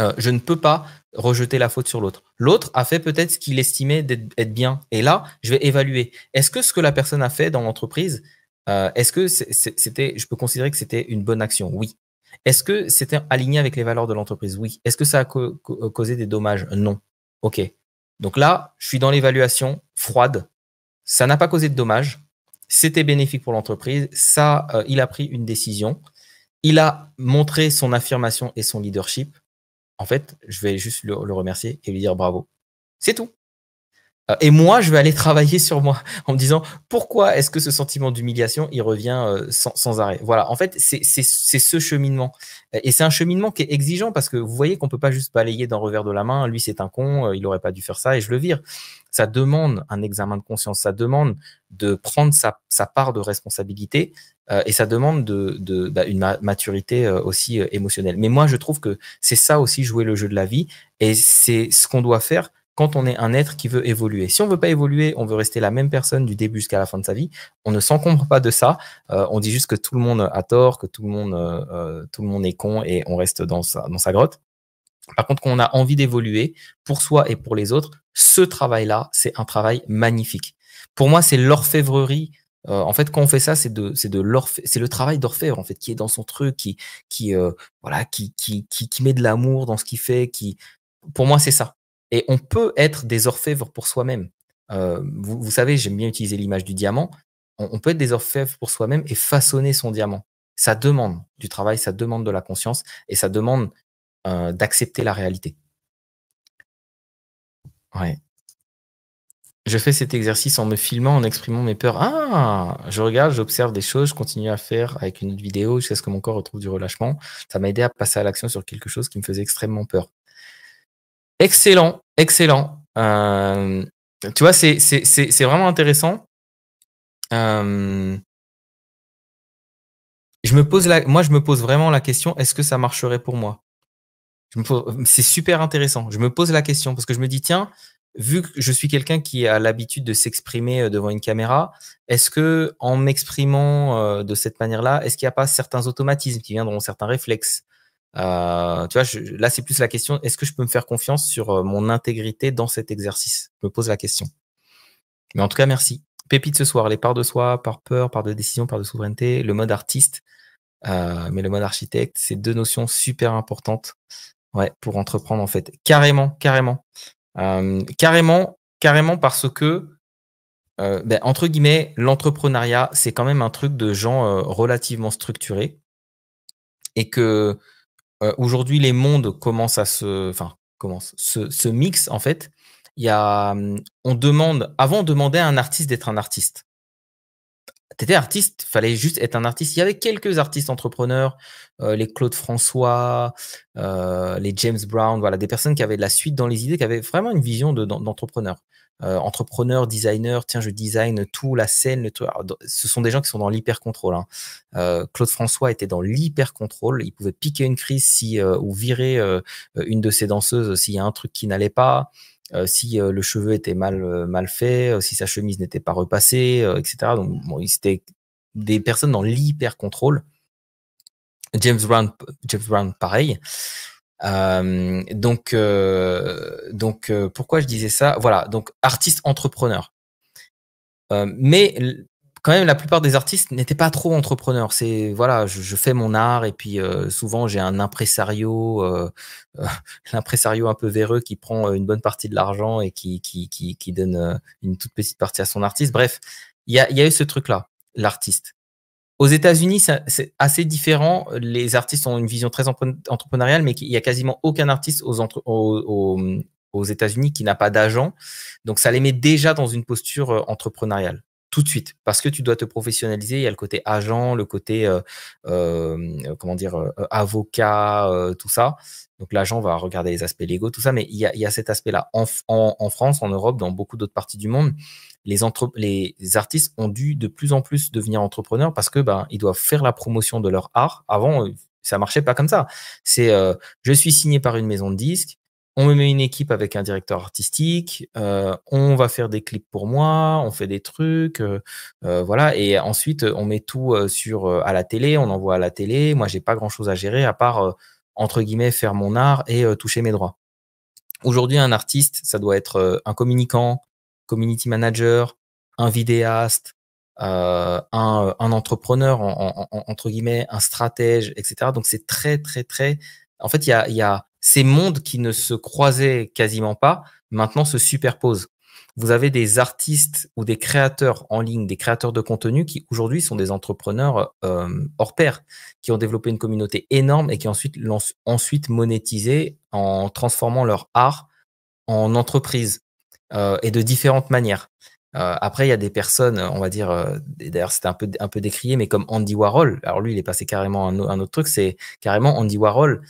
euh, je ne peux pas rejeter la faute sur l'autre. L'autre a fait peut-être ce qu'il estimait d'être bien. Et là, je vais évaluer. Est-ce que ce que la personne a fait dans l'entreprise, euh, est-ce que c'était, je peux considérer que c'était une bonne action Oui. Est-ce que c'était aligné avec les valeurs de l'entreprise Oui. Est-ce que ça a euh, causé des dommages Non. OK. Donc là, je suis dans l'évaluation froide. Ça n'a pas causé de dommages. C'était bénéfique pour l'entreprise. Ça, euh, il a pris une décision. Il a montré son affirmation et son leadership. En fait, je vais juste le remercier et lui dire bravo. C'est tout et moi, je vais aller travailler sur moi en me disant pourquoi est-ce que ce sentiment d'humiliation, il revient euh, sans, arrêt. Voilà, en fait, c'est ce cheminement. Et c'est un cheminement qui est exigeant parce que vous voyez qu'on peut pas juste balayer d'un revers de la main, lui c'est un con, euh, il aurait pas dû faire ça et je le vire. Ça demande un examen de conscience, ça demande de prendre sa, sa part de responsabilité euh, et ça demande de, de bah, une maturité aussi émotionnelle. Mais moi, je trouve que c'est ça aussi jouer le jeu de la vie et c'est ce qu'on doit faire quand on est un être qui veut évoluer. Si on veut pas évoluer, on veut rester la même personne du début jusqu'à la fin de sa vie, on ne s'encombre pas de ça. Euh, on dit juste que tout le monde a tort, que tout le monde, euh, euh, tout le monde est con et on reste dans sa, dans sa grotte. Par contre, quand on a envie d'évoluer pour soi et pour les autres, ce travail-là, c'est un travail magnifique. Pour moi, c'est l'orfèvrerie en fait, quand on fait ça, c'est de, c'est de c'est le travail d'orfèvre en fait qui est dans son truc, qui, qui, voilà, qui, qui, qui, qui met de l'amour dans ce qu'il fait, qui, pour moi, c'est ça. Et on peut être des orfèvres pour soi-même. Euh, vous, savez, j'aime bien utiliser l'image du diamant. On, peut être des orfèvres pour soi-même et façonner son diamant. Ça demande du travail, ça demande de la conscience et ça demande euh, d'accepter la réalité. Ouais. Je fais cet exercice en me filmant, en exprimant mes peurs. Ah, je regarde, j'observe des choses, je continue à faire avec une autre vidéo jusqu'à ce que mon corps retrouve du relâchement. Ça m'a aidé à passer à l'action sur quelque chose qui me faisait extrêmement peur. Excellent, excellent. Euh, tu vois, c'est vraiment intéressant. Euh, je me pose la, moi, je me pose vraiment la question est-ce que ça marcherait pour moi C'est super intéressant. Je me pose la question parce que je me dis tiens, vu que je suis quelqu'un qui a l'habitude de s'exprimer euh, devant une caméra, est-ce que en m'exprimant de cette manière-là, est-ce qu'il n'y a pas certains automatismes qui viendront, certains réflexes euh, tu vois, là, c'est plus la question, est-ce que je peux me faire confiance sur euh, mon intégrité dans cet exercice Je me pose la question. Mais en tout cas, merci. Pépite ce soir, les parts de soi, par peur, par de décision, par de souveraineté, le mode artiste, euh, mais le mode architecte, c'est deux notions super importantes ouais, pour entreprendre en fait. Carrément, carrément. Euh, carrément, carrément parce que, ben, entre guillemets, l'entrepreneuriat, c'est quand même un truc de gens relativement structurés et que euh, aujourd'hui, les mondes commencent à se, enfin, commencent, se, mixent en fait. Il y a, hum, on demande, avant on demandait à un artiste d'être un artiste. T'étais artiste, fallait juste être un artiste. Il y avait quelques artistes entrepreneurs, euh, les Claude François, euh, les James Brown, voilà, des personnes qui avaient de la suite dans les idées, qui avaient vraiment une vision d'entrepreneur. Euh, entrepreneur, designer, tiens, je design tout, la scène, ce sont des gens qui sont dans l'hyper-contrôle. Hein. Euh, Claude François était dans l'hyper-contrôle. Il pouvait piquer une crise si, euh, ou virer une de ses danseuses s'il y a un truc qui n'allait pas. si le cheveu était mal mal fait, si sa chemise n'était pas repassée, etc. Donc, bon, c'était des personnes dans l'hyper contrôle. James Brown, James Brown, pareil. Euh, donc, euh, donc euh, pourquoi je disais ça Voilà, donc artiste entrepreneur. mais quand même, la plupart des artistes n'étaient pas trop entrepreneurs. C'est voilà, je, fais mon art et puis souvent j'ai un impresario, (laughs) l'impresario un peu véreux qui prend une bonne partie de l'argent et qui qui, qui, donne une toute petite partie à son artiste. Bref, il y a, y a eu ce truc là, l'artiste. Aux États-Unis, c'est assez différent. Les artistes ont une vision très entrepreneuriale, mais il n'y a quasiment aucun artiste aux, aux États-Unis qui n'a pas d'agent. Donc, ça les met déjà dans une posture euh, entrepreneuriale tout de suite parce que tu dois te professionnaliser. Il y a le côté agent, le côté euh, euh, euh, comment dire avocat, tout ça. Donc l'agent va regarder les aspects légaux, tout ça, mais il y a, il y a cet aspect-là. En, en, en, France, en Europe, dans beaucoup d'autres parties du monde, les, entre les artistes ont dû de plus en plus devenir entrepreneurs parce que ben ils doivent faire la promotion de leur art. Avant, ça marchait pas comme ça. C'est je suis signé par une maison de disques on me met une équipe avec un directeur artistique, euh, on va faire des clips pour moi, on fait des trucs, euh, euh, voilà, et ensuite on met tout sur à la télé, on envoie à la télé. Moi, j'ai pas grand chose à gérer à part entre guillemets faire mon art et toucher mes droits. Aujourd'hui, un artiste, ça doit être un communicant, community manager, un vidéaste, un, entrepreneur, entre guillemets, un stratège, etc. Donc c'est très, très, très... En fait, il y a ces mondes qui ne se croisaient quasiment pas, maintenant se superposent. Vous avez des artistes ou des créateurs en ligne, des créateurs de contenu qui aujourd'hui sont des entrepreneurs euh, hors pair, qui ont développé une communauté énorme et qui ensuite l'ont ensuite monétisé en transformant leur art en entreprise euh, et de différentes manières. Euh, après, il y a des personnes, on va dire, euh, d'ailleurs c'était un peu, un peu décrié, mais comme Andy Warhol. Alors lui, il est passé carrément un, un autre truc, c'est carrément Andy Warhol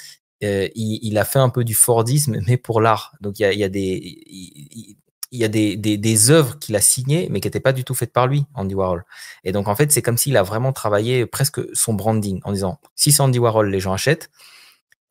euh, il, a fait un peu du Fordisme, (laughs) mais pour l'art. Donc il y a, des. Il, a des, des, œuvres qu'il a signées, mais qui n'étaient pas du tout faites par lui, Andy Warhol. Et donc, en fait, c'est comme s'il a vraiment travaillé presque son branding en disant si c'est Andy Warhol, les gens achètent.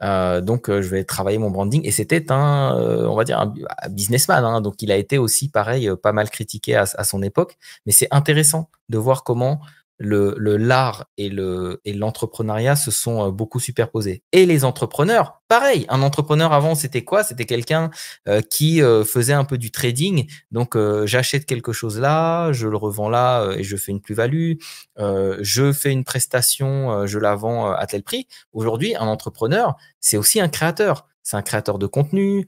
Euh, donc, euh, je vais travailler mon branding. Et c'était un, on va dire, un, businessman. Hein. donc, il a été aussi, pareil, pas mal critiqué à son époque. Mais c'est intéressant de voir comment le l'art le, et l'entrepreneuriat se sont euh, beaucoup superposés. Et les entrepreneurs, pareil. Un entrepreneur avant, c'était quoi C'était quelqu'un euh, qui euh, faisait un peu du trading. Donc, j'achète quelque chose là, je le revends là et je fais une plus-value. je fais une prestation, je la vends à tel prix. Aujourd'hui, un entrepreneur, c'est aussi un créateur. C'est un créateur de contenu.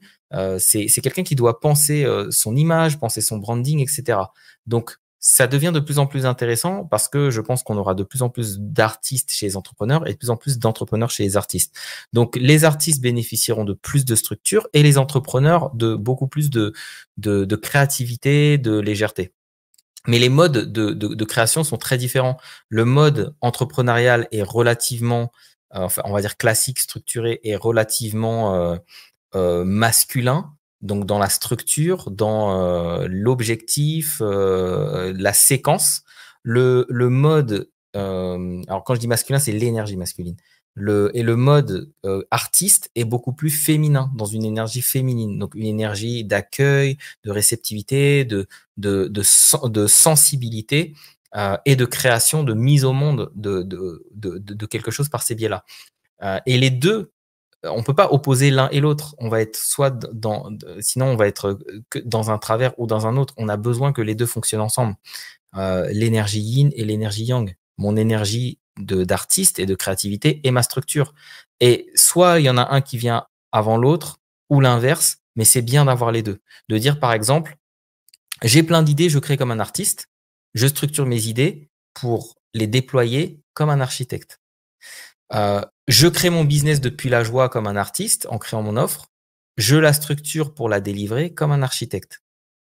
c'est quelqu'un qui doit penser son image, penser son branding, etc. Donc, ça devient de plus en plus intéressant parce que je pense qu'on aura de plus en plus d'artistes chez les entrepreneurs et de plus en plus d'entrepreneurs chez les artistes. Donc les artistes bénéficieront de plus de structure et les entrepreneurs de beaucoup plus de, de, créativité, de légèreté. Mais les modes de, de, de, création sont très différents. Le mode entrepreneurial est relativement, euh, enfin, on va dire classique, structuré, et relativement euh, euh masculin donc dans la structure, dans euh, l'objectif, euh, la séquence, le, mode, euh, alors quand je dis masculin, c'est l'énergie masculine, le, et le mode euh, artiste est beaucoup plus féminin, dans une énergie féminine, donc une énergie d'accueil, de réceptivité, de, de, de, sensibilité et de création, de mise au monde de, de, de, de quelque chose par ces biais-là. et les deux euh, on peut pas opposer l'un et l'autre. On va être soit dans, sinon on va être euh, dans un travers ou dans un autre. On a besoin que les deux fonctionnent ensemble. Euh, l'énergie yin et l'énergie yang. Mon énergie d'artiste et de créativité et ma structure. Et soit il y en a un qui vient avant l'autre ou l'inverse, mais c'est bien d'avoir les deux. De dire par exemple, j'ai plein d'idées, je crée comme un artiste, je structure mes idées pour les déployer comme un architecte. Je crée mon business depuis la joie comme un artiste en créant mon offre. Je la structure pour la délivrer comme un architecte,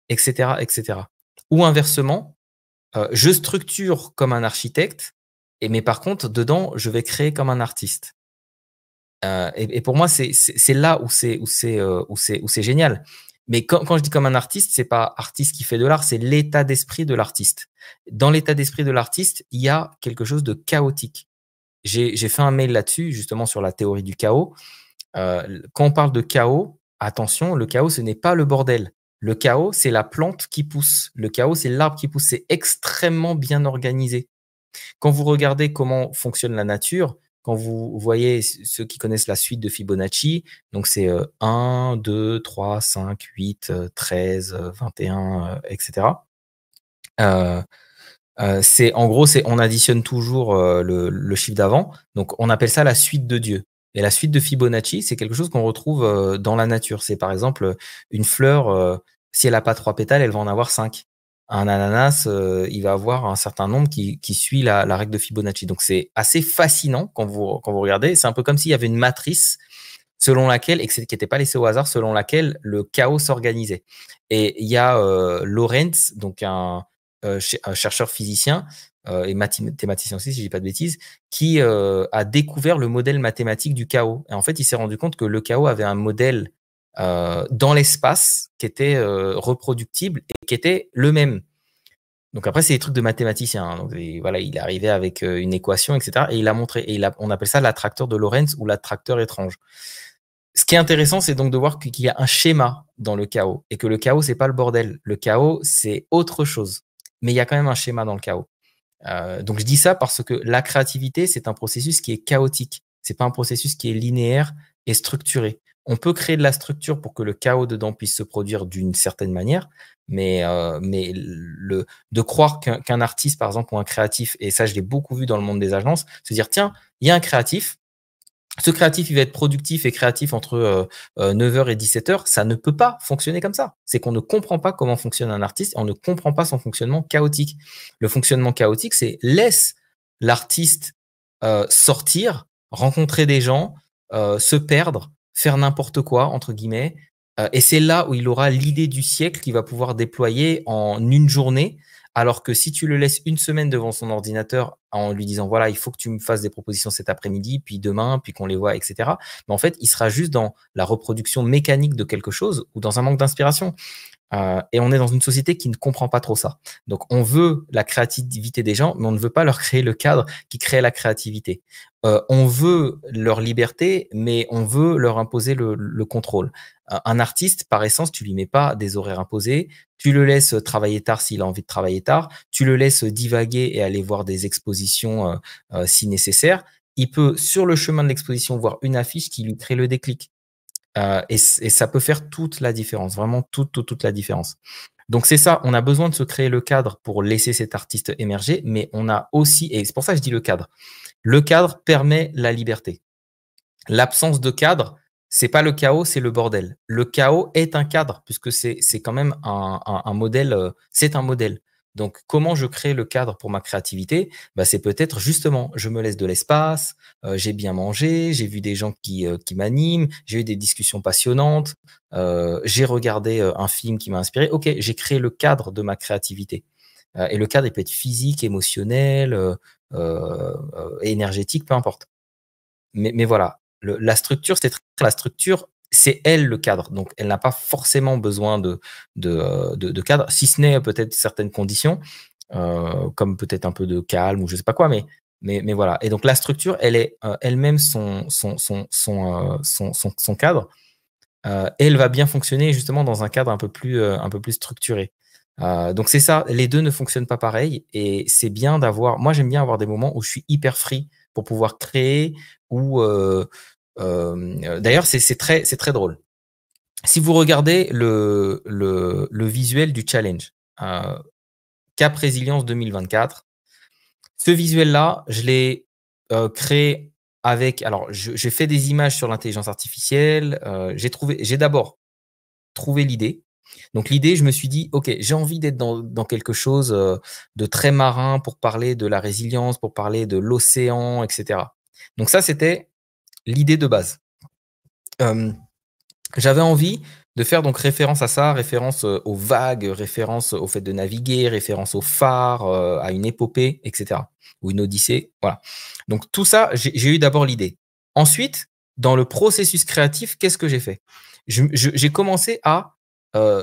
etc., etc. Ou inversement, euh, je structure comme un architecte, et mais par contre dedans, je vais créer comme un artiste. Euh, et, pour moi, c'est là où c'est où c'est euh, où c'est où c'est génial. Mais quand, quand, je dis comme un artiste, c'est pas artiste qui fait de l'art, c'est l'état d'esprit de l'artiste. Dans l'état d'esprit de l'artiste, il y a quelque chose de chaotique j'ai fait un mail là-dessus, justement sur la théorie du chaos. Euh, quand on parle de chaos, attention, le chaos, ce n'est pas le bordel. Le chaos, c'est la plante qui pousse. Le chaos, c'est l'arbre qui pousse. C'est extrêmement bien organisé. Quand vous regardez comment fonctionne la nature, quand vous voyez ceux qui connaissent la suite de Fibonacci, donc c'est 1, 2, 3, 5, 8, 13, 21, etc. Euh, euh, c'est en gros, c'est on additionne toujours euh, le, chiffre d'avant. Donc on appelle ça la suite de Dieu. Et la suite de Fibonacci, c'est quelque chose qu'on retrouve euh, dans la nature. C'est par exemple une fleur, si elle n'a pas trois pétales, elle va en avoir cinq. Un ananas, il va avoir un certain nombre qui, suit la, règle de Fibonacci. Donc c'est assez fascinant quand vous, quand vous regardez. C'est un peu comme s'il y avait une matrice selon laquelle, et qui n'était pas laissée au hasard, selon laquelle le chaos s'organisait. Et il y a Lorenz donc un, euh, un chercheur physicien euh, et mathématicien aussi, si je dis pas de bêtises, qui euh, a découvert le modèle mathématique du chaos. Et en fait, il s'est rendu compte que le chaos avait un modèle dans l'espace qui était reproductible et qui était le même. Donc après, c'est des trucs de mathématicien. Hein. Donc, voilà, il est arrivé avec une équation, etc. Et il a montré. Et on appelle ça l'attracteur de Lorenz ou l'attracteur étrange. Ce qui est intéressant, c'est donc de voir qu'il y a un schéma dans le chaos et que le chaos, c'est pas le bordel. Le chaos, c'est autre chose mais il y a quand même un schéma dans le chaos. Euh, donc je dis ça parce que la créativité, c'est un processus qui est chaotique. C'est pas un processus qui est linéaire et structuré. On peut créer de la structure pour que le chaos dedans puisse se produire d'une certaine manière, mais, euh, mais le, de croire qu'un artiste, par exemple, ou un créatif, et ça je l'ai beaucoup vu dans le monde des agences, se dire tiens, il y a un créatif, ce créatif, il va être productif et créatif entre 9h euh, euh, et 17h. Ça ne peut pas fonctionner comme ça. C'est qu'on ne comprend pas comment fonctionne un artiste, on ne comprend pas son fonctionnement chaotique. Le fonctionnement chaotique, c'est laisse l'artiste euh, sortir, rencontrer des gens, se perdre, faire n'importe quoi, entre guillemets. et c'est là où il aura l'idée du siècle qu'il va pouvoir déployer en une journée alors que si tu le laisses une semaine devant son ordinateur en lui disant voilà, il faut que tu me fasses des propositions cet après-midi, puis demain, puis qu'on les voit, etc. Mais en fait, il sera juste dans la reproduction mécanique de quelque chose ou dans un manque d'inspiration. Euh, et on est dans une société qui ne comprend pas trop ça. Donc on veut la créativité des gens, mais on ne veut pas leur créer le cadre qui crée la créativité. Euh, on veut leur liberté, mais on veut leur imposer le, contrôle. Euh, un artiste, par essence, tu lui mets pas des horaires imposés, tu le laisses travailler tard s'il a envie de travailler tard, tu le laisses divaguer et aller voir des expositions si nécessaire. Il peut, sur le chemin de l'exposition, voir une affiche qui lui crée le déclic euh, et, ça peut faire toute la différence, vraiment toute, toute, la différence. Donc c'est ça, on a besoin de se créer le cadre pour laisser cet artiste émerger, mais on a aussi, et c'est pour ça que je dis le cadre, le cadre permet la liberté. L'absence de cadre, c'est pas le chaos, c'est le bordel. Le chaos est un cadre, puisque c'est quand même un, un modèle, euh, c'est un modèle. Donc, comment je crée le cadre pour ma créativité bah, C'est peut-être justement, je me laisse de l'espace, euh, j'ai bien mangé, j'ai vu des gens qui, euh, qui m'animent, j'ai eu des discussions passionnantes, euh, j'ai regardé un film qui m'a inspiré. Ok, j'ai créé le cadre de ma créativité. et le cadre, il peut être physique, émotionnel, énergétique, peu importe. Mais, mais voilà, la structure, c'est la structure c'est elle le cadre. Donc, elle n'a pas forcément besoin de, de, euh, cadre, si ce n'est euh, peut-être certaines conditions, euh, comme peut-être un peu de calme ou je ne sais pas quoi, mais, mais, mais, voilà. Et donc, la structure, elle est elle-même son, son, son, son, cadre. et elle va bien fonctionner justement dans un cadre un peu plus, un peu plus structuré. donc, c'est ça. Les deux ne fonctionnent pas pareil. Et c'est bien d'avoir. Moi, j'aime bien avoir des moments où je suis hyper free pour pouvoir créer ou euh, euh, d'ailleurs, c'est très, très drôle. Si vous regardez le, visuel du challenge, euh, Cap Résilience 2024, ce visuel-là, je l'ai créé avec. Alors, j'ai fait des images sur l'intelligence artificielle. j'ai trouvé, j'ai d'abord trouvé l'idée. Donc l'idée, je me suis dit, ok, j'ai envie d'être dans, dans, quelque chose de très marin pour parler de la résilience, pour parler de l'océan, etc. Donc ça, c'était l'idée de base. Euh, j'avais envie de faire donc référence à ça, référence euh, aux vagues, référence au fait de naviguer, référence aux phares, euh, à une épopée, etc. Ou une odyssée, voilà. Donc tout ça, j'ai eu d'abord l'idée. Ensuite, dans le processus créatif, qu'est-ce que j'ai fait J'ai commencé à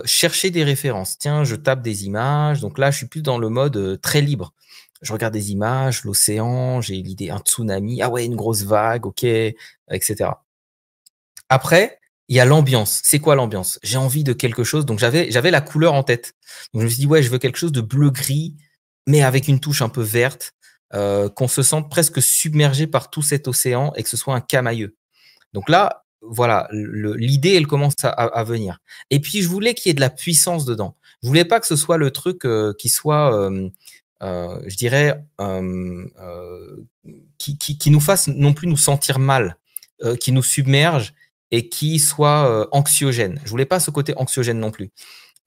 chercher des références. Tiens, je tape des images, donc là, je suis plus dans le mode très libre je regarde des images, l'océan, j'ai l'idée, un tsunami, ah ouais, une grosse vague, ok, etc. Après, il y a l'ambiance. C'est quoi l'ambiance J'ai envie de quelque chose, donc j'avais j'avais la couleur en tête. Donc je me suis dit ouais, je veux quelque chose de bleu gris, mais avec une touche un peu verte, euh, qu'on se sente presque submergé par tout cet océan et que ce soit un camailleux. Donc là, voilà, l'idée elle commence à, venir. Et puis je voulais qu'il y ait de la puissance dedans. Je voulais pas que ce soit le truc euh, qui soit euh, euh, je dirais, euh, euh, qui, nous fasse non plus nous sentir mal, qui nous submerge et qui soit anxiogène. Je voulais pas ce côté anxiogène non plus.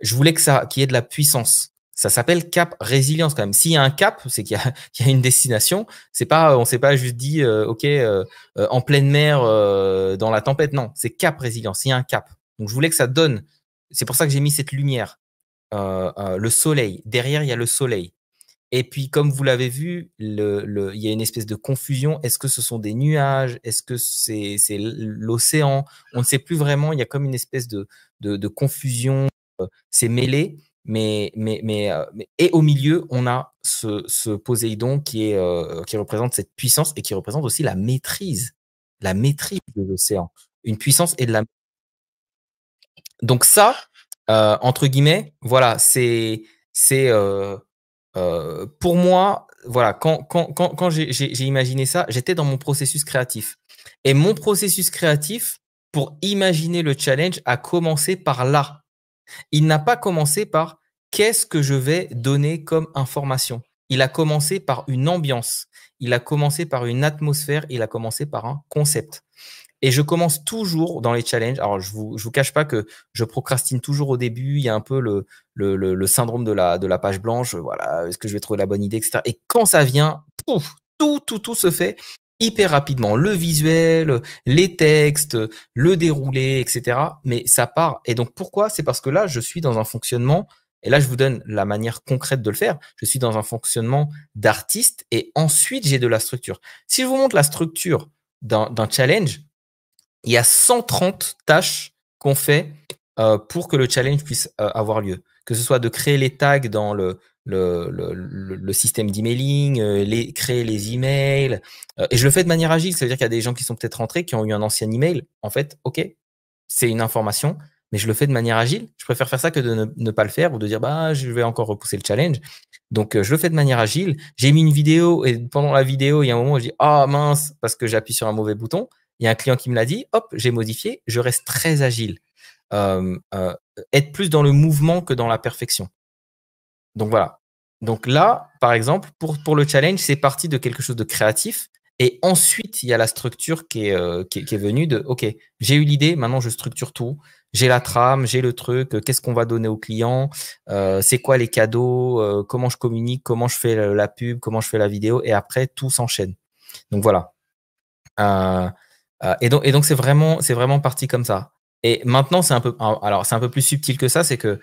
Je voulais que ça, qu'il y ait de la puissance. Ça s'appelle cap résilience quand même. S'il y a un cap, c'est qu'il y, a (laughs) une destination. C'est pas, on s'est pas juste dit, ok, en pleine mer, dans la tempête. Non, c'est cap résilience. Il y a un cap. Donc je voulais que ça donne. C'est pour ça que j'ai mis cette lumière, le soleil. Derrière, il y a le soleil. Et puis, comme vous l'avez vu, le, il y a une espèce de confusion. Est-ce que ce sont des nuages Est-ce que c'est l'océan On ne sait plus vraiment. Il y a comme une espèce de, de, confusion. Euh, c'est mêlé. Mais, mais, euh, mais, et au milieu, on a ce, ce Poséidon qui, est, euh, qui représente cette puissance et qui représente aussi la maîtrise, la maîtrise de l'océan, une puissance et de la. Donc ça, entre guillemets, voilà, c'est c'est euh, pour moi, voilà, quand j'ai imaginé ça, j'étais dans mon processus créatif. Et mon processus créatif, pour imaginer le challenge, a commencé par là. Il n'a pas commencé par qu'est-ce que je vais donner comme information. Il a commencé par une ambiance, il a commencé par une atmosphère, il a commencé par un concept. Et je commence toujours dans les challenges. Alors, je vous, je vous cache pas que je procrastine toujours au début. Il y a un peu le, le, le, syndrome de la, de la page blanche. Voilà, est-ce que je vais trouver la bonne idée, etc. Et quand ça vient, pouf, tout, tout, tout se fait hyper rapidement. Le visuel, les textes, le déroulé, etc. Mais ça part. Et donc, pourquoi? C'est parce que là, je suis dans un fonctionnement et là, je vous donne la manière concrète de le faire. Je suis dans un fonctionnement d'artiste et ensuite, j'ai de la structure. Si je vous montre la structure d'un challenge, il y a 130 tâches qu'on fait euh, pour que le challenge puisse euh, avoir lieu. Que ce soit de créer les tags dans le, système d'emailing, euh, les, créer les emails. et je le fais de manière agile, ça veut dire qu'il y a des gens qui sont peut-être rentrés, qui ont eu un ancien email. En fait, OK, c'est une information, mais je le fais de manière agile. Je préfère faire ça que de ne, pas le faire ou de dire bah je vais encore repousser le challenge. Donc je le fais de manière agile. J'ai mis une vidéo et pendant la vidéo, il y a un moment où je dis ah mince parce que j'appuie sur un mauvais bouton il y a un client qui me l'a dit, hop, j'ai modifié, je reste très agile. Euh, euh, être plus dans le mouvement que dans la perfection. Donc voilà. Donc là, par exemple, pour, pour le challenge, c'est parti de quelque chose de créatif. Et ensuite, il y a la structure qui est, euh, qui, est venue de OK, j'ai eu l'idée, maintenant je structure tout. J'ai la trame, j'ai le truc, qu'est-ce qu'on va donner au client, c'est quoi les cadeaux, comment je communique, comment je fais la, la, pub, comment je fais la vidéo, et après tout s'enchaîne. Donc voilà. Euh, et donc, et donc c'est vraiment, c'est vraiment parti comme ça. Et maintenant, c'est un peu, alors c'est un peu plus subtil que ça, c'est que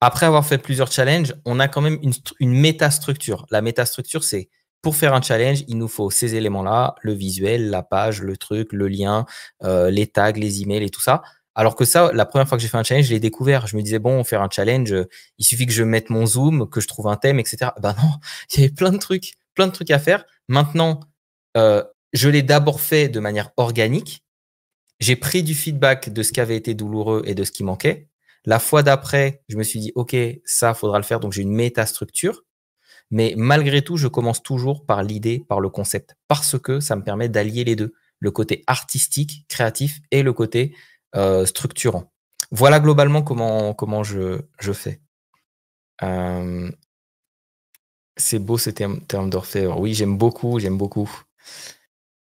après avoir fait plusieurs challenges, on a quand même une, une métastructure. La métastructure, c'est pour faire un challenge, il nous faut ces éléments-là, le visuel, la page, le truc, le lien, euh, les tags, les emails et tout ça. Alors que ça, la première fois que j'ai fait un challenge, je l'ai découvert. Je me disais, bon, faire un challenge, euh, il suffit que je mette mon zoom, que je trouve un thème, etc. Ben non, (laughs) il y avait plein de trucs, plein de trucs à faire. Maintenant, euh, je l'ai d'abord fait de manière organique. J'ai pris du feedback de ce qui avait été douloureux et de ce qui manquait. La fois d'après, je me suis dit, OK, ça, faudra le faire. Donc, j'ai une structure. Mais malgré tout, je commence toujours par l'idée, par le concept, parce que ça me permet d'allier les deux, le côté artistique, créatif et le côté euh, structurant. Voilà globalement comment, comment je, fais. Euh, c'est beau ce terme, terme d'orfèvre. Oui, j'aime beaucoup, j'aime beaucoup.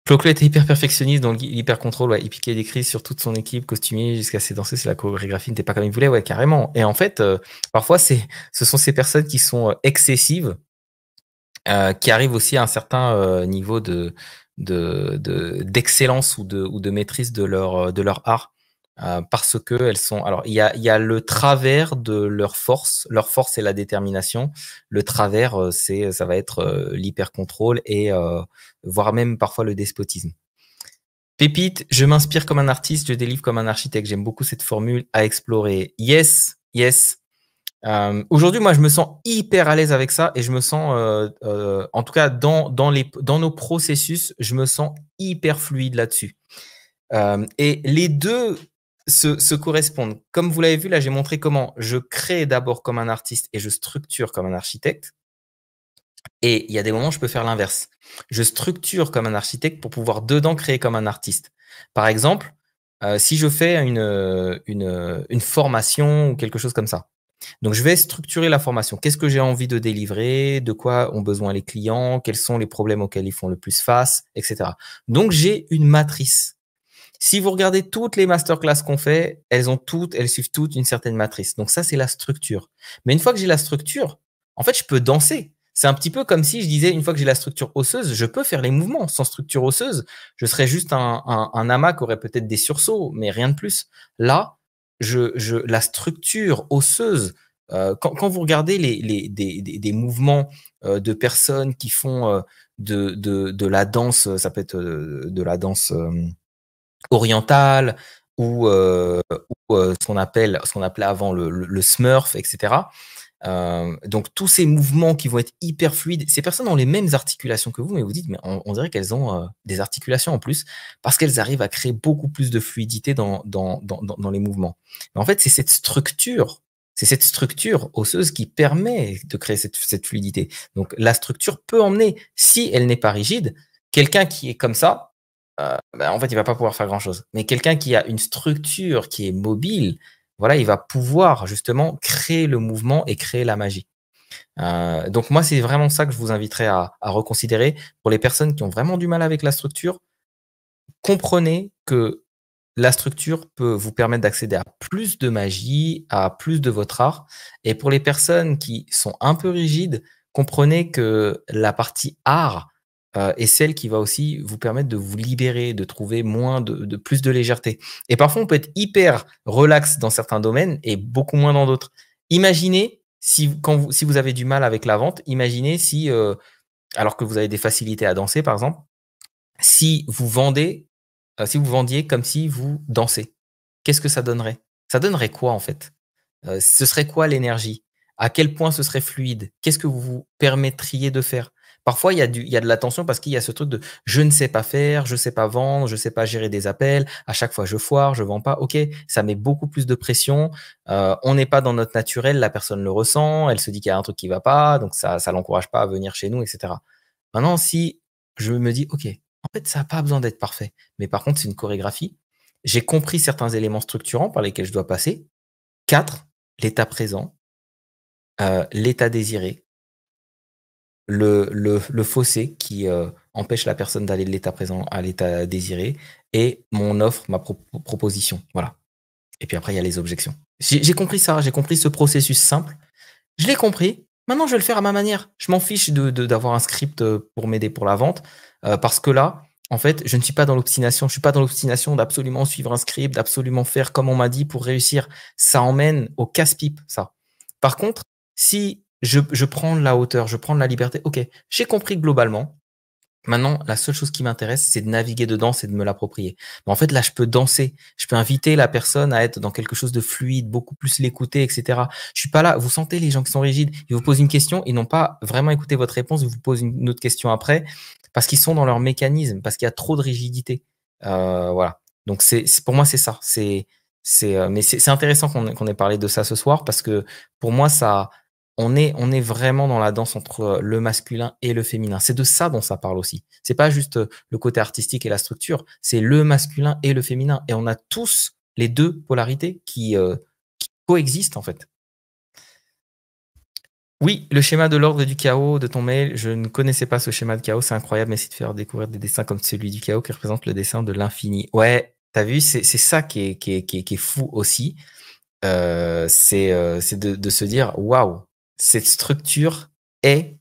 Floclo était hyper perfectionniste donc hyper contrôle. Ouais. Il piquait des crises sur toute son équipe, costumier jusqu'à ses danseurs. C'est la chorégraphie n'était pas comme il voulait. Ouais, carrément. Et en fait, euh, parfois, c'est, ce sont ces personnes qui sont euh, excessives euh, qui arrivent aussi à un certain niveau de, de, de, d'excellence ou de, ou de maîtrise de leur, de leur art. Euh, parce que elles sont. Alors, il y a, le travers de leur force. Leur force, c'est la détermination. Le travers, euh, c'est, ça va être euh, l'hyper contrôle et voire même parfois le despotisme. Pépite, je m'inspire comme un artiste, je délivre comme un architecte. J'aime beaucoup cette formule à explorer. Yes, yes. Aujourd'hui, moi, je me sens hyper à l'aise avec ça et je me sens, en tout cas, dans, les, dans nos processus, je me sens hyper fluide là-dessus. et les deux se, correspondent. Comme vous l'avez vu, là, j'ai montré comment je crée d'abord comme un artiste et je structure comme un architecte. Et il y a des moments où je peux faire l'inverse. Je structure comme un architecte pour pouvoir dedans créer comme un artiste. Par exemple, euh, si je fais une, une, une formation ou quelque chose comme ça, donc, je vais structurer la formation. Qu'est-ce que j'ai envie de délivrer De quoi ont besoin les clients Quels sont les problèmes auxquels ils font le plus face Etc. Donc, j'ai une matrice. Si vous regardez toutes les masterclass qu'on fait, elles ont toutes, elles suivent toutes une certaine matrice. Donc ça, c'est la structure. Mais une fois que j'ai la structure, en fait, je peux danser. C'est un petit peu comme si je disais, une fois que j'ai la structure osseuse, je peux faire les mouvements. Sans structure osseuse, je serais juste un, un, amas qui aurait peut-être des sursauts, mais rien de plus. Là, je, la structure osseuse, euh, quand, vous regardez les, des, mouvements euh, de personnes qui font euh, de, la danse, ça peut être de la danse orientale ou, euh, ou euh, ce qu'on appelle ce qu'on appelait avant le, smurf, etc. Euh, donc tous ces mouvements qui vont être hyper fluides, ces personnes ont les mêmes articulations que vous, mais vous dites, mais on, dirait qu'elles ont euh, des articulations en plus parce qu'elles arrivent à créer beaucoup plus de fluidité dans, dans, dans, dans les mouvements. en fait, c'est cette structure c'est cette structure osseuse qui permet de créer cette, cette, fluidité. Donc la structure peut emmener, si elle n'est pas rigide, quelqu'un qui est comme ça, euh, ben, en fait, il va pas pouvoir faire grand-chose. Mais quelqu'un qui a une structure, qui est mobile, voilà, il va pouvoir justement créer le mouvement et créer la magie. Euh, donc moi, c'est vraiment ça que je vous inviterai à, reconsidérer. Pour les personnes qui ont vraiment du mal avec la structure, comprenez que la structure peut vous permettre d'accéder à plus de magie, à plus de votre art. Et pour les personnes qui sont un peu rigides, comprenez que la partie art, euh, et celle qui va aussi vous permettre de vous libérer, de trouver moins de, plus de légèreté. Et parfois, on peut être hyper relax dans certains domaines et beaucoup moins dans d'autres. Imaginez si, vous, avez du mal avec la vente, imaginez si, euh, alors que vous avez des facilités à danser, par exemple, si vous vendez, euh, si vous vendiez comme si vous dansez. Qu'est-ce que ça donnerait Ça donnerait quoi en fait Ce serait quoi l'énergie À quel point ce serait fluide Qu'est-ce que vous vous permettriez de faire Parfois, il y, a du, il y a de la tension parce qu'il y a ce truc de je ne sais pas faire, je ne sais pas vendre, je ne sais pas gérer des appels, à chaque fois je foire, je ne vends pas. Ok, ça met beaucoup plus de pression. Euh, on n'est pas dans notre naturel, la personne le ressent, elle se dit qu'il y a un truc qui ne va pas, donc ça ça l'encourage pas à venir chez nous, etc. Maintenant, si je me dis, ok, en fait, ça n'a pas besoin d'être parfait, mais par contre, c'est une chorégraphie. J'ai compris certains éléments structurants par lesquels je dois passer. Quatre, l'état présent, euh, l'état désiré, le, le, fossé qui euh, empêche la personne d'aller de l'état présent à l'état désiré, et mon offre, ma proposition. Voilà. Et puis après, il y a les objections. J'ai compris ça, j'ai compris ce processus simple. Je l'ai compris. Maintenant, je vais le faire à ma manière. Je m'en fiche d'avoir de, d'avoir un script euh, pour m'aider pour la vente, euh, parce que là, en fait, je ne suis pas dans l'obstination. Je ne suis pas dans l'obstination d'absolument suivre un script, d'absolument faire comme on m'a dit pour réussir. Ça emmène au casse-pipe, ça. Par contre, si je, prends la hauteur, je prends la liberté. Ok, j'ai compris globalement. Maintenant, la seule chose qui m'intéresse, c'est de naviguer dedans, c'est de me l'approprier. Mais en fait, là, je peux danser, je peux inviter la personne à être dans quelque chose de fluide, beaucoup plus l'écouter, etc. Je suis pas là. Vous sentez les gens qui sont rigides, ils vous posent une question, ils n'ont pas vraiment écouté votre réponse, ils vous posent une autre question après, parce qu'ils sont dans leur mécanisme, parce qu'il y a trop de rigidité. Euh, voilà. Donc c'est pour moi c'est ça. C'est c'est euh, mais c'est intéressant qu'on ait parlé de ça ce soir parce que pour moi ça on est, on est vraiment dans la danse entre euh, le masculin et le féminin. C'est de ça dont ça parle aussi. C'est pas juste euh, le côté artistique et la structure, c'est le masculin et le féminin. Et on a tous les deux polarités euh, qui, coexistent en fait. Oui, le schéma de l'ordre du chaos de ton mail, je ne connaissais pas ce schéma de chaos, c'est incroyable, mais c'est de faire découvrir des dessins comme celui du chaos qui représente le dessin de l'infini. Ouais, t'as vu, c'est ça qui est, qui, est, qui, est, fou aussi. Euh, c'est de, de, se dire, waouh, cette structure est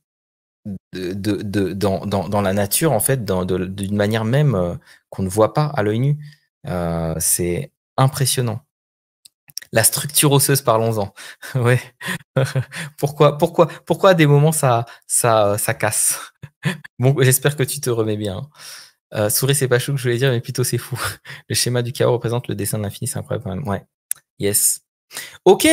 de, de, dans, dans, dans, la nature, en fait, d'une manière même euh, qu'on ne voit pas à l'œil nu. Euh, c'est impressionnant. La structure osseuse, parlons-en. (laughs) ouais. (laughs) pourquoi, pourquoi, pourquoi à des moments ça, ça, ça casse (laughs) Bon, j'espère que tu te remets bien. Hein. Euh, souris, c'est pas chou que je voulais dire, mais plutôt c'est fou. Le schéma du chaos représente le dessin de l'infini, c'est incroyable quand même. Ouais. Yes. Ok,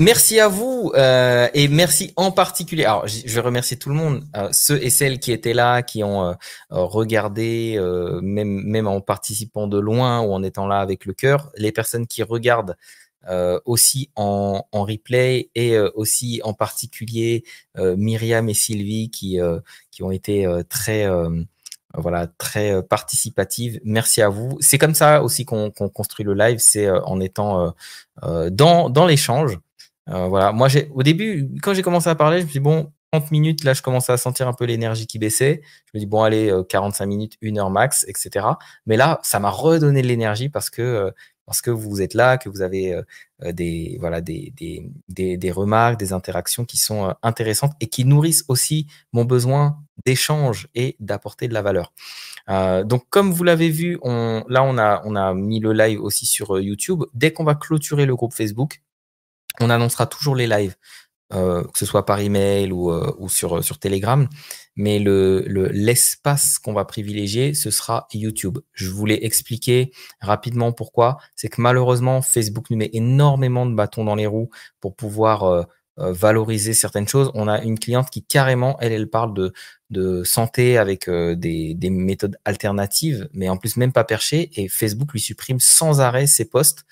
merci à vous euh, et merci en particulier. Alors, je vais remercier tout le monde, euh, ceux et celles qui étaient là, qui ont euh, regardé, même, en participant de loin ou en étant là avec le cœur, les personnes qui regardent aussi en, replay et aussi en particulier Myriam et Sylvie qui, qui ont été très voilà, très euh, participative. Merci à vous. C'est comme ça aussi qu'on construit le live, c'est euh, en étant euh, dans, l'échange. voilà, moi, au début, quand j'ai commencé à parler, je me suis dit, bon, 30 minutes, là, je commençais à sentir un peu l'énergie qui baissait. Je me dis, bon, allez, 45 minutes, une heure max, etc. Mais là, ça m'a redonné de l'énergie parce que parce que vous êtes là, que vous avez euh, euh, des, voilà, des, des, des, des, remarques, des interactions qui sont euh, intéressantes et qui nourrissent aussi mon besoin d'échange et d'apporter de la valeur. donc, comme vous l'avez vu, on, là, on a, on a mis le live aussi sur YouTube. Dès qu'on va clôturer le groupe Facebook, on annoncera toujours les lives euh, que ce soit par email ou, euh, ou sur, sur Telegram. Mais l'espace le, l'espace qu'on va privilégier, ce sera YouTube. Je voulais expliquer rapidement pourquoi. C'est que malheureusement, Facebook nous met énormément de bâtons dans les roues pour pouvoir euh, valoriser certaines choses. On a une cliente qui carrément, elle, elle parle de, de santé avec des, des, méthodes alternatives, mais en plus même pas perché et Facebook lui supprime sans arrêt ses posts.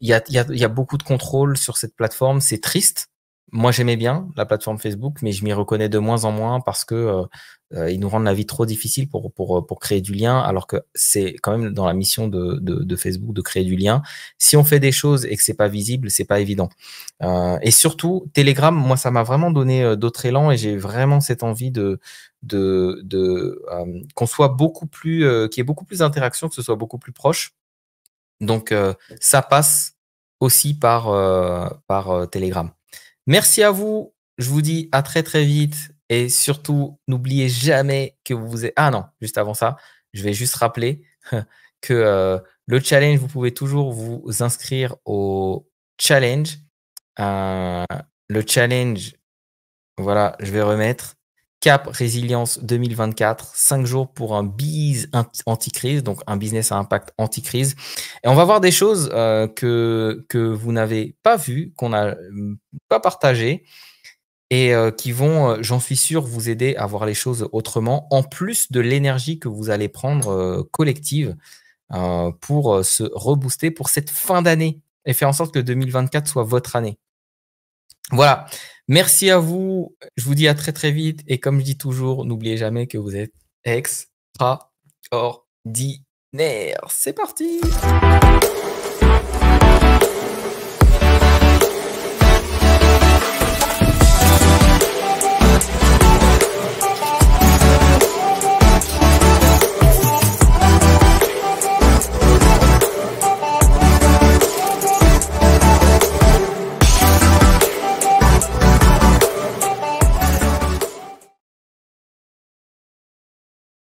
Il y a, il y a, il y a beaucoup de contrôle sur cette plateforme, c'est triste, moi, j'aimais bien la plateforme Facebook, mais je m'y reconnais de moins en moins parce que euh, euh, ils nous rendent la vie trop difficile pour, pour, euh, pour créer du lien, alors que c'est quand même dans la mission de, de, Facebook de créer du lien. Si on fait des choses et que c'est pas visible, c'est pas évident. et surtout, Telegram, moi, ça m'a vraiment donné d'autres élans et j'ai vraiment cette envie de, de, de qu'on soit beaucoup plus, qu'il y ait beaucoup plus d'interactions, que ce soit beaucoup plus proche. Donc, ça passe aussi par, par Telegram. Merci à vous. Je vous dis à très très vite. Et surtout, n'oubliez jamais que vous vous êtes... Ah non, juste avant ça, je vais juste rappeler (laughs) que euh, le challenge, vous pouvez toujours vous inscrire au challenge. Euh, le challenge, voilà, je vais remettre. Cap Résilience 2024, 5 jours pour un biz anti-crise, donc un business à impact anti-crise. Et on va voir des choses euh, que, que vous n'avez pas vues, qu'on n'a euh, pas partagées et euh, qui vont, j'en suis sûr, vous aider à voir les choses autrement, en plus de l'énergie que vous allez prendre collective pour se rebooster pour cette fin d'année et faire en sorte que 2024 soit votre année. Voilà, Merci à vous. Je vous dis à très très vite. Et comme je dis toujours, n'oubliez jamais que vous êtes extraordinaire. C'est parti.